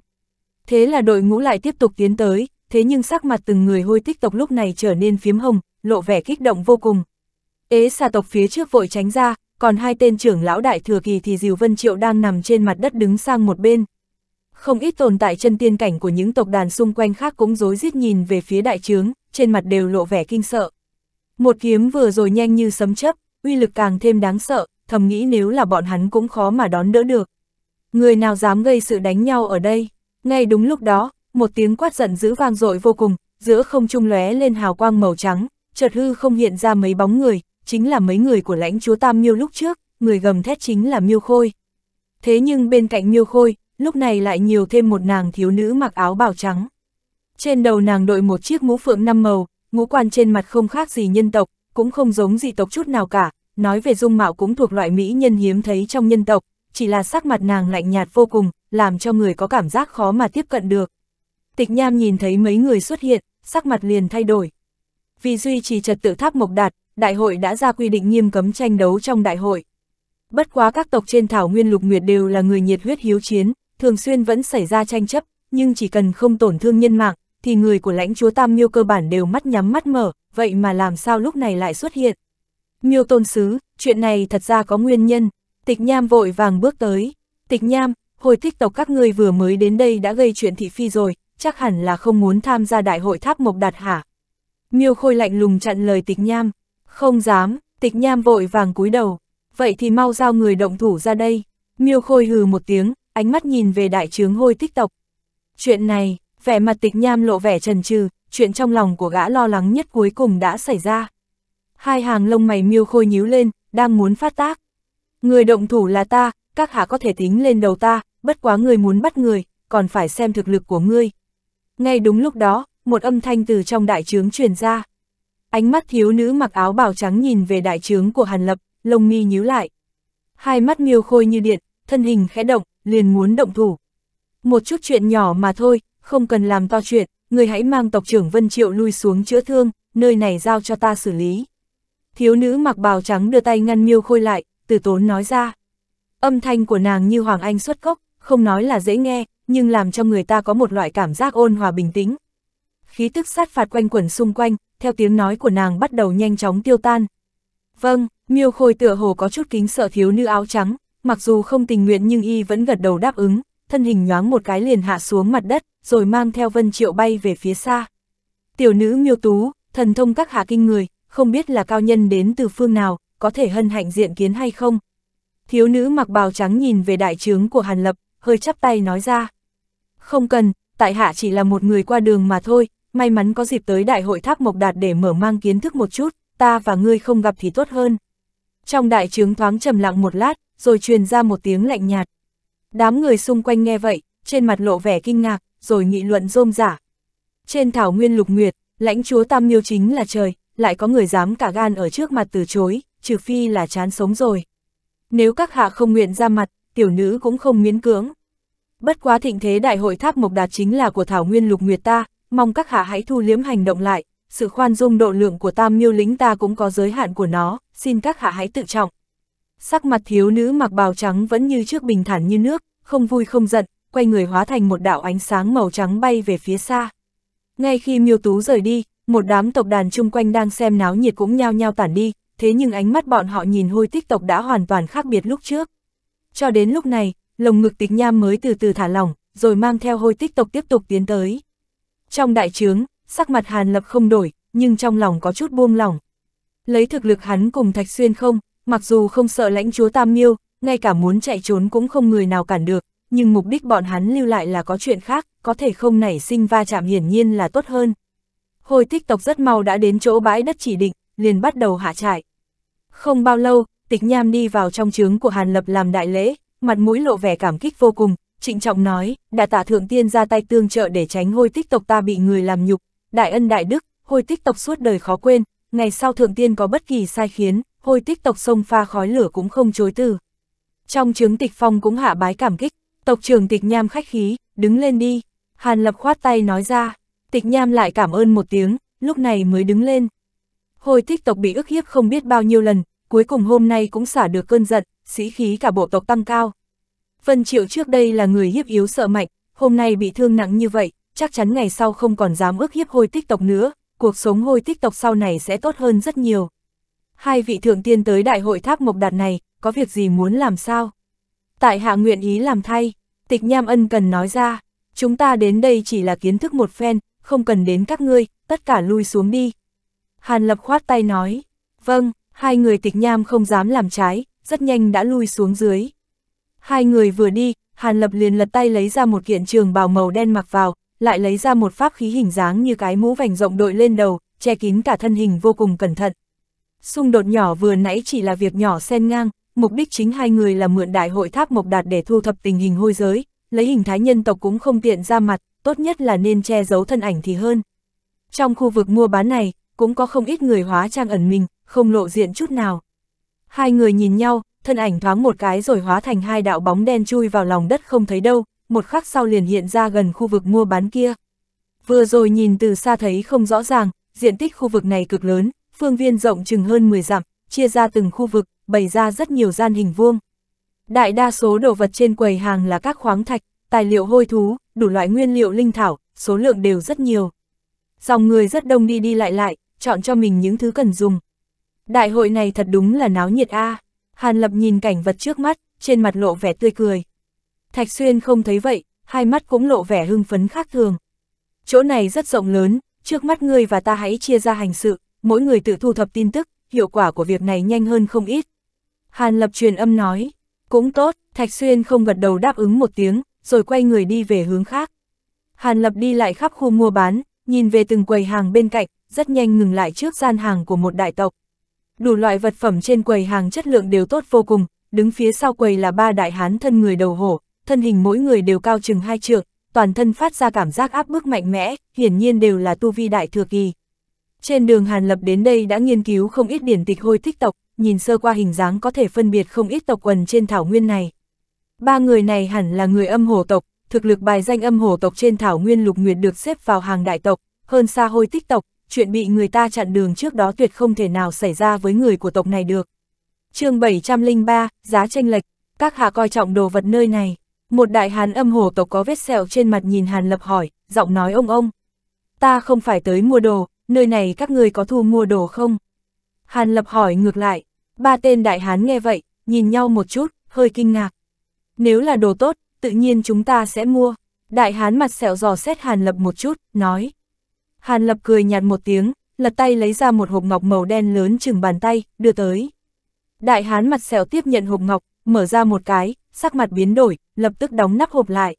Speaker 1: Thế là đội ngũ lại tiếp tục tiến tới, thế nhưng sắc mặt từng người hôi tích tộc lúc này trở nên phiếm hồng, lộ vẻ kích động vô cùng. Ế xà tộc phía trước vội tránh ra, còn hai tên trưởng lão đại thừa kỳ thì Diều Vân Triệu đang nằm trên mặt đất đứng sang một bên. Không ít tồn tại chân tiên cảnh của những tộc đàn xung quanh khác cũng rối rít nhìn về phía đại trướng, trên mặt đều lộ vẻ kinh sợ. Một kiếm vừa rồi nhanh như sấm chấp, uy lực càng thêm đáng sợ, thầm nghĩ nếu là bọn hắn cũng khó mà đón đỡ được. Người nào dám gây sự đánh nhau ở đây? Ngay đúng lúc đó, một tiếng quát giận dữ vang dội vô cùng, giữa không trung lóe lên hào quang màu trắng, chợt hư không hiện ra mấy bóng người, chính là mấy người của lãnh chúa Tam Miêu lúc trước, người gầm thét chính là Miêu Khôi. Thế nhưng bên cạnh Miêu Khôi, lúc này lại nhiều thêm một nàng thiếu nữ mặc áo bào trắng. Trên đầu nàng đội một chiếc mũ phượng năm màu, ngũ quan trên mặt không khác gì nhân tộc, cũng không giống dị tộc chút nào cả, nói về dung mạo cũng thuộc loại mỹ nhân hiếm thấy trong nhân tộc, chỉ là sắc mặt nàng lạnh nhạt vô cùng, làm cho người có cảm giác khó mà tiếp cận được. Tịch Nham nhìn thấy mấy người xuất hiện, sắc mặt liền thay đổi. Vì duy trì trật tự tháp Mộc Đạt, đại hội đã ra quy định nghiêm cấm tranh đấu trong đại hội. Bất quá các tộc trên thảo nguyên lục nguyệt đều là người nhiệt huyết hiếu chiến, thường xuyên vẫn xảy ra tranh chấp, nhưng chỉ cần không tổn thương nhân mạng, thì người của lãnh chúa Tam Miêu cơ bản đều mắt nhắm mắt mở, vậy mà làm sao lúc này lại xuất hiện. Miêu tôn sứ, chuyện này thật ra có nguyên nhân, tịch nham vội vàng bước tới, tịch nham, hồi thích tộc các ngươi vừa mới đến đây đã gây chuyện thị phi rồi, chắc hẳn là không muốn tham gia đại hội tháp mộc đạt hả. Miêu khôi lạnh lùng chặn lời tịch nham, không dám, tịch nham vội vàng cúi đầu. Vậy thì mau giao người động thủ ra đây. Miêu khôi hừ một tiếng, ánh mắt nhìn về đại trướng hôi tích tộc. Chuyện này, vẻ mặt tịch nham lộ vẻ trần trừ, chuyện trong lòng của gã lo lắng nhất cuối cùng đã xảy ra. Hai hàng lông mày miêu khôi nhíu lên, đang muốn phát tác. Người động thủ là ta, các hạ có thể tính lên đầu ta, bất quá người muốn bắt người, còn phải xem thực lực của ngươi. Ngay đúng lúc đó, một âm thanh từ trong đại trướng truyền ra. Ánh mắt thiếu nữ mặc áo bào trắng nhìn về đại trướng của Hàn Lập, lông mi nhíu lại. Hai mắt miêu khôi như điện, thân hình khẽ động, liền muốn động thủ. Một chút chuyện nhỏ mà thôi, không cần làm to chuyện, người hãy mang tộc trưởng Vân Triệu lui xuống chữa thương, nơi này giao cho ta xử lý. Thiếu nữ mặc bào trắng đưa tay ngăn miêu khôi lại, từ tốn nói ra. Âm thanh của nàng như Hoàng Anh xuất cốc, không nói là dễ nghe, nhưng làm cho người ta có một loại cảm giác ôn hòa bình tĩnh. Khí tức sát phạt quanh quẩn xung quanh, theo tiếng nói của nàng bắt đầu nhanh chóng tiêu tan. Vâng, miêu khôi tựa hồ có chút kính sợ thiếu nữ áo trắng, mặc dù không tình nguyện nhưng y vẫn gật đầu đáp ứng, thân hình nhoáng một cái liền hạ xuống mặt đất, rồi mang theo vân triệu bay về phía xa. Tiểu nữ miêu tú, thần thông các hạ kinh người, không biết là cao nhân đến từ phương nào, có thể hân hạnh diện kiến hay không. Thiếu nữ mặc bào trắng nhìn về đại trướng của Hàn Lập, hơi chắp tay nói ra. Không cần, tại hạ chỉ là một người qua đường mà thôi, may mắn có dịp tới đại hội tháp mộc đạt để mở mang kiến thức một chút, ta và ngươi không gặp thì tốt hơn. Trong đại trướng thoáng trầm lặng một lát, rồi truyền ra một tiếng lạnh nhạt. Đám người xung quanh nghe vậy, trên mặt lộ vẻ kinh ngạc, rồi nghị luận rôm giả. Trên thảo nguyên lục nguyệt, lãnh chúa Tam Miêu chính là trời, lại có người dám cả gan ở trước mặt từ chối, trừ phi là chán sống rồi. Nếu các hạ không nguyện ra mặt, tiểu nữ cũng không miễn cưỡng. Bất quá thịnh thế đại hội tháp mộc đạt chính là của thảo nguyên lục nguyệt ta, mong các hạ hãy thu liếm hành động lại, sự khoan dung độ lượng của tam miêu lính ta cũng có giới hạn của nó, xin các hạ hãy tự trọng. Sắc mặt thiếu nữ mặc bào trắng vẫn như trước bình thản như nước, không vui không giận, quay người hóa thành một đạo ánh sáng màu trắng bay về phía xa. Ngay khi miêu tú rời đi, một đám tộc đàn chung quanh đang xem náo nhiệt cũng nhao nhao tản đi, thế nhưng ánh mắt bọn họ nhìn hôi tích tộc đã hoàn toàn khác biệt lúc trước. Cho đến lúc này, lồng ngực tịch nham mới từ từ thả lỏng, rồi mang theo hôi tích tộc tiếp tục tiến tới. Trong đại trướng, sắc mặt Hàn Lập không đổi, nhưng trong lòng có chút buông lỏng. Lấy thực lực hắn cùng Thạch Xuyên không, mặc dù không sợ lãnh chúa Tam Miêu, ngay cả muốn chạy trốn cũng không người nào cản được, nhưng mục đích bọn hắn lưu lại là có chuyện khác, có thể không nảy sinh va chạm hiển nhiên là tốt hơn. Hồi tích tộc rất mau đã đến chỗ bãi đất chỉ định, liền bắt đầu hạ trại. Không bao lâu, tịch nham đi vào trong trướng của Hàn Lập làm đại lễ, mặt mũi lộ vẻ cảm kích vô cùng, trịnh trọng nói, đà tả thượng tiên ra tay tương trợ để tránh hôi tích tộc ta bị người làm nhục, đại ân đại đức, hôi tích tộc suốt đời khó quên, ngày sau thượng tiên có bất kỳ sai khiến, hôi tích tộc sông pha khói lửa cũng không chối từ. Trong chứng tịch phong cũng hạ bái cảm kích, tộc trưởng tịch nham khách khí, đứng lên đi, Hàn Lập khoát tay nói ra, tịch nham lại cảm ơn một tiếng, lúc này mới đứng lên. Hồi Tích tộc bị ức hiếp không biết bao nhiêu lần, cuối cùng hôm nay cũng xả được cơn giận, sĩ khí cả bộ tộc tăng cao. Vân Triệu trước đây là người hiếp yếu sợ mạnh, hôm nay bị thương nặng như vậy, chắc chắn ngày sau không còn dám ước hiếp hôi tích tộc nữa, cuộc sống hôi tích tộc sau này sẽ tốt hơn rất nhiều. Hai vị thượng tiên tới đại hội tháp mộc đạt này, có việc gì muốn làm sao? Tại hạ nguyện ý làm thay, tịch nham ân cần nói ra, chúng ta đến đây chỉ là kiến thức một phen, không cần đến các ngươi, tất cả lui xuống đi. Hàn lập khoát tay nói, vâng, hai người tịch nham không dám làm trái, rất nhanh đã lui xuống dưới. Hai người vừa đi, Hàn Lập liền lật tay lấy ra một kiện trường bào màu đen mặc vào, lại lấy ra một pháp khí hình dáng như cái mũ vành rộng đội lên đầu, che kín cả thân hình vô cùng cẩn thận. Xung đột nhỏ vừa nãy chỉ là việc nhỏ xen ngang, mục đích chính hai người là mượn đại hội tháp mộc đạt để thu thập tình hình hôi giới, lấy hình thái nhân tộc cũng không tiện ra mặt, tốt nhất là nên che giấu thân ảnh thì hơn. Trong khu vực mua bán này, cũng có không ít người hóa trang ẩn mình, không lộ diện chút nào. Hai người nhìn nhau, thân ảnh thoáng một cái rồi hóa thành hai đạo bóng đen chui vào lòng đất không thấy đâu, một khắc sau liền hiện ra gần khu vực mua bán kia. Vừa rồi nhìn từ xa thấy không rõ ràng, diện tích khu vực này cực lớn, phương viên rộng chừng hơn 10 dặm, chia ra từng khu vực, bày ra rất nhiều gian hình vuông. Đại đa số đồ vật trên quầy hàng là các khoáng thạch, tài liệu hôi thú, đủ loại nguyên liệu linh thảo, số lượng đều rất nhiều. Dòng người rất đông đi đi lại lại, chọn cho mình những thứ cần dùng. Đại hội này thật đúng là náo nhiệt a. À. Hàn Lập nhìn cảnh vật trước mắt, trên mặt lộ vẻ tươi cười. Thạch Xuyên không thấy vậy, hai mắt cũng lộ vẻ hưng phấn khác thường. Chỗ này rất rộng lớn, trước mắt ngươi và ta hãy chia ra hành sự, mỗi người tự thu thập tin tức, hiệu quả của việc này nhanh hơn không ít. Hàn Lập truyền âm nói, cũng tốt, Thạch Xuyên không gật đầu đáp ứng một tiếng, rồi quay người đi về hướng khác. Hàn Lập đi lại khắp khu mua bán, nhìn về từng quầy hàng bên cạnh, rất nhanh ngừng lại trước gian hàng của một đại tộc đủ loại vật phẩm trên quầy hàng chất lượng đều tốt vô cùng, đứng phía sau quầy là ba đại hán thân người đầu hổ, thân hình mỗi người đều cao chừng hai trượng, toàn thân phát ra cảm giác áp bức mạnh mẽ, hiển nhiên đều là tu vi đại thừa kỳ. Trên đường Hàn Lập đến đây đã nghiên cứu không ít điển tịch hôi thích tộc, nhìn sơ qua hình dáng có thể phân biệt không ít tộc quần trên thảo nguyên này. Ba người này hẳn là người âm hổ tộc, thực lực bài danh âm hổ tộc trên thảo nguyên lục nguyệt được xếp vào hàng đại tộc, hơn xa hôi tích tộc, chuyện bị người ta chặn đường trước đó tuyệt không thể nào xảy ra với người của tộc này được. chương 703, giá tranh lệch, các hạ coi trọng đồ vật nơi này. Một đại hán âm hồ tộc có vết sẹo trên mặt nhìn Hàn Lập hỏi, giọng nói ông ông. Ta không phải tới mua đồ, nơi này các người có thu mua đồ không? Hàn Lập hỏi ngược lại, ba tên đại hán nghe vậy, nhìn nhau một chút, hơi kinh ngạc. Nếu là đồ tốt, tự nhiên chúng ta sẽ mua. Đại hán mặt sẹo dò xét Hàn Lập một chút, nói. Hàn Lập cười nhạt một tiếng, lật tay lấy ra một hộp ngọc màu đen lớn chừng bàn tay, đưa tới. Đại hán mặt sẹo tiếp nhận hộp ngọc, mở ra một cái, sắc mặt biến đổi, lập tức đóng nắp hộp lại.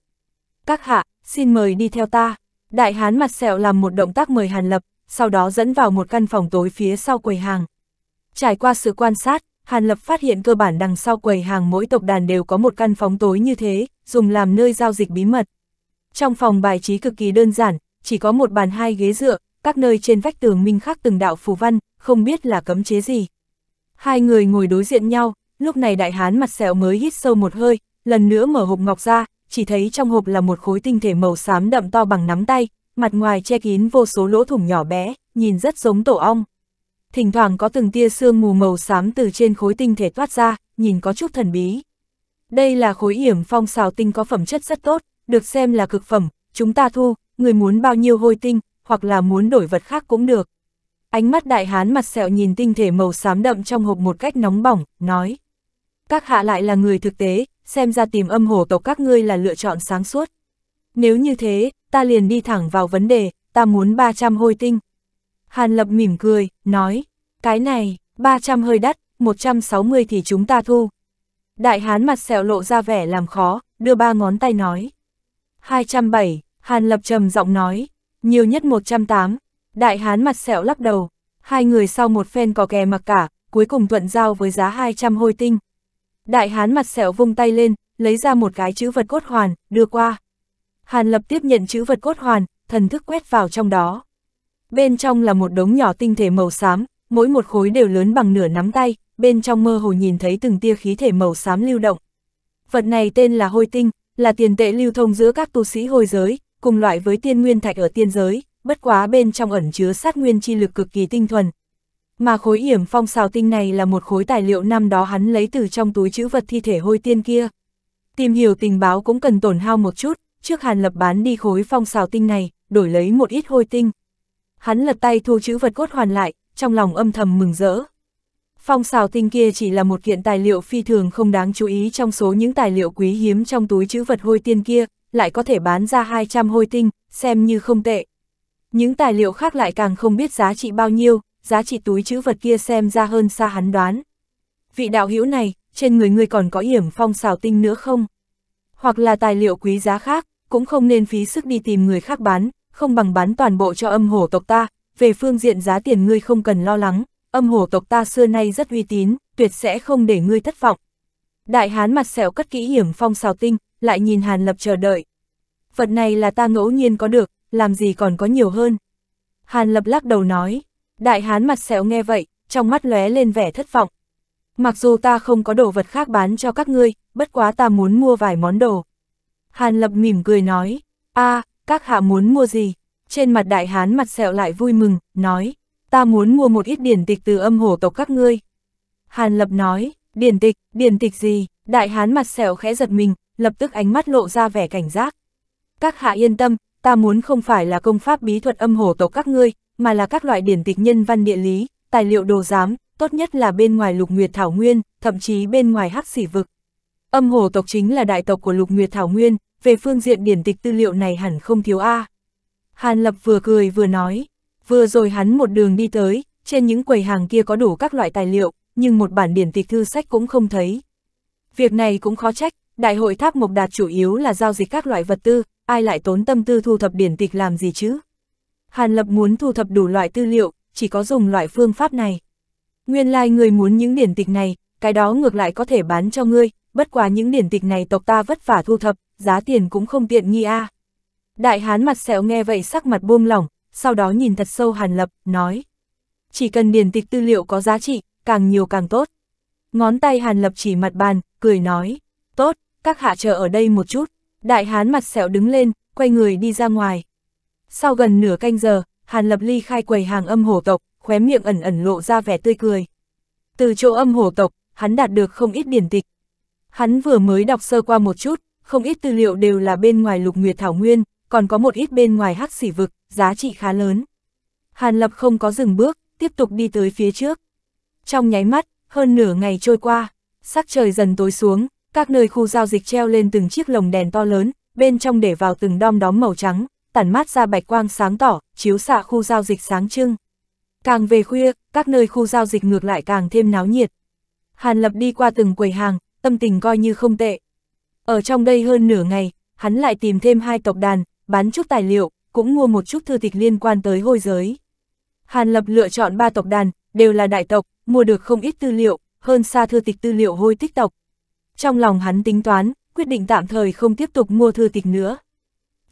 Speaker 1: Các hạ, xin mời đi theo ta. Đại hán mặt sẹo làm một động tác mời Hàn Lập, sau đó dẫn vào một căn phòng tối phía sau quầy hàng. Trải qua sự quan sát, Hàn Lập phát hiện cơ bản đằng sau quầy hàng mỗi tộc đàn đều có một căn phóng tối như thế, dùng làm nơi giao dịch bí mật. Trong phòng bài trí cực kỳ đơn giản, chỉ có một bàn hai ghế dựa, các nơi trên vách tường minh khắc từng đạo phù văn, không biết là cấm chế gì. Hai người ngồi đối diện nhau, lúc này đại hán mặt sẹo mới hít sâu một hơi, lần nữa mở hộp ngọc ra, chỉ thấy trong hộp là một khối tinh thể màu xám đậm to bằng nắm tay, mặt ngoài che kín vô số lỗ thủng nhỏ bé, nhìn rất giống tổ ong. Thỉnh thoảng có từng tia sương mù màu xám từ trên khối tinh thể toát ra, nhìn có chút thần bí. Đây là khối yểm phong xào tinh có phẩm chất rất tốt, được xem là cực phẩm, chúng ta thu, người muốn bao nhiêu hôi tinh, hoặc là muốn đổi vật khác cũng được. Ánh mắt đại hán mặt sẹo nhìn tinh thể màu xám đậm trong hộp một cách nóng bỏng, nói. Các hạ lại là người thực tế, xem ra tìm âm hồ tộc các ngươi là lựa chọn sáng suốt. Nếu như thế, ta liền đi thẳng vào vấn đề, ta muốn 300 hôi tinh. Hàn Lập mỉm cười, nói, cái này, 300 hơi đắt, 160 thì chúng ta thu. Đại hán mặt sẹo lộ ra vẻ làm khó, đưa ba ngón tay nói. 270, Hàn Lập trầm giọng nói, nhiều nhất 108, đại hán mặt sẹo lắc đầu, hai người sau một phen có kè mặc cả, cuối cùng thuận giao với giá 200 hôi tinh. Đại hán mặt sẹo vung tay lên, lấy ra một cái chữ vật cốt hoàn, đưa qua. Hàn Lập tiếp nhận chữ vật cốt hoàn, thần thức quét vào trong đó. Bên trong là một đống nhỏ tinh thể màu xám, mỗi một khối đều lớn bằng nửa nắm tay, bên trong mơ hồ nhìn thấy từng tia khí thể màu xám lưu động. Vật này tên là hôi tinh, là tiền tệ lưu thông giữa các tu sĩ hồi giới, cùng loại với tiên nguyên thạch ở tiên giới, bất quá bên trong ẩn chứa sát nguyên chi lực cực kỳ tinh thuần. Mà khối yểm phong xào tinh này là một khối tài liệu năm đó hắn lấy từ trong túi chữ vật thi thể hôi tiên kia. Tìm hiểu tình báo cũng cần tổn hao một chút, trước hàn lập bán đi khối phong xào tinh này, đổi lấy một ít hôi tinh. Hắn lật tay thu chữ vật cốt hoàn lại, trong lòng âm thầm mừng rỡ. Phong xào tinh kia chỉ là một kiện tài liệu phi thường không đáng chú ý trong số những tài liệu quý hiếm trong túi chữ vật hôi tiên kia, lại có thể bán ra 200 hôi tinh, xem như không tệ. Những tài liệu khác lại càng không biết giá trị bao nhiêu, giá trị túi chữ vật kia xem ra hơn xa hắn đoán. Vị đạo hữu này, trên người ngươi còn có yểm phong xào tinh nữa không? Hoặc là tài liệu quý giá khác, cũng không nên phí sức đi tìm người khác bán, không bằng bán toàn bộ cho âm hổ tộc ta, về phương diện giá tiền ngươi không cần lo lắng, âm hổ tộc ta xưa nay rất uy tín, tuyệt sẽ không để ngươi thất vọng. Đại hán mặt sẹo cất kỹ hiểm phong xào tinh, lại nhìn Hàn Lập chờ đợi. Vật này là ta ngẫu nhiên có được, làm gì còn có nhiều hơn. Hàn Lập lắc đầu nói, đại hán mặt sẹo nghe vậy, trong mắt lóe lên vẻ thất vọng. Mặc dù ta không có đồ vật khác bán cho các ngươi, bất quá ta muốn mua vài món đồ. Hàn Lập mỉm cười nói, a các hạ muốn mua gì? Trên mặt đại hán mặt sẹo lại vui mừng, nói, ta muốn mua một ít điển tịch từ âm hổ tộc các ngươi. Hàn Lập nói, điển tịch, điển tịch gì? Đại hán mặt sẹo khẽ giật mình, lập tức ánh mắt lộ ra vẻ cảnh giác. Các hạ yên tâm, ta muốn không phải là công pháp bí thuật âm hồ tộc các ngươi, mà là các loại điển tịch nhân văn địa lý, tài liệu đồ giám, tốt nhất là bên ngoài lục nguyệt thảo nguyên, thậm chí bên ngoài hắc xỉ vực. Âm hồ tộc chính là đại tộc của lục nguyệt thảo nguyên, về phương diện điển tịch tư liệu này hẳn không thiếu A. Hàn Lập vừa cười vừa nói, vừa rồi hắn một đường đi tới, trên những quầy hàng kia có đủ các loại tài liệu, nhưng một bản điển tịch thư sách cũng không thấy. Việc này cũng khó trách, Đại hội tháp mộc đạt chủ yếu là giao dịch các loại vật tư, ai lại tốn tâm tư thu thập điển tịch làm gì chứ? Hàn Lập muốn thu thập đủ loại tư liệu, chỉ có dùng loại phương pháp này. Nguyên lai like người muốn những điển tịch này, cái đó ngược lại có thể bán cho ngươi, bất quá những điển tịch này tộc ta vất vả thu thập, giá tiền cũng không tiện nghi a. Đại hán mặt sẹo nghe vậy sắc mặt buông lỏng, sau đó nhìn thật sâu Hàn Lập, nói. Chỉ cần điển tịch tư liệu có giá trị, càng nhiều càng tốt. Ngón tay Hàn Lập chỉ mặt bàn, cười nói, tốt, các hạ chờ ở đây một chút, đại hán mặt sẹo đứng lên, quay người đi ra ngoài. Sau gần nửa canh giờ, Hàn Lập Ly khai quầy hàng âm hổ tộc, khóe miệng ẩn ẩn lộ ra vẻ tươi cười. Từ chỗ âm hổ tộc, hắn đạt được không ít điển tịch. Hắn vừa mới đọc sơ qua một chút, không ít tư liệu đều là bên ngoài lục nguyệt thảo nguyên, còn có một ít bên ngoài hắc sỉ vực, giá trị khá lớn. Hàn Lập không có dừng bước, tiếp tục đi tới phía trước. Trong nháy mắt, hơn nửa ngày trôi qua, sắc trời dần tối xuống, các nơi khu giao dịch treo lên từng chiếc lồng đèn to lớn, bên trong để vào từng đom đóm màu trắng, tản mát ra bạch quang sáng tỏ, chiếu xạ khu giao dịch sáng trưng. Càng về khuya, các nơi khu giao dịch ngược lại càng thêm náo nhiệt. Hàn Lập đi qua từng quầy hàng, tâm tình coi như không tệ. Ở trong đây hơn nửa ngày, hắn lại tìm thêm hai tộc đàn, bán chút tài liệu, cũng mua một chút thư tịch liên quan tới hôi giới. Hàn Lập lựa chọn ba tộc đàn, đều là đại tộc, mua được không ít tư liệu, hơn xa thư tịch tư liệu hôi tích tộc, trong lòng hắn tính toán, quyết định tạm thời không tiếp tục mua thư tịch nữa.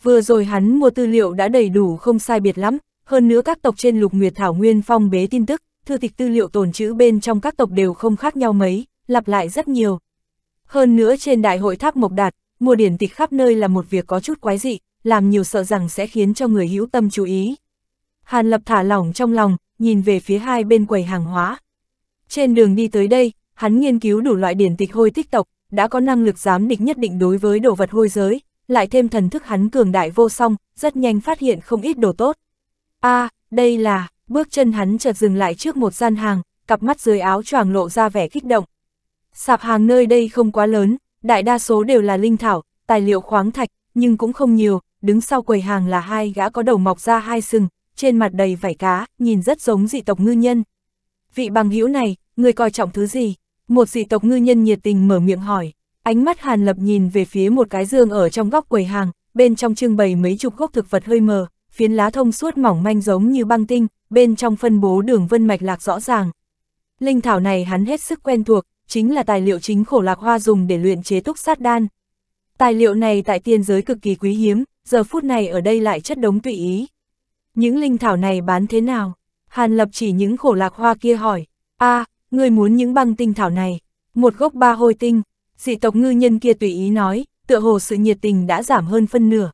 Speaker 1: Vừa rồi hắn mua tư liệu đã đầy đủ không sai biệt lắm, hơn nữa các tộc trên lục nguyệt thảo nguyên phong bế tin tức, thư tịch tư liệu tồn trữ bên trong các tộc đều không khác nhau mấy, lặp lại rất nhiều. Hơn nữa trên đại hội tháp Mộc Đạt, mua điển tịch khắp nơi là một việc có chút quái dị, làm nhiều sợ rằng sẽ khiến cho người hữu tâm chú ý. Hàn Lập thả lỏng trong lòng, nhìn về phía hai bên quầy hàng hóa. Trên đường đi tới đây, hắn nghiên cứu đủ loại điển tịch hôi tích tộc, đã có năng lực giám định nhất định đối với đồ vật hôi giới, lại thêm thần thức hắn cường đại vô song, rất nhanh phát hiện không ít đồ tốt. a à, đây là, bước chân hắn chợt dừng lại trước một gian hàng, cặp mắt dưới áo choàng lộ ra vẻ kích động. Sạp hàng nơi đây không quá lớn, đại đa số đều là linh thảo, tài liệu khoáng thạch, nhưng cũng không nhiều, đứng sau quầy hàng là hai gã có đầu mọc ra hai sừng, trên mặt đầy vảy cá, nhìn rất giống dị tộc ngư nhân. Vị bằng hữu này, người coi trọng thứ gì? một dị tộc ngư nhân nhiệt tình mở miệng hỏi, ánh mắt Hàn Lập nhìn về phía một cái dương ở trong góc quầy hàng, bên trong trưng bày mấy chục gốc thực vật hơi mờ, phiến lá thông suốt mỏng manh giống như băng tinh, bên trong phân bố đường vân mạch lạc rõ ràng. Linh thảo này hắn hết sức quen thuộc, chính là tài liệu chính khổ lạc hoa dùng để luyện chế túc sát đan. Tài liệu này tại tiên giới cực kỳ quý hiếm, giờ phút này ở đây lại chất đống tùy ý. Những linh thảo này bán thế nào? Hàn Lập chỉ những khổ lạc hoa kia hỏi, a à, ngươi muốn những băng tinh thảo này, một gốc ba hôi tinh, dị tộc ngư nhân kia tùy ý nói, tựa hồ sự nhiệt tình đã giảm hơn phân nửa.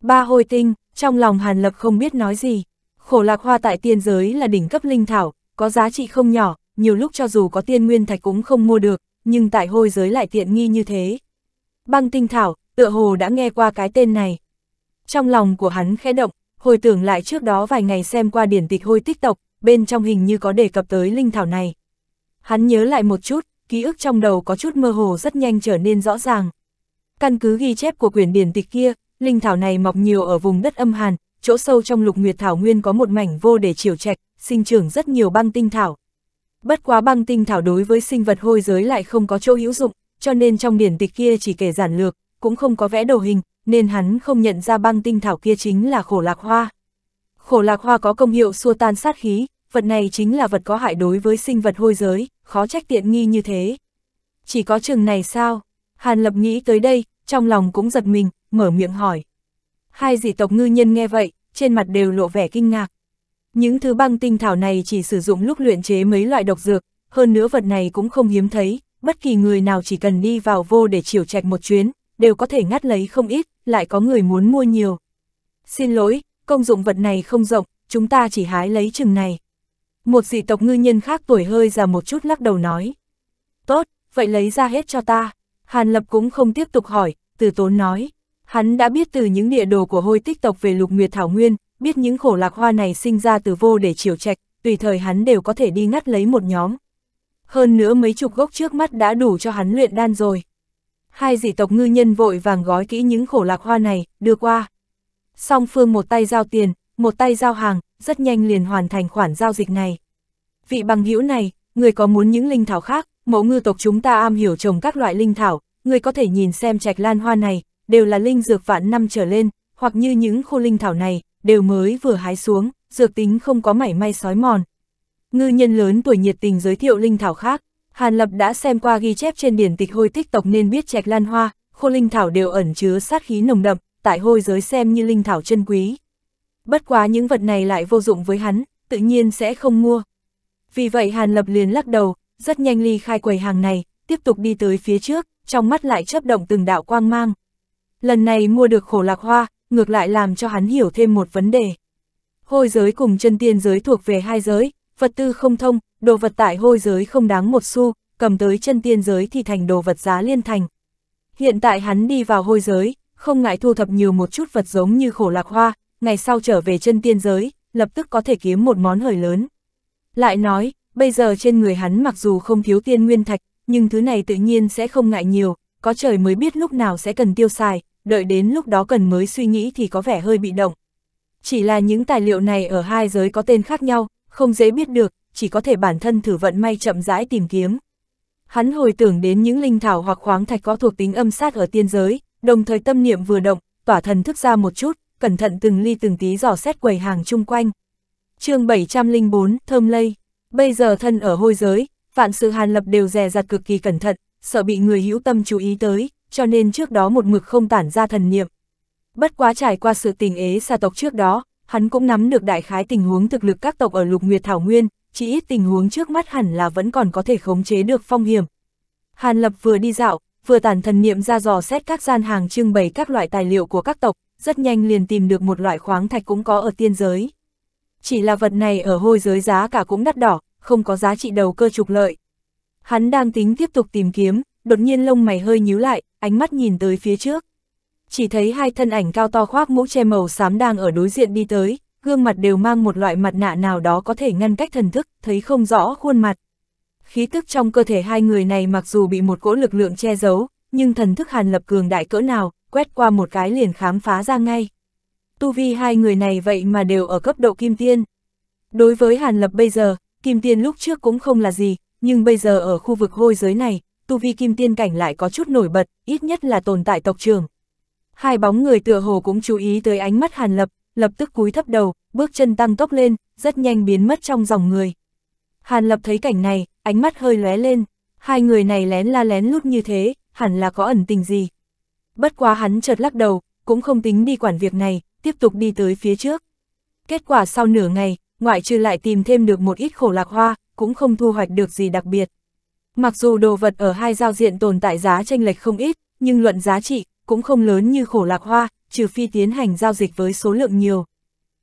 Speaker 1: Ba hôi tinh, trong lòng Hàn Lập không biết nói gì, khổ lạc hoa tại tiên giới là đỉnh cấp linh thảo, có giá trị không nhỏ, nhiều lúc cho dù có tiên nguyên thạch cũng không mua được, nhưng tại hôi giới lại tiện nghi như thế. Băng tinh thảo, tựa hồ đã nghe qua cái tên này. Trong lòng của hắn khẽ động, hồi tưởng lại trước đó vài ngày xem qua điển tịch hôi tích tộc, bên trong hình như có đề cập tới linh thảo này, Hắn nhớ lại một chút, ký ức trong đầu có chút mơ hồ rất nhanh trở nên rõ ràng. Căn cứ ghi chép của quyển điển tịch kia, linh thảo này mọc nhiều ở vùng đất âm hàn, chỗ sâu trong lục nguyệt thảo nguyên có một mảnh vô để chiều trạch, sinh trưởng rất nhiều băng tinh thảo. Bất quá băng tinh thảo đối với sinh vật hôi giới lại không có chỗ hữu dụng, cho nên trong điển tịch kia chỉ kể giản lược, cũng không có vẽ đồ hình, nên hắn không nhận ra băng tinh thảo kia chính là khổ lạc hoa. Khổ lạc hoa có công hiệu xua tan sát khí, vật này chính là vật có hại đối với sinh vật hôi giới khó trách tiện nghi như thế. Chỉ có trường này sao? Hàn Lập nghĩ tới đây, trong lòng cũng giật mình, mở miệng hỏi. Hai dị tộc ngư nhân nghe vậy, trên mặt đều lộ vẻ kinh ngạc. Những thứ băng tinh thảo này chỉ sử dụng lúc luyện chế mấy loại độc dược, hơn nữa vật này cũng không hiếm thấy, bất kỳ người nào chỉ cần đi vào vô để chiều trạch một chuyến, đều có thể ngắt lấy không ít, lại có người muốn mua nhiều. Xin lỗi, công dụng vật này không rộng, chúng ta chỉ hái lấy chừng này. Một dị tộc ngư nhân khác tuổi hơi già một chút lắc đầu nói. Tốt, vậy lấy ra hết cho ta. Hàn Lập cũng không tiếp tục hỏi, từ tốn nói. Hắn đã biết từ những địa đồ của hôi tích tộc về lục nguyệt thảo nguyên, biết những khổ lạc hoa này sinh ra từ vô để chiều trạch, tùy thời hắn đều có thể đi ngắt lấy một nhóm. Hơn nữa mấy chục gốc trước mắt đã đủ cho hắn luyện đan rồi. Hai dị tộc ngư nhân vội vàng gói kỹ những khổ lạc hoa này, đưa qua. Song phương một tay giao tiền, một tay giao hàng, rất nhanh liền hoàn thành khoản giao dịch này. Vị bằng hữu này, người có muốn những linh thảo khác, mẫu ngư tộc chúng ta am hiểu trồng các loại linh thảo, người có thể nhìn xem trạch lan hoa này, đều là linh dược vạn năm trở lên, hoặc như những khô linh thảo này, đều mới vừa hái xuống, dược tính không có mảy may sói mòn. Ngư nhân lớn tuổi nhiệt tình giới thiệu linh thảo khác, Hàn Lập đã xem qua ghi chép trên điển tịch hôi tích tộc nên biết trạch lan hoa, khô linh thảo đều ẩn chứa sát khí nồng đậm, tại hôi giới xem như linh thảo chân quý bất quá những vật này lại vô dụng với hắn, tự nhiên sẽ không mua. Vì vậy Hàn Lập liền lắc đầu, rất nhanh ly khai quầy hàng này, tiếp tục đi tới phía trước, trong mắt lại chấp động từng đạo quang mang. Lần này mua được khổ lạc hoa, ngược lại làm cho hắn hiểu thêm một vấn đề. Hôi giới cùng chân tiên giới thuộc về hai giới, vật tư không thông, đồ vật tại hôi giới không đáng một xu, cầm tới chân tiên giới thì thành đồ vật giá liên thành. Hiện tại hắn đi vào hôi giới, không ngại thu thập nhiều một chút vật giống như khổ lạc hoa, ngày sau trở về chân tiên giới, lập tức có thể kiếm một món hời lớn. Lại nói, bây giờ trên người hắn mặc dù không thiếu tiên nguyên thạch, nhưng thứ này tự nhiên sẽ không ngại nhiều, có trời mới biết lúc nào sẽ cần tiêu xài, đợi đến lúc đó cần mới suy nghĩ thì có vẻ hơi bị động. Chỉ là những tài liệu này ở hai giới có tên khác nhau, không dễ biết được, chỉ có thể bản thân thử vận may chậm rãi tìm kiếm. Hắn hồi tưởng đến những linh thảo hoặc khoáng thạch có thuộc tính âm sát ở tiên giới, đồng thời tâm niệm vừa động, tỏa thần thức ra một chút, cẩn thận từng ly từng tí dò xét quầy hàng chung quanh. chương 704, Thơm Lây. Bây giờ thân ở hôi giới, vạn sự hàn lập đều dè dặt cực kỳ cẩn thận, sợ bị người hữu tâm chú ý tới, cho nên trước đó một mực không tản ra thần niệm. Bất quá trải qua sự tình ế xa tộc trước đó, hắn cũng nắm được đại khái tình huống thực lực các tộc ở lục nguyệt thảo nguyên, chỉ ít tình huống trước mắt hẳn là vẫn còn có thể khống chế được phong hiểm. Hàn Lập vừa đi dạo, vừa tản thần niệm ra dò xét các gian hàng trưng bày các loại tài liệu của các tộc, rất nhanh liền tìm được một loại khoáng thạch cũng có ở tiên giới. Chỉ là vật này ở hôi giới giá cả cũng đắt đỏ, không có giá trị đầu cơ trục lợi. Hắn đang tính tiếp tục tìm kiếm, đột nhiên lông mày hơi nhíu lại, ánh mắt nhìn tới phía trước. Chỉ thấy hai thân ảnh cao to khoác mũ che màu xám đang ở đối diện đi tới, gương mặt đều mang một loại mặt nạ nào đó có thể ngăn cách thần thức, thấy không rõ khuôn mặt. Khí tức trong cơ thể hai người này mặc dù bị một cỗ lực lượng che giấu, nhưng thần thức hàn lập cường đại cỡ nào, quét qua một cái liền khám phá ra ngay. Tu vi hai người này vậy mà đều ở cấp độ kim tiên. Đối với Hàn Lập bây giờ, kim tiên lúc trước cũng không là gì, nhưng bây giờ ở khu vực hôi giới này, tu vi kim tiên cảnh lại có chút nổi bật, ít nhất là tồn tại tộc trường. Hai bóng người tựa hồ cũng chú ý tới ánh mắt Hàn Lập, lập tức cúi thấp đầu, bước chân tăng tốc lên, rất nhanh biến mất trong dòng người. Hàn Lập thấy cảnh này, ánh mắt hơi lóe lên, hai người này lén la lén lút như thế, hẳn là có ẩn tình gì. Bất quá hắn chợt lắc đầu, cũng không tính đi quản việc này, tiếp tục đi tới phía trước. Kết quả sau nửa ngày, ngoại trừ lại tìm thêm được một ít khổ lạc hoa, cũng không thu hoạch được gì đặc biệt. Mặc dù đồ vật ở hai giao diện tồn tại giá tranh lệch không ít, nhưng luận giá trị cũng không lớn như khổ lạc hoa, trừ phi tiến hành giao dịch với số lượng nhiều.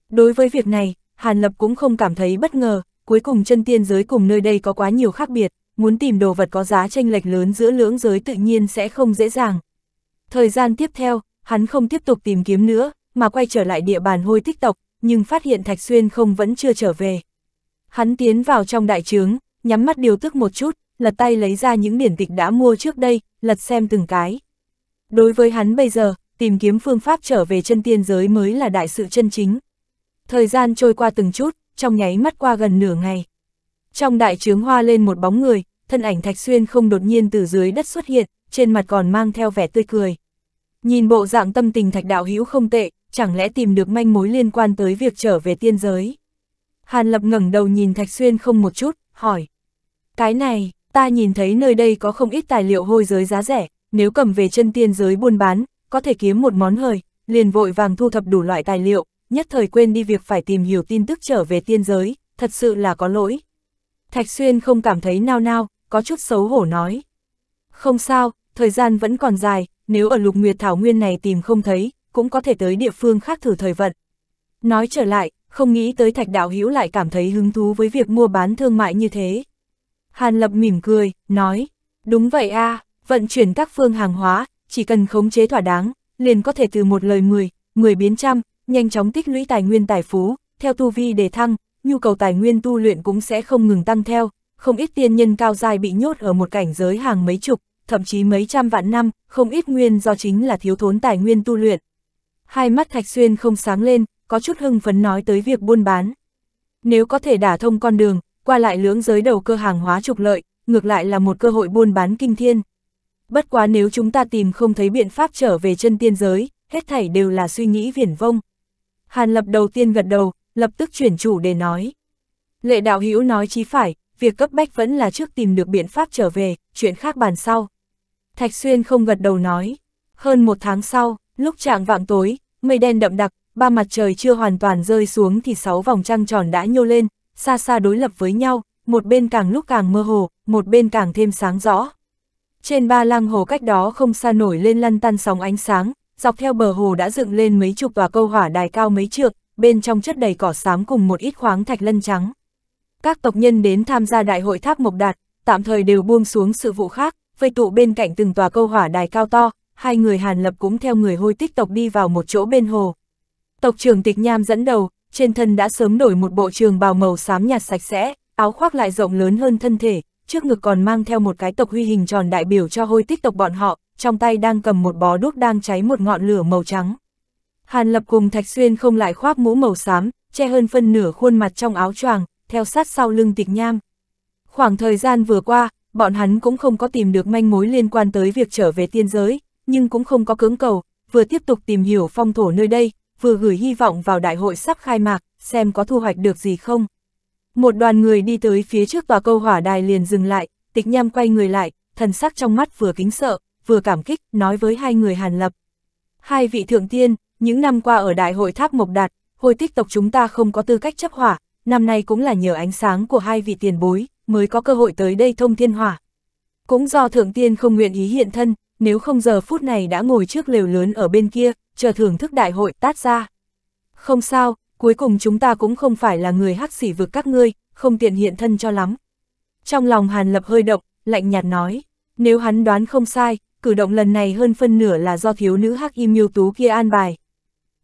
Speaker 1: Đối với việc này, Hàn Lập cũng không cảm thấy bất ngờ, cuối cùng chân tiên giới cùng nơi đây có quá nhiều khác biệt, muốn tìm đồ vật có giá tranh lệch lớn giữa lưỡng giới tự nhiên sẽ không dễ dàng. Thời gian tiếp theo, hắn không tiếp tục tìm kiếm nữa, mà quay trở lại địa bàn hôi tích tộc, nhưng phát hiện Thạch Xuyên không vẫn chưa trở về. Hắn tiến vào trong đại trướng, nhắm mắt điều tức một chút, lật tay lấy ra những điển tịch đã mua trước đây, lật xem từng cái. Đối với hắn bây giờ, tìm kiếm phương pháp trở về chân tiên giới mới là đại sự chân chính. Thời gian trôi qua từng chút, trong nháy mắt qua gần nửa ngày. Trong đại trướng hoa lên một bóng người, thân ảnh Thạch Xuyên không đột nhiên từ dưới đất xuất hiện, trên mặt còn mang theo vẻ tươi cười. Nhìn bộ dạng tâm tình thạch đạo hữu không tệ, chẳng lẽ tìm được manh mối liên quan tới việc trở về tiên giới. Hàn Lập ngẩng đầu nhìn Thạch Xuyên không một chút, hỏi. Cái này, ta nhìn thấy nơi đây có không ít tài liệu hôi giới giá rẻ, nếu cầm về chân tiên giới buôn bán, có thể kiếm một món hời, liền vội vàng thu thập đủ loại tài liệu, nhất thời quên đi việc phải tìm hiểu tin tức trở về tiên giới, thật sự là có lỗi. Thạch Xuyên không cảm thấy nao nao, có chút xấu hổ nói. Không sao, thời gian vẫn còn dài, nếu ở lục nguyệt thảo nguyên này tìm không thấy, cũng có thể tới địa phương khác thử thời vận. Nói trở lại, không nghĩ tới thạch đạo hữu lại cảm thấy hứng thú với việc mua bán thương mại như thế. Hàn Lập mỉm cười, nói, đúng vậy a à, vận chuyển các phương hàng hóa, chỉ cần khống chế thỏa đáng, liền có thể từ một lời mười mười biến trăm, nhanh chóng tích lũy tài nguyên tài phú, theo tu vi đề thăng, nhu cầu tài nguyên tu luyện cũng sẽ không ngừng tăng theo, không ít tiên nhân cao dài bị nhốt ở một cảnh giới hàng mấy chục, thậm chí mấy trăm vạn năm, không ít nguyên do chính là thiếu thốn tài nguyên tu luyện. Hai mắt Thạch Xuyên không sáng lên, có chút hưng phấn nói tới việc buôn bán. Nếu có thể đả thông con đường, qua lại lưỡng giới đầu cơ hàng hóa trục lợi, ngược lại là một cơ hội buôn bán kinh thiên. Bất quá nếu chúng ta tìm không thấy biện pháp trở về chân tiên giới, hết thảy đều là suy nghĩ viển vông. Hàn lập đầu tiên gật đầu, lập tức chuyển chủ để nói. Lệ đạo hữu nói chí phải, việc cấp bách vẫn là trước tìm được biện pháp trở về, chuyện khác bàn sau. Thạch Xuyên không gật đầu nói. Hơn một tháng sau, lúc trạng vạng tối, mây đen đậm đặc, ba mặt trời chưa hoàn toàn rơi xuống thì sáu vòng trăng tròn đã nhô lên, xa xa đối lập với nhau, một bên càng lúc càng mơ hồ, một bên càng thêm sáng rõ. Trên ba lăng hồ cách đó không xa nổi lên lăn tăn sóng ánh sáng, dọc theo bờ hồ đã dựng lên mấy chục tòa câu hỏa đài cao mấy trượng, bên trong chất đầy cỏ xám cùng một ít khoáng thạch lân trắng. Các tộc nhân đến tham gia đại hội tháp Mộc Đạt, tạm thời đều buông xuống sự vụ khác, vây tụ bên cạnh từng tòa câu hỏa đài cao to, hai người Hàn Lập cũng theo người hôi tích tộc đi vào một chỗ bên hồ. Tộc trưởng Tịch Nham dẫn đầu, trên thân đã sớm đổi một bộ trường bào màu xám nhạt sạch sẽ, áo khoác lại rộng lớn hơn thân thể, trước ngực còn mang theo một cái tộc huy hình tròn đại biểu cho hôi tích tộc bọn họ, trong tay đang cầm một bó đuốc đang cháy một ngọn lửa màu trắng. Hàn Lập cùng Thạch Xuyên không lại khoác mũ màu xám, che hơn phân nửa khuôn mặt trong áo choàng, theo sát sau lưng Tịch Nham. Khoảng thời gian vừa qua, bọn hắn cũng không có tìm được manh mối liên quan tới việc trở về tiên giới, nhưng cũng không có cứng cầu, vừa tiếp tục tìm hiểu phong thổ nơi đây, vừa gửi hy vọng vào đại hội sắp khai mạc, xem có thu hoạch được gì không. Một đoàn người đi tới phía trước tòa câu hỏa đài liền dừng lại, tịch nham quay người lại, thần sắc trong mắt vừa kính sợ, vừa cảm kích, nói với hai người hàn lập. Hai vị thượng tiên, những năm qua ở đại hội tháp Mộc Đạt, hồi tích tộc chúng ta không có tư cách chấp hỏa, năm nay cũng là nhờ ánh sáng của hai vị tiền bối, mới có cơ hội tới đây thông thiên hỏa. Cũng do thượng tiên không nguyện ý hiện thân, nếu không giờ phút này đã ngồi trước lều lớn ở bên kia, chờ thưởng thức đại hội tát ra. Không sao, cuối cùng chúng ta cũng không phải là người hắc xỉ vực các ngươi, không tiện hiện thân cho lắm. Trong lòng Hàn Lập hơi động, lạnh nhạt nói, nếu hắn đoán không sai, cử động lần này hơn phân nửa là do thiếu nữ hắc y miêu tú kia an bài.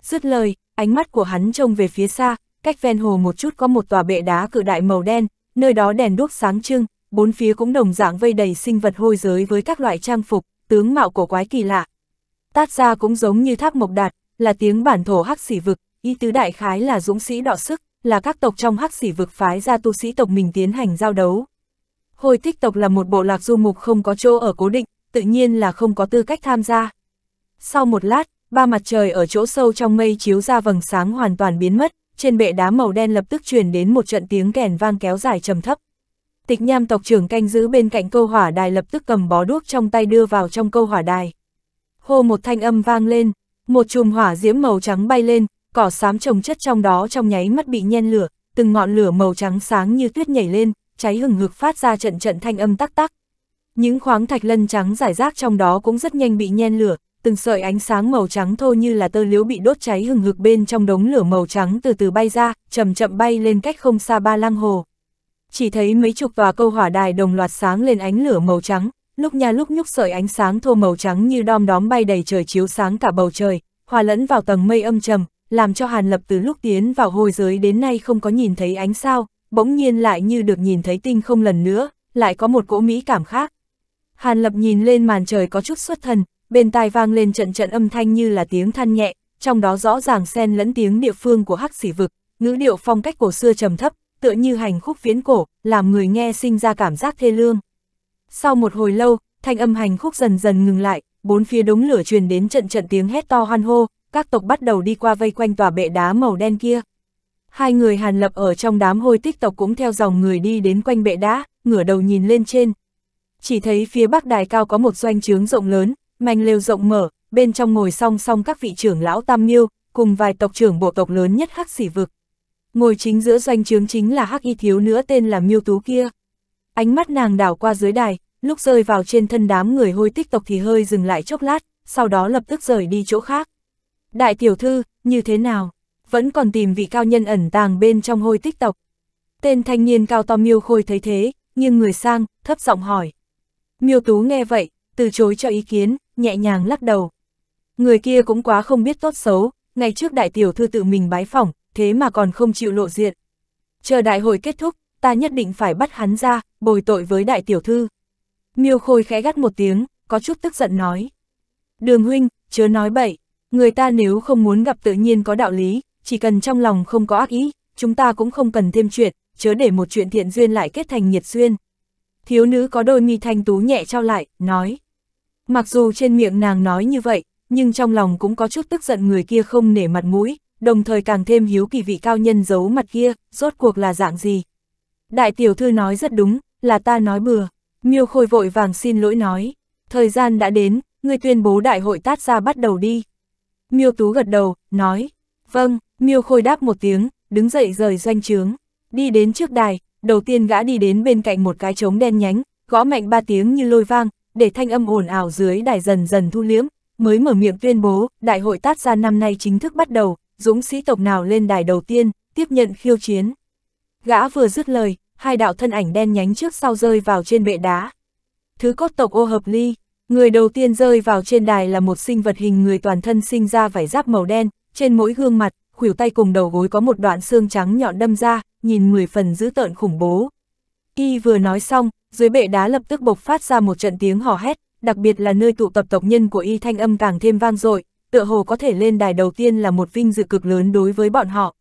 Speaker 1: Dứt lời, ánh mắt của hắn trông về phía xa, cách ven hồ một chút có một tòa bệ đá cự đại màu đen, nơi đó đèn đuốc sáng trưng, bốn phía cũng đồng dạng vây đầy sinh vật hôi giới với các loại trang phục, tướng mạo cổ quái kỳ lạ. Tát ra cũng giống như tháp mộc đạt, là tiếng bản thổ hắc xỉ vực, ý tứ đại khái là dũng sĩ đọ sức, là các tộc trong hắc xỉ vực phái ra tu sĩ tộc mình tiến hành giao đấu. Hồi thích tộc là một bộ lạc du mục không có chỗ ở cố định, tự nhiên là không có tư cách tham gia. Sau một lát, ba mặt trời ở chỗ sâu trong mây chiếu ra vầng sáng hoàn toàn biến mất, trên bệ đá màu đen lập tức truyền đến một trận tiếng kèn vang kéo dài trầm thấp. Tịch nham tộc trưởng canh giữ bên cạnh câu hỏa đài lập tức cầm bó đuốc trong tay đưa vào trong câu hỏa đài. Hô một thanh âm vang lên, một chùm hỏa diễm màu trắng bay lên, cỏ xám trồng chất trong đó trong nháy mắt bị nhen lửa, từng ngọn lửa màu trắng sáng như tuyết nhảy lên, cháy hừng hực phát ra trận trận thanh âm tắc tắc. Những khoáng thạch lân trắng giải rác trong đó cũng rất nhanh bị nhen lửa, từng sợi ánh sáng màu trắng thô như là tơ liếu bị đốt cháy hừng hực bên trong đống lửa màu trắng từ từ bay ra, chậm chậm bay lên cách không xa ba lang hồ. Chỉ thấy mấy chục tòa câu hỏa đài đồng loạt sáng lên ánh lửa màu trắng, lúc nha lúc nhúc sợi ánh sáng thô màu trắng như đom đóm bay đầy trời chiếu sáng cả bầu trời, hòa lẫn vào tầng mây âm trầm, làm cho Hàn Lập từ lúc tiến vào hồi giới đến nay không có nhìn thấy ánh sao, bỗng nhiên lại như được nhìn thấy tinh không lần nữa, lại có một cỗ mỹ cảm khác. Hàn Lập nhìn lên màn trời có chút xuất thần, bên tai vang lên trận trận âm thanh như là tiếng than nhẹ, trong đó rõ ràng xen lẫn tiếng địa phương của hắc xỉ vực, ngữ điệu phong cách cổ xưa trầm thấp, tựa như hành khúc viễn cổ, làm người nghe sinh ra cảm giác thê lương. Sau một hồi lâu, thanh âm hành khúc dần dần ngừng lại, bốn phía đống lửa truyền đến trận trận tiếng hét to hoan hô, các tộc bắt đầu đi qua vây quanh tòa bệ đá màu đen kia. Hai người hàn lập ở trong đám hôi tích tộc cũng theo dòng người đi đến quanh bệ đá, ngửa đầu nhìn lên trên. Chỉ thấy phía bắc đài cao có một doanh trướng rộng lớn, mành lều rộng mở, bên trong ngồi song song các vị trưởng lão Tam Miêu, cùng vài tộc trưởng bộ tộc lớn nhất Hắc Sỉ vực. Ngồi chính giữa doanh trướng chính là Hắc Y thiếu nữa tên là Miêu Tú kia. Ánh mắt nàng đảo qua dưới đài, lúc rơi vào trên thân đám người hôi tích tộc thì hơi dừng lại chốc lát, sau đó lập tức rời đi chỗ khác. Đại tiểu thư, như thế nào? Vẫn còn tìm vị cao nhân ẩn tàng bên trong hôi tích tộc. Tên thanh niên cao to miêu khôi thấy thế, nghiêng người sang, thấp giọng hỏi. Miêu tú nghe vậy, từ chối cho ý kiến, nhẹ nhàng lắc đầu. Người kia cũng quá không biết tốt xấu, ngày trước đại tiểu thư tự mình bái phỏng, thế mà còn không chịu lộ diện. Chờ đại hội kết thúc, ta nhất định phải bắt hắn ra, bồi tội với đại tiểu thư. Miêu Khôi khẽ gắt một tiếng, có chút tức giận nói. Đường huynh, chớ nói bậy, người ta nếu không muốn gặp tự nhiên có đạo lý, chỉ cần trong lòng không có ác ý, chúng ta cũng không cần thêm chuyện, chớ để một chuyện thiện duyên lại kết thành nhiệt duyên. Thiếu nữ có đôi mi thanh tú nhẹ trao lại, nói. Mặc dù trên miệng nàng nói như vậy, nhưng trong lòng cũng có chút tức giận người kia không nể mặt mũi, đồng thời càng thêm hiếu kỳ vị cao nhân giấu mặt kia, rốt cuộc là dạng gì. Đại tiểu thư nói rất đúng, là ta nói bừa. Miêu Khôi vội vàng xin lỗi nói, thời gian đã đến, người tuyên bố đại hội tát ra bắt đầu đi. Miêu Tú gật đầu, nói, vâng, Miêu Khôi đáp một tiếng, đứng dậy rời doanh trướng, đi đến trước đài, đầu tiên gã đi đến bên cạnh một cái trống đen nhánh, gõ mạnh ba tiếng như lôi vang, để thanh âm ồn ào dưới đài dần dần thu liếm mới mở miệng tuyên bố, đại hội tát ra năm nay chính thức bắt đầu, dũng sĩ tộc nào lên đài đầu tiên, tiếp nhận khiêu chiến. Gã vừa dứt lời, hai đạo thân ảnh đen nhánh trước sau rơi vào trên bệ đá. Thứ cốt tộc ô hợp ly, người đầu tiên rơi vào trên đài là một sinh vật hình người toàn thân sinh ra vải giáp màu đen, trên mỗi gương mặt, khuỷu tay cùng đầu gối có một đoạn xương trắng nhọn đâm ra, nhìn mười phần dữ tợn khủng bố. Y vừa nói xong, dưới bệ đá lập tức bộc phát ra một trận tiếng hò hét, đặc biệt là nơi tụ tập tộc nhân của Y thanh âm càng thêm vang dội, tựa hồ có thể lên đài đầu tiên là một vinh dự cực lớn đối với bọn họ.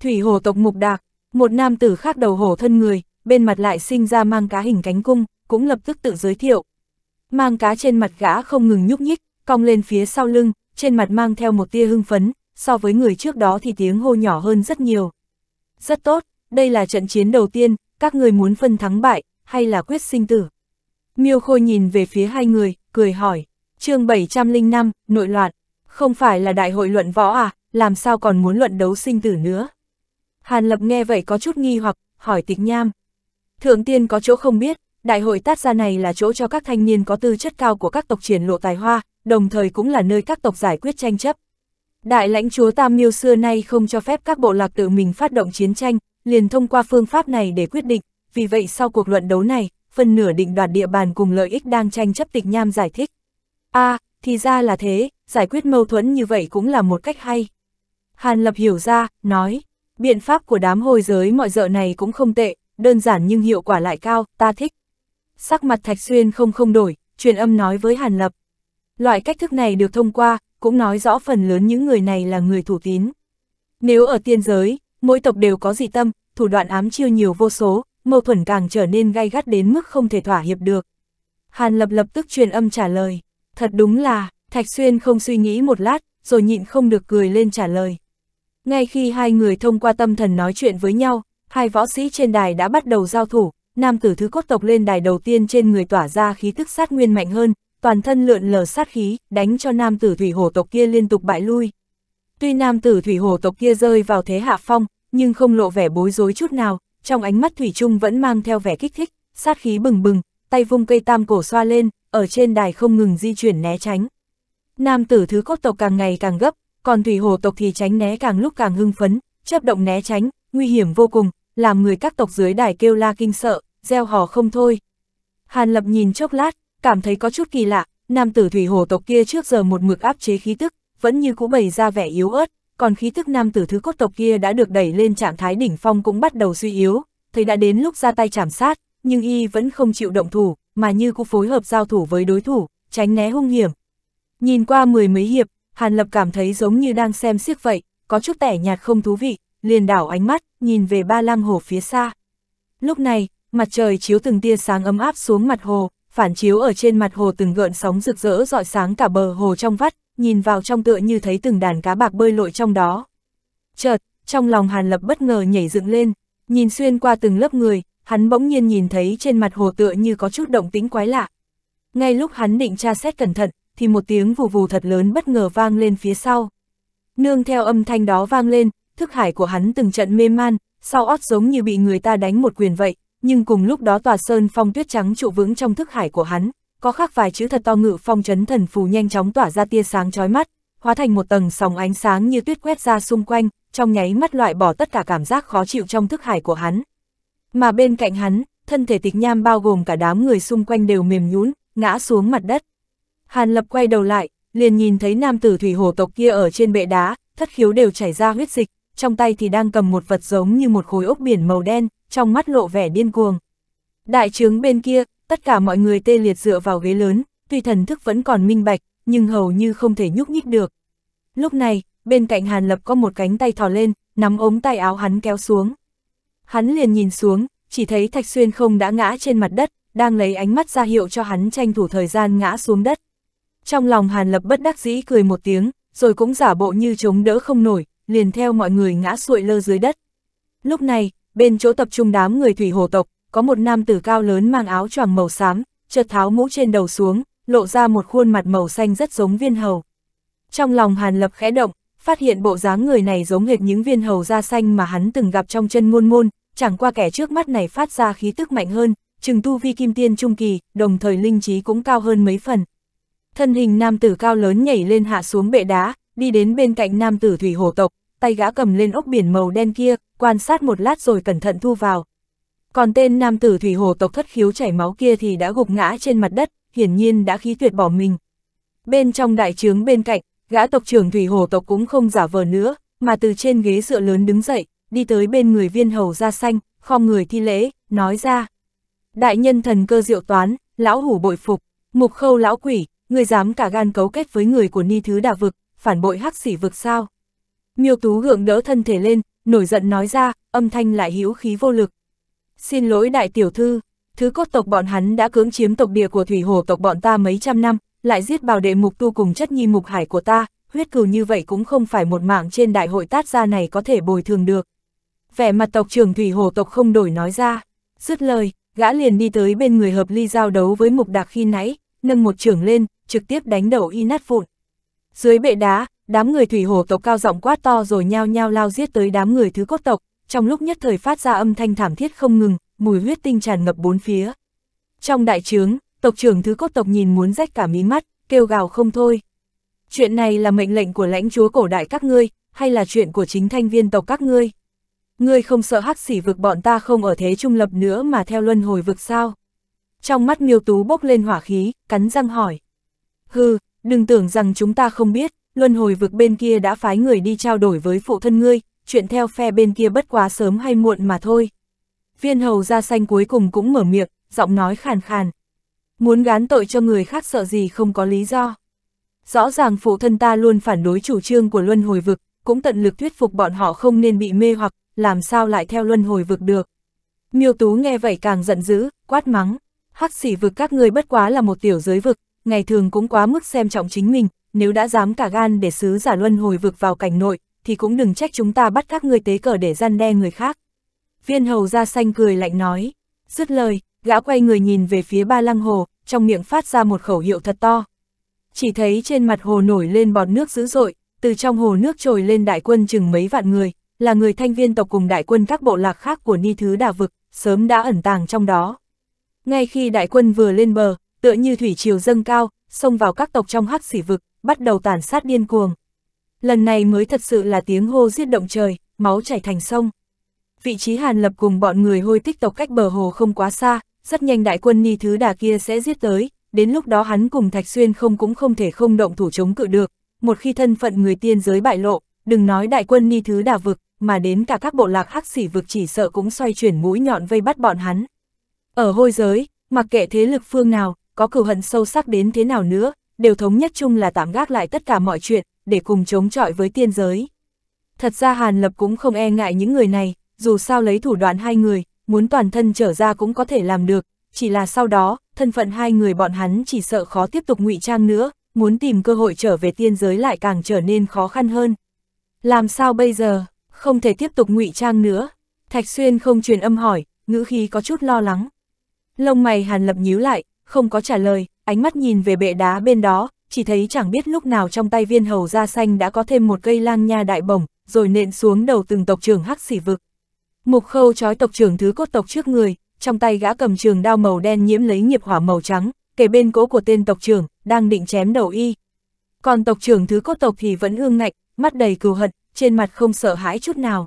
Speaker 1: Thủy hồ tộc mục đạc, một nam tử khác đầu hổ thân người, bên mặt lại sinh ra mang cá hình cánh cung, cũng lập tức tự giới thiệu. Mang cá trên mặt gã không ngừng nhúc nhích, cong lên phía sau lưng, trên mặt mang theo một tia hưng phấn, so với người trước đó thì tiếng hô nhỏ hơn rất nhiều. Rất tốt, đây là trận chiến đầu tiên, các người muốn phân thắng bại, hay là quyết sinh tử? Miêu Khôi nhìn về phía hai người, cười hỏi, chương 705, nội loạn, không phải là đại hội luận võ à, làm sao còn muốn luận đấu sinh tử nữa? Hàn Lập nghe vậy có chút nghi hoặc, hỏi tịch nham. Thượng tiên có chỗ không biết, đại hội tát ra này là chỗ cho các thanh niên có tư chất cao của các tộc triển lộ tài hoa, đồng thời cũng là nơi các tộc giải quyết tranh chấp. Đại lãnh chúa Tam Miêu xưa nay không cho phép các bộ lạc tự mình phát động chiến tranh, liền thông qua phương pháp này để quyết định, vì vậy sau cuộc luận đấu này, phần nửa định đoạt địa bàn cùng lợi ích đang tranh chấp tịch nham giải thích. a à, thì ra là thế, giải quyết mâu thuẫn như vậy cũng là một cách hay. Hàn Lập hiểu ra, nói, biện pháp của đám hồi giới mọi dợ này cũng không tệ, đơn giản nhưng hiệu quả lại cao, ta thích. Sắc mặt Thạch Xuyên không không đổi, truyền âm nói với Hàn Lập. Loại cách thức này được thông qua, cũng nói rõ phần lớn những người này là người thủ tín. Nếu ở tiên giới, Mỗi tộc đều có dị tâm, thủ đoạn ám chiêu nhiều vô số, mâu thuẫn càng trở nên gay gắt đến mức không thể thỏa hiệp được. Hàn Lập lập tức truyền âm trả lời, thật đúng là, Thạch Xuyên không suy nghĩ một lát, rồi nhịn không được cười lên trả lời. Ngay khi hai người thông qua tâm thần nói chuyện với nhau, hai võ sĩ trên đài đã bắt đầu giao thủ, nam tử thứ cốt tộc lên đài đầu tiên trên người tỏa ra khí tức sát nguyên mạnh hơn, toàn thân lượn lờ sát khí, đánh cho nam tử thủy hổ tộc kia liên tục bại lui. Tuy nam tử thủy hồ tộc kia rơi vào thế hạ phong, nhưng không lộ vẻ bối rối chút nào, trong ánh mắt thủy trung vẫn mang theo vẻ kích thích, sát khí bừng bừng, tay vung cây tam cổ xoa lên, ở trên đài không ngừng di chuyển né tránh. Nam tử thứ cốt tộc càng ngày càng gấp, còn thủy hồ tộc thì tránh né càng lúc càng hưng phấn, chấp động né tránh, nguy hiểm vô cùng, làm người các tộc dưới đài kêu la kinh sợ, gieo hò không thôi. Hàn Lập nhìn chốc lát, cảm thấy có chút kỳ lạ, nam tử thủy hồ tộc kia trước giờ một mực áp chế khí tức, vẫn như cũ bày ra vẻ yếu ớt, còn khí thức nam tử thứ cốt tộc kia đã được đẩy lên trạng thái đỉnh phong cũng bắt đầu suy yếu, thấy đã đến lúc ra tay chảm sát, nhưng y vẫn không chịu động thủ, mà như cũng phối hợp giao thủ với đối thủ, tránh né hung hiểm. Nhìn qua mười mấy hiệp, Hàn Lập cảm thấy giống như đang xem siếc vậy, có chút tẻ nhạt không thú vị, liền đảo ánh mắt, nhìn về ba lăng hồ phía xa. Lúc này, mặt trời chiếu từng tia sáng ấm áp xuống mặt hồ, phản chiếu ở trên mặt hồ từng gợn sóng rực rỡ rọi sáng cả bờ hồ trong vắt, nhìn vào trong tựa như thấy từng đàn cá bạc bơi lội trong đó. Chợt, trong lòng Hàn Lập bất ngờ nhảy dựng lên, nhìn xuyên qua từng lớp người, hắn bỗng nhiên nhìn thấy trên mặt hồ tựa như có chút động tĩnh quái lạ. Ngay lúc hắn định tra xét cẩn thận, thì một tiếng vù vù thật lớn bất ngờ vang lên phía sau. Nương theo âm thanh đó vang lên, thức hải của hắn từng trận mê man, sau ót giống như bị người ta đánh một quyền vậy, nhưng cùng lúc đó tòa sơn phong tuyết trắng trụ vững trong thức hải của hắn, có khác vài chữ thật to ngự phong chấn thần phù nhanh chóng tỏa ra tia sáng chói mắt, hóa thành một tầng sóng ánh sáng như tuyết quét ra xung quanh, trong nháy mắt loại bỏ tất cả cảm giác khó chịu trong thức hải của hắn. Mà bên cạnh hắn, thân thể tịch nham bao gồm cả đám người xung quanh đều mềm nhũn ngã xuống mặt đất. Hàn Lập quay đầu lại, liền nhìn thấy nam tử thủy hồ tộc kia ở trên bệ đá, thất khiếu đều chảy ra huyết dịch, trong tay thì đang cầm một vật giống như một khối ốc biển màu đen, trong mắt lộ vẻ điên cuồng. Đại trướng bên kia, tất cả mọi người tê liệt dựa vào ghế lớn, tuy thần thức vẫn còn minh bạch, nhưng hầu như không thể nhúc nhích được. Lúc này, bên cạnh Hàn Lập có một cánh tay thò lên, nắm ống tay áo hắn kéo xuống. Hắn liền nhìn xuống, chỉ thấy Thạch Xuyên không đã ngã trên mặt đất, đang lấy ánh mắt ra hiệu cho hắn tranh thủ thời gian ngã xuống đất. Trong lòng Hàn Lập bất đắc dĩ cười một tiếng, rồi cũng giả bộ như chống đỡ không nổi, liền theo mọi người ngã sụi lơ dưới đất. Lúc này, bên chỗ tập trung đám người thủy hồ tộc, có một nam tử cao lớn mang áo choàng màu xám, chợt tháo mũ trên đầu xuống, lộ ra một khuôn mặt màu xanh rất giống viên hầu. Trong lòng Hàn Lập khẽ động, phát hiện bộ dáng người này giống hệt những viên hầu da xanh mà hắn từng gặp trong chân ngôn môn, chẳng qua kẻ trước mắt này phát ra khí tức mạnh hơn, chừng tu vi kim tiên trung kỳ, đồng thời linh trí cũng cao hơn mấy phần. Thân hình nam tử cao lớn nhảy lên hạ xuống bệ đá, đi đến bên cạnh nam tử thủy hồ tộc, tay gã cầm lên ốc biển màu đen kia, quan sát một lát rồi cẩn thận thu vào, còn tên nam tử thủy hồ tộc thất khiếu chảy máu kia thì đã gục ngã trên mặt đất, hiển nhiên đã khí tuyệt bỏ mình. Bên trong đại trướng bên cạnh, gã tộc trưởng thủy hồ tộc cũng không giả vờ nữa, mà từ trên ghế dựa lớn đứng dậy, đi tới bên người viên hầu da xanh, khom người thi lễ, nói ra. Đại nhân thần cơ diệu toán, lão hủ bội phục, mục khâu lão quỷ, người dám cả gan cấu kết với người của ni thứ đà vực, phản bội hắc sĩ vực sao. Miêu tú gượng đỡ thân thể lên, nổi giận nói ra, âm thanh lại hữu khí vô lực. Xin lỗi đại tiểu thư, thứ cốt tộc bọn hắn đã cưỡng chiếm tộc địa của thủy hồ tộc bọn ta mấy trăm năm, lại giết bào đệ mục tu cùng chất nhi mục hải của ta, huyết cừu như vậy cũng không phải một mạng trên đại hội tát ra này có thể bồi thường được. Vẻ mặt tộc trưởng thủy hồ tộc không đổi nói ra, dứt lời, gã liền đi tới bên người hợp ly giao đấu với mục đạc khi nãy, nâng một trưởng lên, trực tiếp đánh đầu y nát vụn. Dưới bệ đá, đám người thủy hồ tộc cao giọng quát to rồi nhao nhao lao giết tới đám người thứ cốt tộc, trong lúc nhất thời phát ra âm thanh thảm thiết không ngừng, mùi huyết tinh tràn ngập bốn phía. Trong đại trướng, tộc trưởng thứ cốt tộc nhìn muốn rách cả mí mắt, kêu gào không thôi. Chuyện này là mệnh lệnh của lãnh chúa cổ đại các ngươi, hay là chuyện của chính thanh viên tộc các ngươi? Ngươi không sợ hắc xỉ vực bọn ta không ở thế trung lập nữa mà theo luân hồi vực sao? Trong mắt miêu tú bốc lên hỏa khí, cắn răng hỏi. Hừ, đừng tưởng rằng chúng ta không biết, luân hồi vực bên kia đã phái người đi trao đổi với phụ thân ngươi, chuyện theo phe bên kia bất quá sớm hay muộn mà thôi. Viên hầu da xanh cuối cùng cũng mở miệng, giọng nói khàn khàn. Muốn gán tội cho người khác sợ gì không có lý do. Rõ ràng phụ thân ta luôn phản đối chủ trương của luân hồi vực, cũng tận lực thuyết phục bọn họ không nên bị mê hoặc, làm sao lại theo luân hồi vực được. Miêu Tú nghe vậy càng giận dữ, quát mắng, hắc xỉ vực các người bất quá là một tiểu giới vực, ngày thường cũng quá mức xem trọng chính mình, nếu đã dám cả gan để sứ giả luân hồi vực vào cảnh nội, thì cũng đừng trách chúng ta bắt các ngươi tế cờ để gian đe người khác. Viên hầu ra xanh cười lạnh nói, dứt lời, gã quay người nhìn về phía ba lăng hồ, trong miệng phát ra một khẩu hiệu thật to. Chỉ thấy trên mặt hồ nổi lên bọt nước dữ dội, từ trong hồ nước trồi lên đại quân chừng mấy vạn người, là người thanh viên tộc cùng đại quân các bộ lạc khác của Ni Thứ Đà Vực, sớm đã ẩn tàng trong đó. Ngay khi đại quân vừa lên bờ, tựa như thủy triều dâng cao, xông vào các tộc trong hắc sỉ vực, bắt đầu tàn sát điên cuồng lần này mới thật sự là tiếng hô giết động trời, máu chảy thành sông. Vị trí Hàn Lập cùng bọn người hôi tích tộc cách bờ hồ không quá xa, rất nhanh đại quân ni thứ đà kia sẽ giết tới, đến lúc đó hắn cùng Thạch Xuyên không cũng không thể không động thủ chống cự được, một khi thân phận người tiên giới bại lộ, đừng nói đại quân ni thứ đà vực, mà đến cả các bộ lạc hắc sĩ vực chỉ sợ cũng xoay chuyển mũi nhọn vây bắt bọn hắn. Ở hôi giới, mặc kệ thế lực phương nào, có cửu hận sâu sắc đến thế nào nữa, đều thống nhất chung là tạm gác lại tất cả mọi chuyện, để cùng chống chọi với tiên giới. Thật ra Hàn Lập cũng không e ngại những người này, dù sao lấy thủ đoạn hai người, muốn toàn thân trở ra cũng có thể làm được, chỉ là sau đó, thân phận hai người bọn hắn chỉ sợ khó tiếp tục ngụy trang nữa, muốn tìm cơ hội trở về tiên giới lại càng trở nên khó khăn hơn. Làm sao bây giờ, không thể tiếp tục ngụy trang nữa? Thạch Xuyên không truyền âm hỏi, ngữ khí có chút lo lắng. Lông mày Hàn Lập nhíu lại, không có trả lời, ánh mắt nhìn về bệ đá bên đó, chỉ thấy chẳng biết lúc nào trong tay viên hầu da xanh đã có thêm một cây lang nha đại bổng, rồi nện xuống đầu từng tộc trưởng hắc xỉ vực. Mục khâu trói tộc trưởng thứ cốt tộc trước người, trong tay gã cầm trường đao màu đen nhiễm lấy nghiệp hỏa màu trắng, kể bên cố của tên tộc trưởng, đang định chém đầu y. Còn tộc trưởng thứ cốt tộc thì vẫn ương ngạnh, mắt đầy cừu hận, trên mặt không sợ hãi chút nào.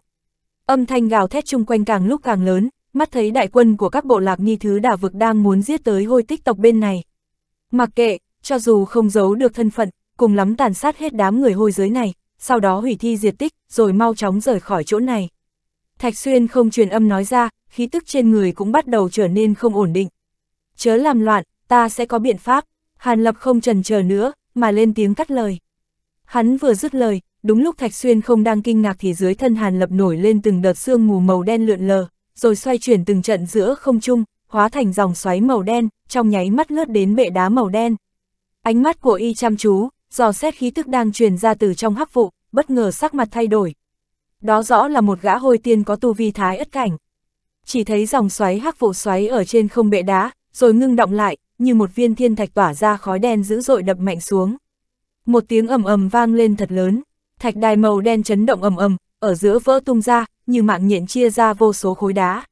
Speaker 1: Âm thanh gào thét chung quanh càng lúc càng lớn, mắt thấy đại quân của các bộ lạc nghi thứ đả vực đang muốn giết tới hôi tích tộc bên này. Mặc kệ, cho dù không giấu được thân phận, cùng lắm tàn sát hết đám người hôi giới này, sau đó hủy thi diệt tích, rồi mau chóng rời khỏi chỗ này. Thạch Xuyên không truyền âm nói ra, khí tức trên người cũng bắt đầu trở nên không ổn định. Chớ làm loạn, ta sẽ có biện pháp. Hàn Lập không trần chờ nữa, mà lên tiếng cắt lời. Hắn vừa dứt lời, đúng lúc Thạch Xuyên không đang kinh ngạc thì dưới thân Hàn Lập nổi lên từng đợt xương mù màu đen lượn lờ, rồi xoay chuyển từng trận giữa không trung, hóa thành dòng xoáy màu đen, trong nháy mắt lướt đến bệ đá màu đen. Ánh mắt của y chăm chú, dò xét khí tức đang truyền ra từ trong hắc vụ, bất ngờ sắc mặt thay đổi. Đó rõ là một gã hôi tiên có tu vi thái ất cảnh. Chỉ thấy dòng xoáy hắc vụ xoáy ở trên không bệ đá, rồi ngưng động lại, như một viên thiên thạch tỏa ra khói đen dữ dội đập mạnh xuống. Một tiếng ầm ầm vang lên thật lớn, thạch đài màu đen chấn động ầm ầm, ở giữa vỡ tung ra, như mạng nhện chia ra vô số khối đá.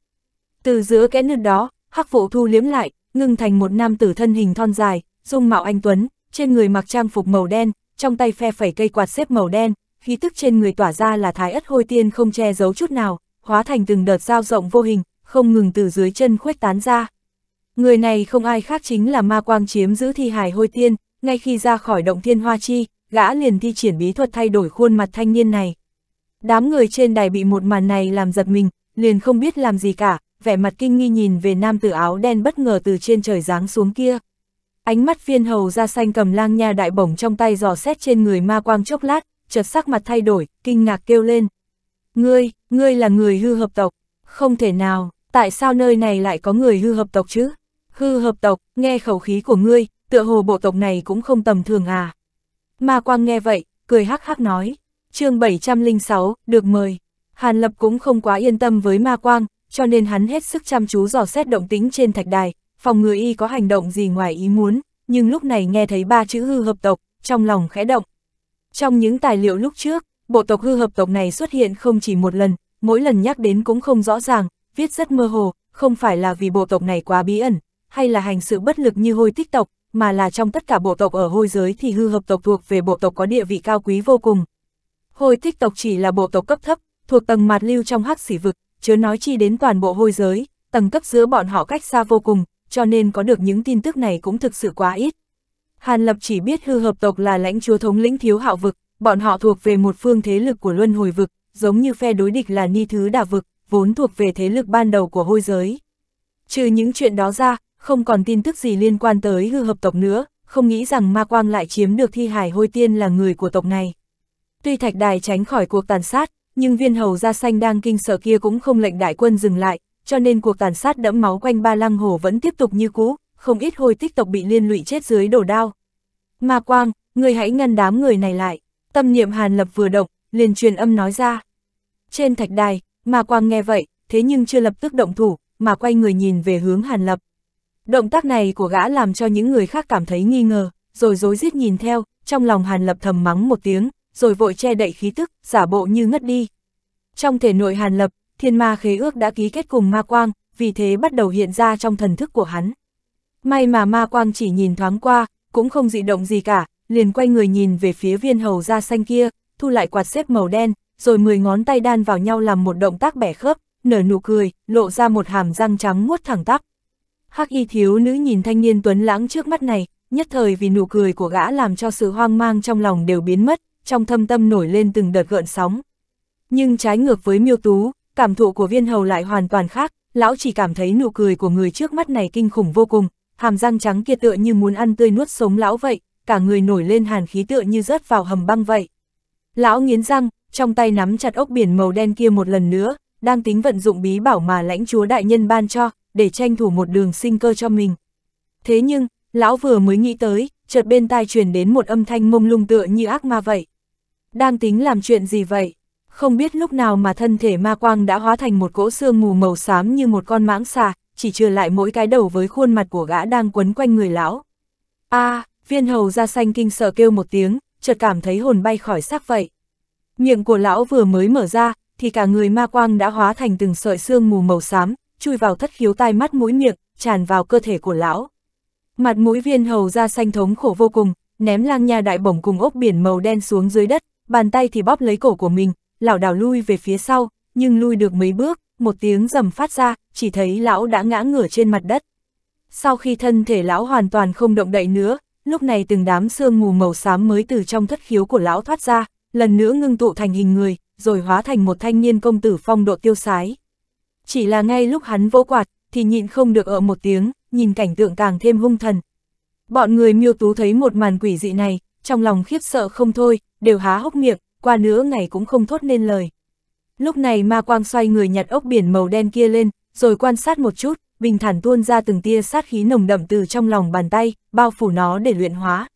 Speaker 1: Từ giữa kẽ nứt đó, hắc vụ thu liếm lại, ngưng thành một nam tử thân hình thon dài, dung mạo anh Tuấn, trên người mặc trang phục màu đen, trong tay phe phẩy cây quạt xếp màu đen, khí tức trên người tỏa ra là thái ất hôi tiên không che giấu chút nào, hóa thành từng đợt dao rộng vô hình, không ngừng từ dưới chân khuếch tán ra. Người này không ai khác chính là ma quang chiếm giữ thi hài hôi tiên, ngay khi ra khỏi động thiên hoa chi, gã liền thi triển bí thuật thay đổi khuôn mặt thanh niên này. Đám người trên đài bị một màn này làm giật mình, liền không biết làm gì cả, vẻ mặt kinh nghi nhìn về nam tử áo đen bất ngờ từ trên trời giáng xuống kia. Ánh mắt viên hầu ra xanh cầm lang nha đại bổng trong tay dò xét trên người ma quang chốc lát, chợt sắc mặt thay đổi, kinh ngạc kêu lên. Ngươi, ngươi là người hư hợp tộc, không thể nào, tại sao nơi này lại có người hư hợp tộc chứ? Hư hợp tộc, nghe khẩu khí của ngươi, tựa hồ bộ tộc này cũng không tầm thường à. Ma quang nghe vậy, cười hắc hắc nói, chương 706, được mời. Hàn Lập cũng không quá yên tâm với ma quang, cho nên hắn hết sức chăm chú dò xét động tính trên thạch đài, phòng ngừa y có hành động gì ngoài ý muốn, nhưng lúc này nghe thấy ba chữ hư hợp tộc, trong lòng khẽ động. Trong những tài liệu lúc trước, bộ tộc hư hợp tộc này xuất hiện không chỉ một lần, mỗi lần nhắc đến cũng không rõ ràng, viết rất mơ hồ, không phải là vì bộ tộc này quá bí ẩn, hay là hành sự bất lực như hôi tích tộc, mà là trong tất cả bộ tộc ở hôi giới thì hư hợp tộc thuộc về bộ tộc có địa vị cao quý vô cùng. Hôi tích tộc chỉ là bộ tộc cấp thấp, thuộc tầng mạt lưu trong hắc xỉ vực, chớ nói chi đến toàn bộ hôi giới, tầng cấp giữa bọn họ cách xa vô cùng, cho nên có được những tin tức này cũng thực sự quá ít. Hàn Lập chỉ biết hư hợp tộc là lãnh chúa thống lĩnh thiếu hạo vực, bọn họ thuộc về một phương thế lực của luân hồi vực, giống như phe đối địch là ni thứ đà vực, vốn thuộc về thế lực ban đầu của hôi giới. Trừ những chuyện đó ra, không còn tin tức gì liên quan tới hư hợp tộc nữa, không nghĩ rằng Ma Quang lại chiếm được thi hải hôi tiên là người của tộc này. Tuy Thạch Đài tránh khỏi cuộc tàn sát, nhưng viên hầu da xanh đang kinh sợ kia cũng không lệnh đại quân dừng lại, cho nên cuộc tàn sát đẫm máu quanh ba lăng hồ vẫn tiếp tục như cũ, không ít hôi tích tộc bị liên lụy chết dưới đổ đao. Ma Quang, người hãy ngăn đám người này lại, tâm niệm Hàn Lập vừa động, liền truyền âm nói ra. Trên thạch đài, Ma Quang nghe vậy, thế nhưng chưa lập tức động thủ, mà quay người nhìn về hướng Hàn Lập. Động tác này của gã làm cho những người khác cảm thấy nghi ngờ, rồi dối rít nhìn theo, trong lòng Hàn Lập thầm mắng một tiếng, rồi vội che đậy khí tức, giả bộ như ngất đi. Trong thể nội Hàn Lập, thiên ma khế ước đã ký kết cùng ma quang, vì thế bắt đầu hiện ra trong thần thức của hắn. May mà ma quang chỉ nhìn thoáng qua, cũng không dị động gì cả, liền quay người nhìn về phía viên hầu da xanh kia, thu lại quạt xếp màu đen, rồi mười ngón tay đan vào nhau làm một động tác bẻ khớp, nở nụ cười, lộ ra một hàm răng trắng muốt thẳng tắp. Hắc y thiếu nữ nhìn thanh niên tuấn lãng trước mắt này, nhất thời vì nụ cười của gã làm cho sự hoang mang trong lòng đều biến mất, trong thâm tâm nổi lên từng đợt gợn sóng. Nhưng trái ngược với miêu tú, cảm thụ của viên hầu lại hoàn toàn khác, lão chỉ cảm thấy nụ cười của người trước mắt này kinh khủng vô cùng, hàm răng trắng kia tựa như muốn ăn tươi nuốt sống lão vậy, cả người nổi lên hàn khí tựa như rớt vào hầm băng vậy. Lão nghiến răng, trong tay nắm chặt ốc biển màu đen kia một lần nữa, đang tính vận dụng bí bảo mà lãnh chúa đại nhân ban cho, để tranh thủ một đường sinh cơ cho mình. Thế nhưng, lão vừa mới nghĩ tới, chợt bên tai truyền đến một âm thanh mông lung tựa như ác ma vậy. Đang tính làm chuyện gì vậy? không biết lúc nào mà thân thể ma quang đã hóa thành một cỗ xương mù màu xám như một con mãng xà, chỉ trừ lại mỗi cái đầu với khuôn mặt của gã đang quấn quanh người lão. a à, viên hầu da xanh kinh sợ kêu một tiếng, chợt cảm thấy hồn bay khỏi xác vậy. Miệng của lão vừa mới mở ra, thì cả người ma quang đã hóa thành từng sợi xương mù màu xám, chui vào thất khiếu tai mắt mũi miệng, tràn vào cơ thể của lão. Mặt mũi viên hầu da xanh thống khổ vô cùng, ném lang nha đại bổng cùng ốc biển màu đen xuống dưới đất, bàn tay thì bóp lấy cổ của mình, lão đảo lui về phía sau, nhưng lui được mấy bước, một tiếng rầm phát ra, chỉ thấy lão đã ngã ngửa trên mặt đất. Sau khi thân thể lão hoàn toàn không động đậy nữa, lúc này từng đám sương mù màu xám mới từ trong thất khiếu của lão thoát ra, lần nữa ngưng tụ thành hình người, rồi hóa thành một thanh niên công tử phong độ tiêu sái. Chỉ là ngay lúc hắn vỗ quạt, thì nhịn không được ở một tiếng, nhìn cảnh tượng càng thêm hung thần. Bọn người miêu tú thấy một màn quỷ dị này, trong lòng khiếp sợ không thôi, đều há hốc miệng, qua nửa ngày cũng không thốt nên lời. Lúc này ma quang xoay người nhặt ốc biển màu đen kia lên, rồi quan sát một chút, bình thản tuôn ra từng tia sát khí nồng đậm từ trong lòng bàn tay, bao phủ nó để luyện hóa.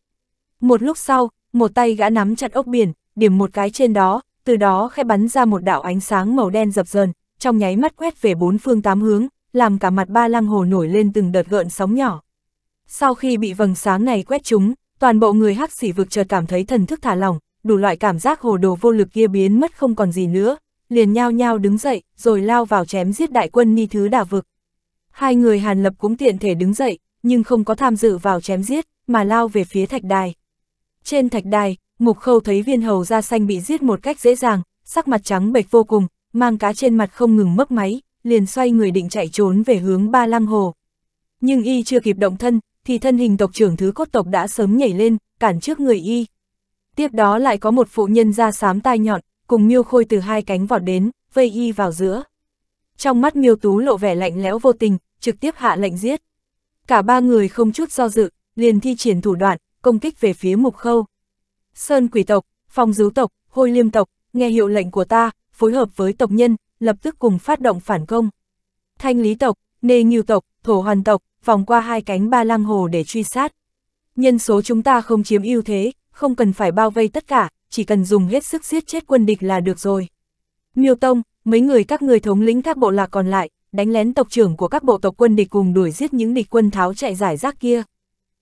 Speaker 1: Một lúc sau, một tay gã nắm chặt ốc biển, điểm một cái trên đó, từ đó khẽ bắn ra một đạo ánh sáng màu đen dập dờn, trong nháy mắt quét về bốn phương tám hướng, làm cả mặt ba lăng hồ nổi lên từng đợt gợn sóng nhỏ. Sau khi bị vầng sáng này quét chúng, toàn bộ người hắc xỉ vực chợt cảm thấy thần thức thả lỏng, đủ loại cảm giác hồ đồ vô lực kia biến mất không còn gì nữa, liền nhao nhao đứng dậy, rồi lao vào chém giết đại quân ni thứ đà vực. Hai người Hàn Lập cũng tiện thể đứng dậy, nhưng không có tham dự vào chém giết, mà lao về phía thạch đài. Trên thạch đài, Mục Khâu thấy viên hầu da xanh bị giết một cách dễ dàng, sắc mặt trắng bệch vô cùng, mang cá trên mặt không ngừng mấp máy, liền xoay người định chạy trốn về hướng Ba Lăng Hồ. Nhưng y chưa kịp động thân, thì thân hình tộc trưởng thứ cốt tộc đã sớm nhảy lên, cản trước người y tiếp đó lại có một phụ nhân da xám tai nhọn, cùng miêu khôi từ hai cánh vọt đến, vây y vào giữa. Trong mắt miêu tú lộ vẻ lạnh lẽo vô tình, trực tiếp hạ lệnh giết. Cả ba người không chút do dự, liền thi triển thủ đoạn, công kích về phía mục khâu. Sơn quỷ tộc, phong dứu tộc, hôi liêm tộc, nghe hiệu lệnh của ta, phối hợp với tộc nhân, lập tức cùng phát động phản công. Thanh lý tộc, nê nghiêu tộc, thổ hoàn tộc, vòng qua hai cánh ba lăng hồ để truy sát. Nhân số chúng ta không chiếm ưu thế, không cần phải bao vây tất cả, chỉ cần dùng hết sức giết chết quân địch là được rồi. Miêu Tông, mấy người các người thống lĩnh các bộ lạc còn lại, đánh lén tộc trưởng của các bộ tộc quân địch cùng đuổi giết những địch quân tháo chạy giải rác kia.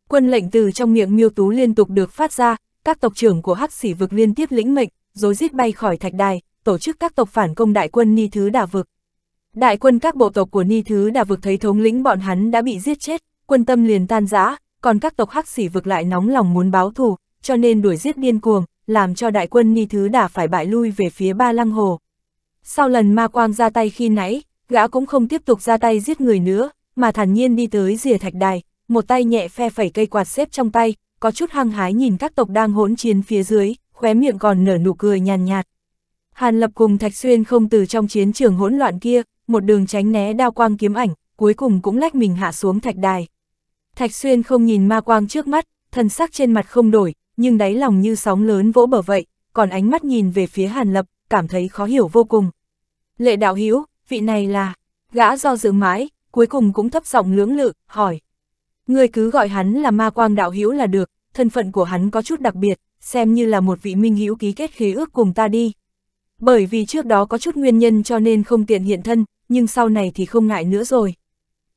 Speaker 1: Quân lệnh từ trong miệng Miêu Tú liên tục được phát ra, các tộc trưởng của Hắc Sĩ vực liên tiếp lĩnh mệnh, rối rít bay khỏi thạch đài, tổ chức các tộc phản công đại quân Ni Thứ Đà vực. Đại quân các bộ tộc của Ni Thứ Đà vực thấy thống lĩnh bọn hắn đã bị giết chết, quân tâm liền tan rã, còn các tộc Hắc Sĩ vực lại nóng lòng muốn báo thù, cho nên đuổi giết điên cuồng, làm cho đại quân Ni Thứ đã phải bại lui về phía Ba Lăng Hồ. Sau lần ma quang ra tay khi nãy, gã cũng không tiếp tục ra tay giết người nữa, mà thản nhiên đi tới rìa thạch đài, một tay nhẹ phe phẩy cây quạt xếp trong tay, có chút hăng hái nhìn các tộc đang hỗn chiến phía dưới, khóe miệng còn nở nụ cười nhàn nhạt, nhạt. Hàn Lập cùng Thạch Xuyên không từ trong chiến trường hỗn loạn kia, một đường tránh né đao quang kiếm ảnh, cuối cùng cũng lách mình hạ xuống thạch đài. Thạch Xuyên không nhìn ma quang trước mắt, thần sắc trên mặt không đổi, nhưng đáy lòng như sóng lớn vỗ bờ vậy, còn ánh mắt nhìn về phía Hàn Lập, cảm thấy khó hiểu vô cùng. Lệ đạo Hiếu, vị này là, gã do dự mãi, cuối cùng cũng thấp giọng lưỡng lự, hỏi. Người cứ gọi hắn là ma quang đạo Hiếu là được, thân phận của hắn có chút đặc biệt, xem như là một vị minh hữu ký kết khế ước cùng ta đi. Bởi vì trước đó có chút nguyên nhân cho nên không tiện hiện thân, nhưng sau này thì không ngại nữa rồi.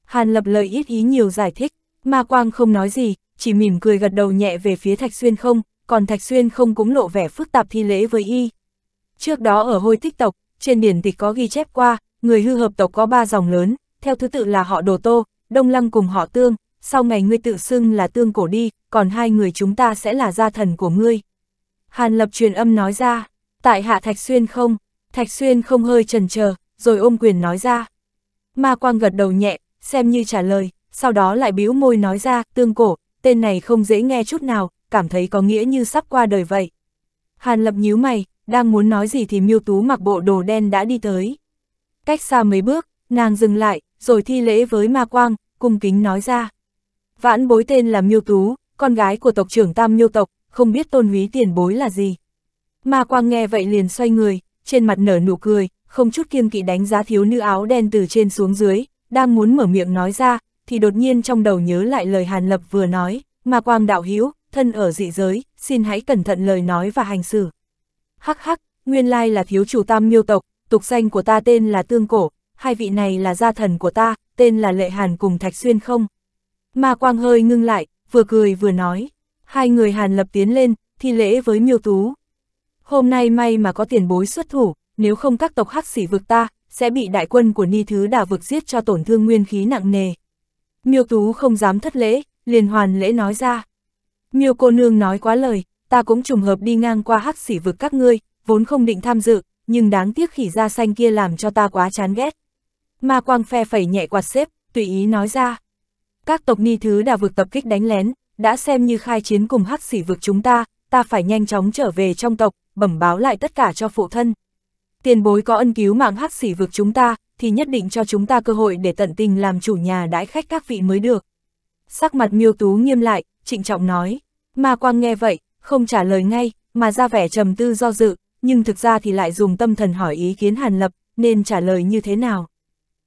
Speaker 1: Hàn Lập lời ít ý nhiều giải thích. Ma Quang không nói gì, chỉ mỉm cười gật đầu nhẹ về phía Thạch Xuyên không, còn Thạch Xuyên không cũng lộ vẻ phức tạp thi lễ với y. Trước đó ở hôi tích tộc, trên điển tịch có ghi chép qua, người hư hợp tộc có ba dòng lớn, theo thứ tự là họ Đồ Tô, Đông Lăng cùng họ Tương, sau ngày ngươi tự xưng là Tương Cổ đi, còn hai người chúng ta sẽ là gia thần của ngươi. Hàn Lập truyền âm nói ra, tại hạ Thạch Xuyên không, Thạch Xuyên không hơi trần chờ rồi ôm quyền nói ra. Ma Quang gật đầu nhẹ, xem như trả lời, sau đó lại bĩu môi nói ra, tương cổ, tên này không dễ nghe chút nào, cảm thấy có nghĩa như sắp qua đời vậy. Hàn lập nhíu mày, đang muốn nói gì thì miêu tú mặc bộ đồ đen đã đi tới. Cách xa mấy bước, nàng dừng lại, rồi thi lễ với ma quang, cung kính nói ra. Vãn bối tên là miêu tú, con gái của tộc trưởng tam miêu tộc, không biết tôn quý tiền bối là gì. Ma quang nghe vậy liền xoay người, trên mặt nở nụ cười, không chút kiêng kỵ đánh giá thiếu nữ áo đen từ trên xuống dưới, đang muốn mở miệng nói ra, thì đột nhiên trong đầu nhớ lại lời Hàn Lập vừa nói, mà quang đạo Hiếu thân ở dị giới, xin hãy cẩn thận lời nói và hành xử. Hắc hắc, nguyên lai là thiếu chủ tam miêu tộc, tục danh của ta tên là Tương Cổ, hai vị này là gia thần của ta, tên là Lệ Hàn cùng Thạch Xuyên không? Mà Quang hơi ngưng lại, vừa cười vừa nói. Hai người Hàn lập tiến lên, thi lễ với miêu tú. Hôm nay may mà có tiền bối xuất thủ, nếu không các tộc hắc sỉ vực ta, sẽ bị đại quân của ni thứ đảo vực giết cho tổn thương nguyên khí nặng nề. Miêu Tú không dám thất lễ, liền hoàn lễ nói ra. Miêu cô nương nói quá lời, ta cũng trùng hợp đi ngang qua hắc sỉ vực các ngươi, vốn không định tham dự, nhưng đáng tiếc khỉ da xanh kia làm cho ta quá chán ghét. Ma quang phe phẩy nhẹ quạt xếp, tùy ý nói ra. Các tộc ni thứ đã vực tập kích đánh lén, đã xem như khai chiến cùng hắc sỉ vực chúng ta, ta phải nhanh chóng trở về trong tộc, bẩm báo lại tất cả cho phụ thân. Tiền bối có ân cứu mạng hắc sỉ vực chúng ta, thì nhất định cho chúng ta cơ hội để tận tình làm chủ nhà đãi khách các vị mới được. Sắc mặt miêu tú nghiêm lại, trịnh trọng nói, Ma quang nghe vậy, không trả lời ngay, mà ra vẻ trầm tư do dự, nhưng thực ra thì lại dùng tâm thần hỏi ý kiến Hàn Lập, nên trả lời như thế nào.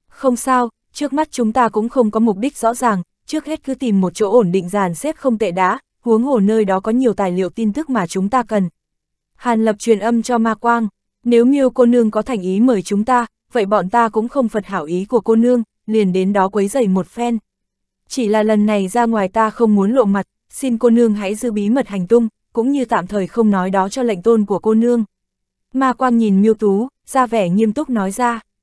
Speaker 1: Không sao, trước mắt chúng ta cũng không có mục đích rõ ràng, trước hết cứ tìm một chỗ ổn định dàn xếp không tệ đã, huống hồ nơi đó có nhiều tài liệu tin tức mà chúng ta cần. Hàn Lập truyền âm cho Ma Quang, nếu miêu cô nương có thành ý mời chúng ta, vậy bọn ta cũng không phật hảo ý của cô nương, liền đến đó quấy rầy một phen. Chỉ là lần này ra ngoài ta không muốn lộ mặt, xin cô nương hãy giữ bí mật hành tung, cũng như tạm thời không nói đó cho lệnh tôn của cô nương. Ma Quang nhìn Miêu Tú, ra vẻ nghiêm túc nói ra.